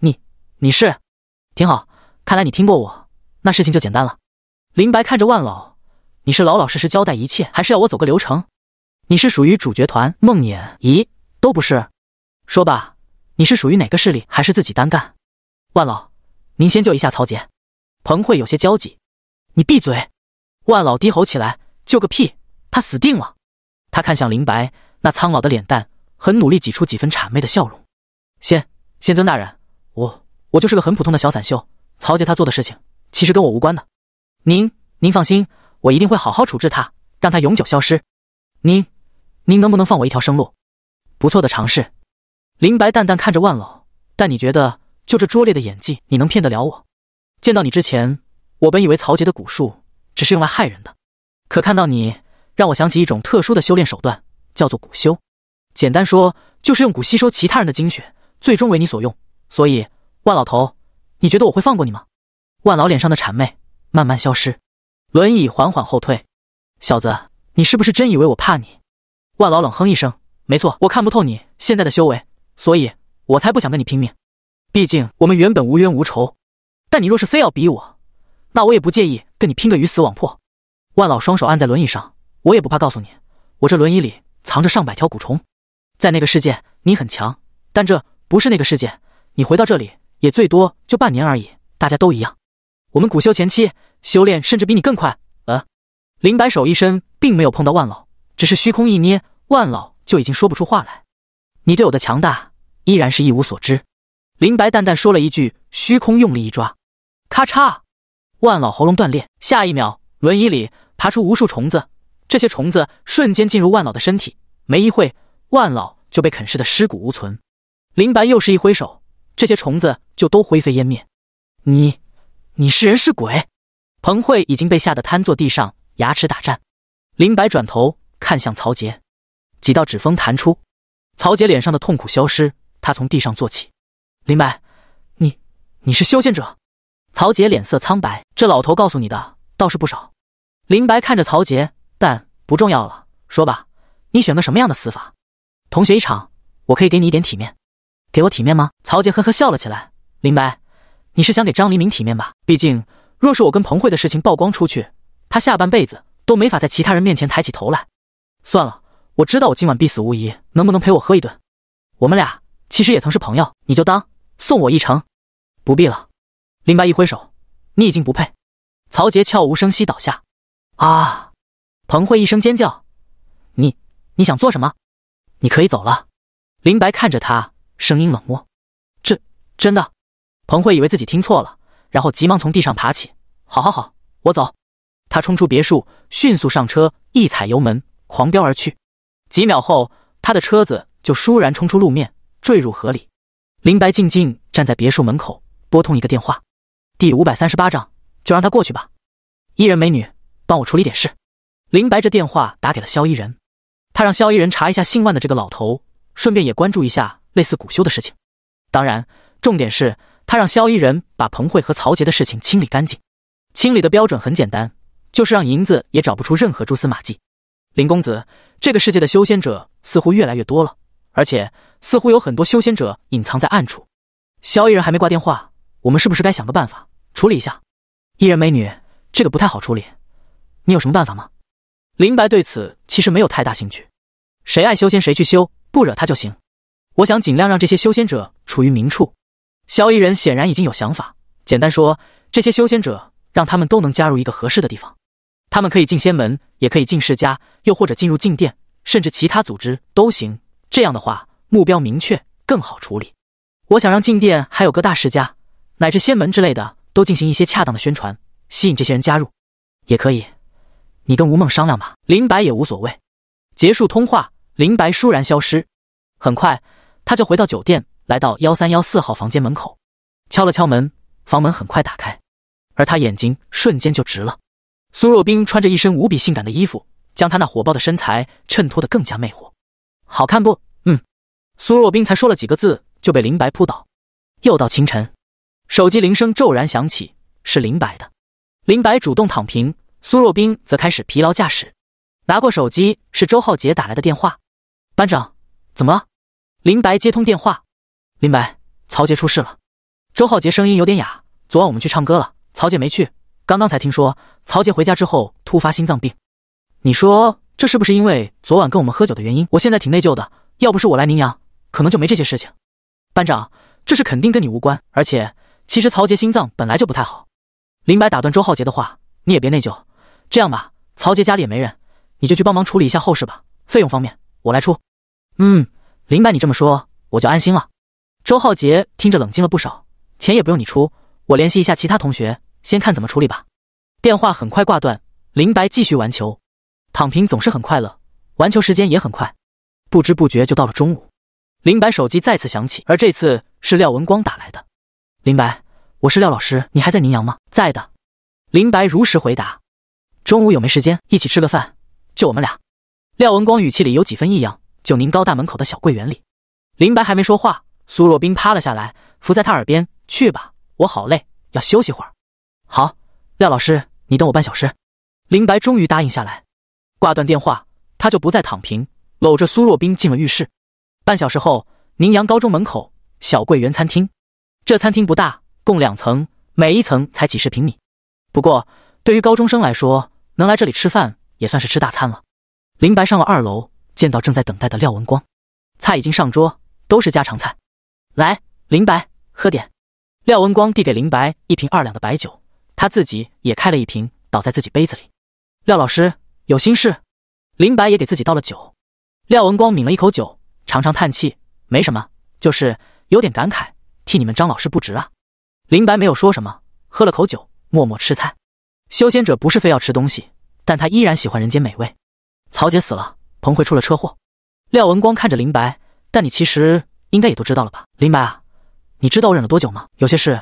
你，你是？”挺好，看来你听过我，那事情就简单了。林白看着万老，你是老老实实交代一切，还是要我走个流程？你是属于主角团梦魇？咦，都不是。说吧，你是属于哪个势力，还是自己单干？万老，您先救一下曹杰。彭慧有些焦急，你闭嘴！万老低吼起来，救个屁，他死定了。他看向林白那苍老的脸蛋，很努力挤出几分谄媚的笑容。仙仙尊大人，我。我就是个很普通的小散修，曹杰他做的事情其实跟我无关的。您您放心，我一定会好好处置他，让他永久消失。您您能不能放我一条生路？不错的尝试。林白淡淡看着万老，但你觉得就这拙劣的演技，你能骗得了我？见到你之前，我本以为曹杰的蛊术只是用来害人的，可看到你，让我想起一种特殊的修炼手段，叫做蛊修。简单说，就是用蛊吸收其他人的精血，最终为你所用。所以。万老头，你觉得我会放过你吗？万老脸上的谄媚慢慢消失，轮椅缓缓后退。小子，你是不是真以为我怕你？万老冷哼一声：“没错，我看不透你现在的修为，所以我才不想跟你拼命。毕竟我们原本无冤无仇，但你若是非要逼我，那我也不介意跟你拼个鱼死网破。”万老双手按在轮椅上，我也不怕告诉你，我这轮椅里藏着上百条蛊虫。在那个世界，你很强，但这不是那个世界，你回到这里。也最多就半年而已，大家都一样。我们古修前期修炼，甚至比你更快。呃，林白手一伸，并没有碰到万老，只是虚空一捏，万老就已经说不出话来。你对我的强大，依然是一无所知。林白淡淡说了一句，虚空用力一抓，咔嚓，万老喉咙断裂。下一秒，轮椅里爬出无数虫子，这些虫子瞬间进入万老的身体，没一会，万老就被啃噬的尸骨无存。林白又是一挥手。这些虫子就都灰飞烟灭。你，你是人是鬼？彭慧已经被吓得瘫坐地上，牙齿打颤。林白转头看向曹杰，几道指风弹出，曹杰脸上的痛苦消失，他从地上坐起。林白，你，你是修仙者？曹杰脸色苍白。这老头告诉你的倒是不少。林白看着曹杰，但不重要了。说吧，你选个什么样的死法？同学一场，我可以给你一点体面。给我体面吗？曹杰呵呵笑了起来。林白，你是想给张黎明体面吧？毕竟若是我跟彭慧的事情曝光出去，他下半辈子都没法在其他人面前抬起头来。算了，我知道我今晚必死无疑。能不能陪我喝一顿？我们俩其实也曾是朋友，你就当送我一程。不必了。林白一挥手，你已经不配。曹杰悄无声息倒下。啊！彭慧一声尖叫，你，你想做什么？你可以走了。林白看着他。声音冷漠，这真的，彭慧以为自己听错了，然后急忙从地上爬起。好好好，我走。他冲出别墅，迅速上车，一踩油门，狂飙而去。几秒后，他的车子就倏然冲出路面，坠入河里。林白静静站在别墅门口，拨通一个电话。第五百三十八章，就让他过去吧。伊人美女，帮我处理点事。林白这电话打给了萧伊人，他让萧伊人查一下姓万的这个老头，顺便也关注一下。类似古修的事情，当然，重点是他让萧一人把彭慧和曹杰的事情清理干净。清理的标准很简单，就是让银子也找不出任何蛛丝马迹。林公子，这个世界的修仙者似乎越来越多了，而且似乎有很多修仙者隐藏在暗处。萧一人还没挂电话，我们是不是该想个办法处理一下？一人美女，这个不太好处理，你有什么办法吗？林白对此其实没有太大兴趣，谁爱修仙谁去修，不惹他就行。我想尽量让这些修仙者处于明处。萧逸人显然已经有想法，简单说，这些修仙者让他们都能加入一个合适的地方，他们可以进仙门，也可以进世家，又或者进入禁殿，甚至其他组织都行。这样的话，目标明确，更好处理。我想让禁殿还有各大世家，乃至仙门之类的，都进行一些恰当的宣传，吸引这些人加入。也可以，你跟吴梦商量吧。林白也无所谓。结束通话，林白倏然消失。很快。他就回到酒店，来到幺三幺四号房间门口，敲了敲门，房门很快打开，而他眼睛瞬间就直了。苏若冰穿着一身无比性感的衣服，将他那火爆的身材衬托得更加魅惑，好看不？嗯。苏若冰才说了几个字，就被林白扑倒。又到清晨，手机铃声骤然响起，是林白的。林白主动躺平，苏若冰则开始疲劳驾驶。拿过手机，是周浩杰打来的电话。班长，怎么了？林白接通电话，林白，曹杰出事了。周浩杰声音有点哑，昨晚我们去唱歌了，曹杰没去。刚刚才听说，曹杰回家之后突发心脏病。你说这是不是因为昨晚跟我们喝酒的原因？我现在挺内疚的，要不是我来宁阳，可能就没这些事情。班长，这事肯定跟你无关，而且其实曹杰心脏本来就不太好。林白打断周浩杰的话，你也别内疚。这样吧，曹杰家里也没人，你就去帮忙处理一下后事吧，费用方面我来出。嗯。林白，你这么说我就安心了。周浩杰听着冷静了不少，钱也不用你出，我联系一下其他同学，先看怎么处理吧。电话很快挂断，林白继续玩球，躺平总是很快乐，玩球时间也很快，不知不觉就到了中午。林白手机再次响起，而这次是廖文光打来的。林白，我是廖老师，你还在宁阳吗？在的。林白如实回答。中午有没时间一起吃个饭？就我们俩。廖文光语气里有几分异样。就宁高大门口的小桂园里，林白还没说话，苏若冰趴了下来，伏在他耳边：“去吧，我好累，要休息会儿。”“好，廖老师，你等我半小时。”林白终于答应下来，挂断电话，他就不再躺平，搂着苏若冰进了浴室。半小时后，宁阳高中门口小桂园餐厅，这餐厅不大，共两层，每一层才几十平米，不过对于高中生来说，能来这里吃饭也算是吃大餐了。林白上了二楼。见到正在等待的廖文光，菜已经上桌，都是家常菜。来，林白，喝点。廖文光递给林白一瓶二两的白酒，他自己也开了一瓶，倒在自己杯子里。廖老师有心事。林白也给自己倒了酒。廖文光抿了一口酒，长长叹气：“没什么，就是有点感慨，替你们张老师不值啊。”林白没有说什么，喝了口酒，默默吃菜。修仙者不是非要吃东西，但他依然喜欢人间美味。曹杰死了。彭慧出了车祸，廖文光看着林白，但你其实应该也都知道了吧？林白啊，你知道我忍了多久吗？有些事，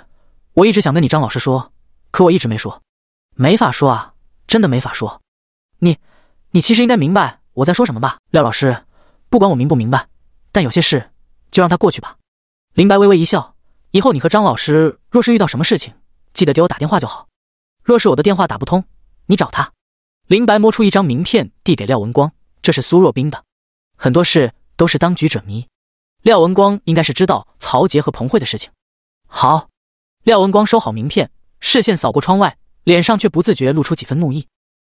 我一直想跟你张老师说，可我一直没说，没法说啊，真的没法说。你，你其实应该明白我在说什么吧？廖老师，不管我明不明白，但有些事，就让它过去吧。林白微微一笑，以后你和张老师若是遇到什么事情，记得给我打电话就好。若是我的电话打不通，你找他。林白摸出一张名片递给廖文光。这是苏若冰的，很多事都是当局者迷。廖文光应该是知道曹杰和彭慧的事情。好，廖文光收好名片，视线扫过窗外，脸上却不自觉露出几分怒意。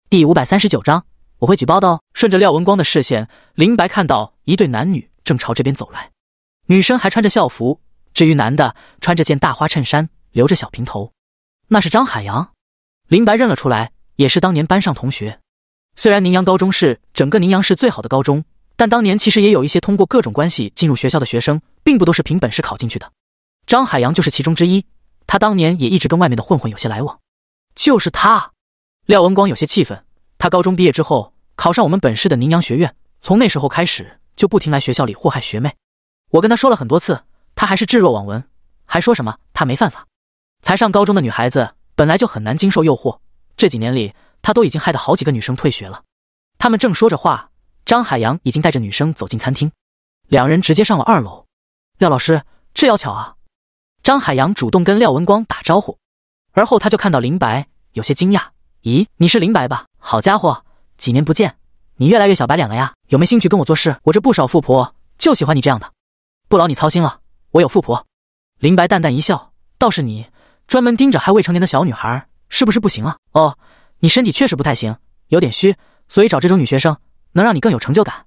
第五百三十九章，我会举报的哦。顺着廖文光的视线，林白看到一对男女正朝这边走来，女生还穿着校服，至于男的，穿着件大花衬衫，留着小平头，那是张海洋，林白认了出来，也是当年班上同学。虽然宁阳高中是整个宁阳市最好的高中，但当年其实也有一些通过各种关系进入学校的学生，并不都是凭本事考进去的。张海洋就是其中之一，他当年也一直跟外面的混混有些来往。就是他，廖文光有些气愤。他高中毕业之后考上我们本市的宁阳学院，从那时候开始就不停来学校里祸害学妹。我跟他说了很多次，他还是置若罔闻，还说什么他没犯法。才上高中的女孩子本来就很难经受诱惑，这几年里。他都已经害得好几个女生退学了。他们正说着话，张海洋已经带着女生走进餐厅，两人直接上了二楼。廖老师，这要巧啊！张海洋主动跟廖文光打招呼，而后他就看到林白，有些惊讶：“咦，你是林白吧？好家伙，几年不见，你越来越小白脸了呀！有没兴趣跟我做事？我这不少富婆就喜欢你这样的。不劳你操心了，我有富婆。”林白淡淡一笑：“倒是你，专门盯着还未成年的小女孩，是不是不行啊？哦。”你身体确实不太行，有点虚，所以找这种女学生能让你更有成就感。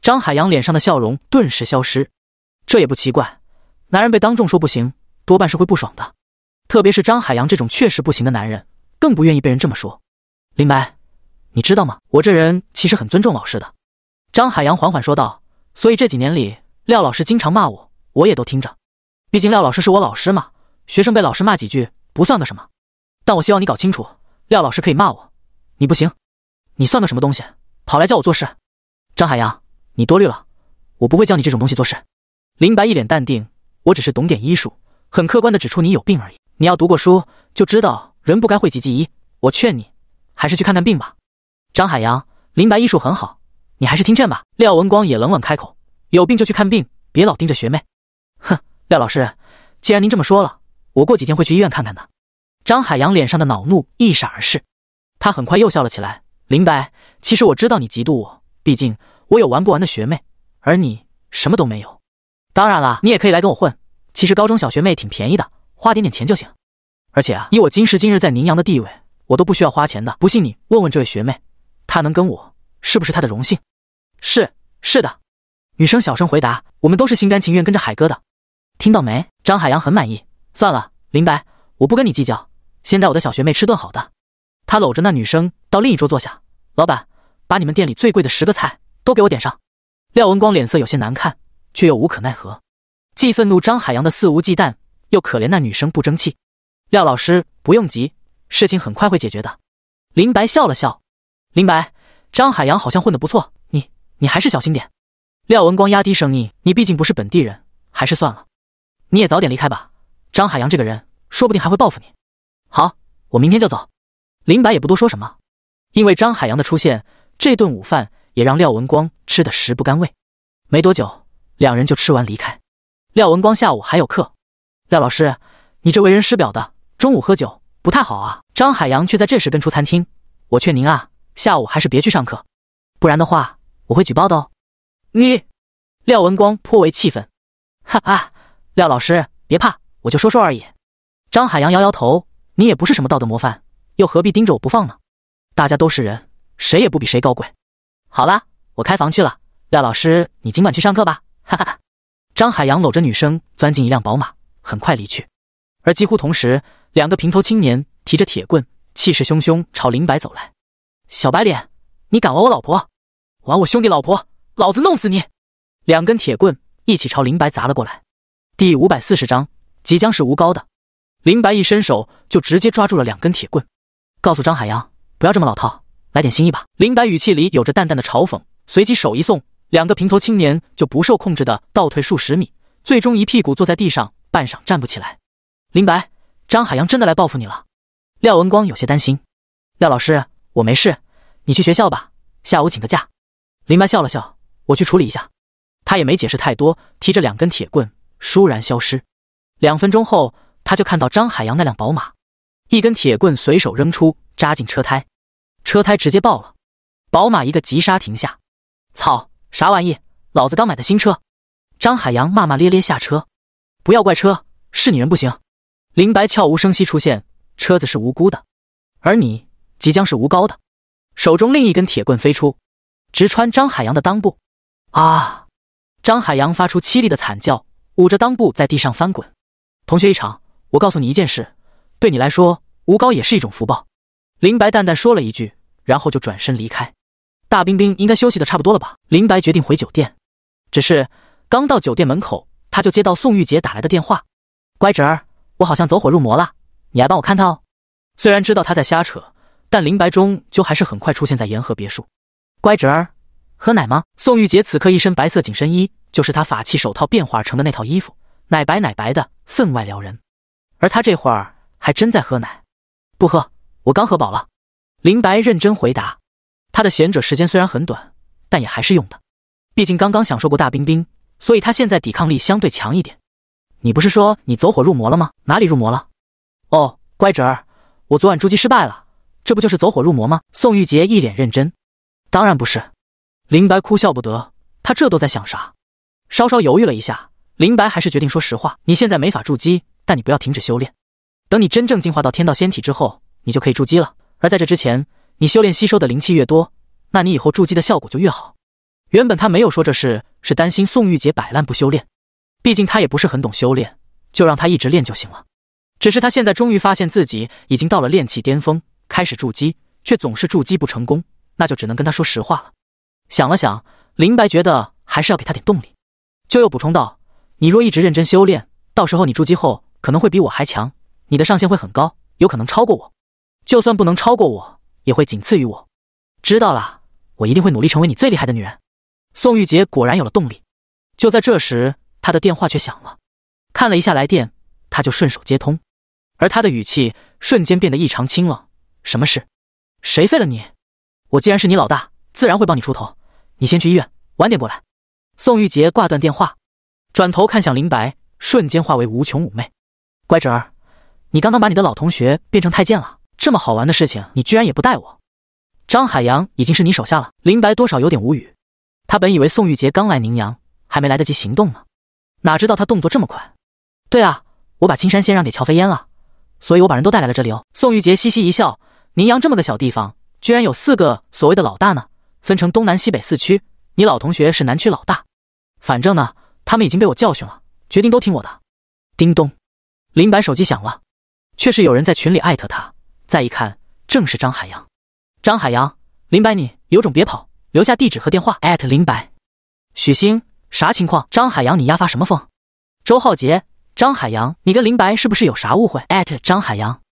张海洋脸上的笑容顿时消失。这也不奇怪，男人被当众说不行，多半是会不爽的。特别是张海洋这种确实不行的男人，更不愿意被人这么说。林白，你知道吗？我这人其实很尊重老师的。张海洋缓缓说道。所以这几年里，廖老师经常骂我，我也都听着。毕竟廖老师是我老师嘛，学生被老师骂几句不算个什么。但我希望你搞清楚。廖老师可以骂我，你不行，你算个什么东西，跑来叫我做事？张海洋，你多虑了，我不会教你这种东西做事。林白一脸淡定，我只是懂点医术，很客观的指出你有病而已。你要读过书，就知道人不该讳疾忌医。我劝你，还是去看看病吧。张海洋，林白医术很好，你还是听劝吧。廖文光也冷冷开口，有病就去看病，别老盯着学妹。哼，廖老师，既然您这么说了，我过几天会去医院看看的。张海洋脸上的恼怒一闪而逝，他很快又笑了起来。林白，其实我知道你嫉妒我，毕竟我有玩不完的学妹，而你什么都没有。当然了，你也可以来跟我混。其实高中小学妹挺便宜的，花点点钱就行。而且啊，以我今时今日在宁阳的地位，我都不需要花钱的。不信你问问这位学妹，她能跟我是不是她的荣幸？是是的，女生小声回答。我们都是心甘情愿跟着海哥的，听到没？张海洋很满意。算了，林白，我不跟你计较。先带我的小学妹吃顿好的，他搂着那女生到另一桌坐下。老板，把你们店里最贵的十个菜都给我点上。廖文光脸色有些难看，却又无可奈何，既愤怒张海洋的肆无忌惮，又可怜那女生不争气。廖老师不用急，事情很快会解决的。林白笑了笑。林白，张海洋好像混得不错，你你还是小心点。廖文光压低声音：“你毕竟不是本地人，还是算了。你也早点离开吧。张海洋这个人，说不定还会报复你。”好，我明天就走。林白也不多说什么，因为张海洋的出现，这顿午饭也让廖文光吃得食不甘味。没多久，两人就吃完离开。廖文光下午还有课，廖老师，你这为人师表的，中午喝酒不太好啊。张海洋却在这时跟出餐厅，我劝您啊，下午还是别去上课，不然的话，我会举报的哦。你，廖文光颇为气愤。哈哈，廖老师别怕，我就说说而已。张海洋摇摇头。你也不是什么道德模范，又何必盯着我不放呢？大家都是人，谁也不比谁高贵。好啦，我开房去了，廖老师你尽管去上课吧。哈哈哈。张海洋搂着女生钻进一辆宝马，很快离去。而几乎同时，两个平头青年提着铁棍，气势汹汹朝林白走来。小白脸，你敢玩我老婆？玩我兄弟老婆？老子弄死你！两根铁棍一起朝林白砸了过来。第五百四十章，即将是吴高的。林白一伸手，就直接抓住了两根铁棍，告诉张海洋：“不要这么老套，来点新意吧。”林白语气里有着淡淡的嘲讽，随即手一送，两个平头青年就不受控制的倒退数十米，最终一屁股坐在地上，半晌站不起来。林白，张海洋真的来报复你了？廖文光有些担心。廖老师，我没事，你去学校吧，下午请个假。林白笑了笑：“我去处理一下。”他也没解释太多，提着两根铁棍，倏然消失。两分钟后。他就看到张海洋那辆宝马，一根铁棍随手扔出，扎进车胎，车胎直接爆了，宝马一个急刹停下。操，啥玩意？老子刚买的新车！张海洋骂骂咧咧下车，不要怪车，是你人不行。林白悄无声息出现，车子是无辜的，而你即将是无高的。手中另一根铁棍飞出，直穿张海洋的裆部。啊！张海洋发出凄厉的惨叫，捂着裆部在地上翻滚。同学一场。我告诉你一件事，对你来说，吴高也是一种福报。林白淡淡说了一句，然后就转身离开。大冰冰应该休息的差不多了吧？林白决定回酒店。只是刚到酒店门口，他就接到宋玉洁打来的电话：“乖侄儿，我好像走火入魔了，你来帮我看他哦。”虽然知道他在瞎扯，但林白终究还是很快出现在沿河别墅。“乖侄儿，喝奶吗？”宋玉洁此刻一身白色紧身衣，就是他法器手套变化而成的那套衣服，奶白奶白的，分外撩人。而他这会儿还真在喝奶，不喝，我刚喝饱了。林白认真回答。他的贤者时间虽然很短，但也还是用的，毕竟刚刚享受过大冰冰，所以他现在抵抗力相对强一点。你不是说你走火入魔了吗？哪里入魔了？哦，乖侄儿，我昨晚筑基失败了，这不就是走火入魔吗？宋玉杰一脸认真。当然不是。林白哭笑不得，他这都在想啥？稍稍犹豫了一下，林白还是决定说实话。你现在没法筑基。但你不要停止修炼，等你真正进化到天道仙体之后，你就可以筑基了。而在这之前，你修炼吸收的灵气越多，那你以后筑基的效果就越好。原本他没有说这事，是担心宋玉洁摆烂不修炼，毕竟他也不是很懂修炼，就让他一直练就行了。只是他现在终于发现自己已经到了练气巅峰，开始筑基，却总是筑基不成功，那就只能跟他说实话了。想了想，林白觉得还是要给他点动力，就又补充道：“你若一直认真修炼，到时候你筑基后。”可能会比我还强，你的上限会很高，有可能超过我。就算不能超过我，也会仅次于我。知道了，我一定会努力成为你最厉害的女人。宋玉洁果然有了动力。就在这时，她的电话却响了。看了一下来电，她就顺手接通，而她的语气瞬间变得异常清冷。什么事？谁废了你？我既然是你老大，自然会帮你出头。你先去医院，晚点过来。宋玉洁挂断电话，转头看向林白，瞬间化为无穷妩媚。乖侄儿，你刚刚把你的老同学变成太监了，这么好玩的事情你居然也不带我？张海洋已经是你手下了，林白多少有点无语。他本以为宋玉杰刚来宁阳还没来得及行动呢，哪知道他动作这么快。对啊，我把青山先让给乔飞烟了，所以我把人都带来了这里哦。宋玉杰嘻嘻一笑，宁阳这么个小地方，居然有四个所谓的老大呢，分成东南西北四区，你老同学是南区老大，反正呢他们已经被我教训了，决定都听我的。叮咚。林白手机响了，却是有人在群里艾特他。再一看，正是张海洋。张海洋，林白，你有种别跑，留下地址和电话。艾特林白。许星，啥情况？张海洋，你丫发什么疯？周浩杰，张海洋，你跟林白是不是有啥误会？艾特张海洋。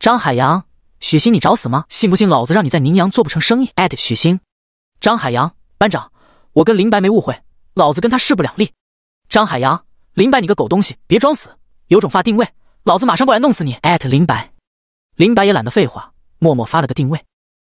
张海洋，许星，你找死吗？信不信老子让你在宁阳做不成生意？艾特许星。张海洋，班长，我跟林白没误会，老子跟他势不两立。张海洋，林白，你个狗东西，别装死。有种发定位，老子马上过来弄死你！@林白，林白也懒得废话，默默发了个定位。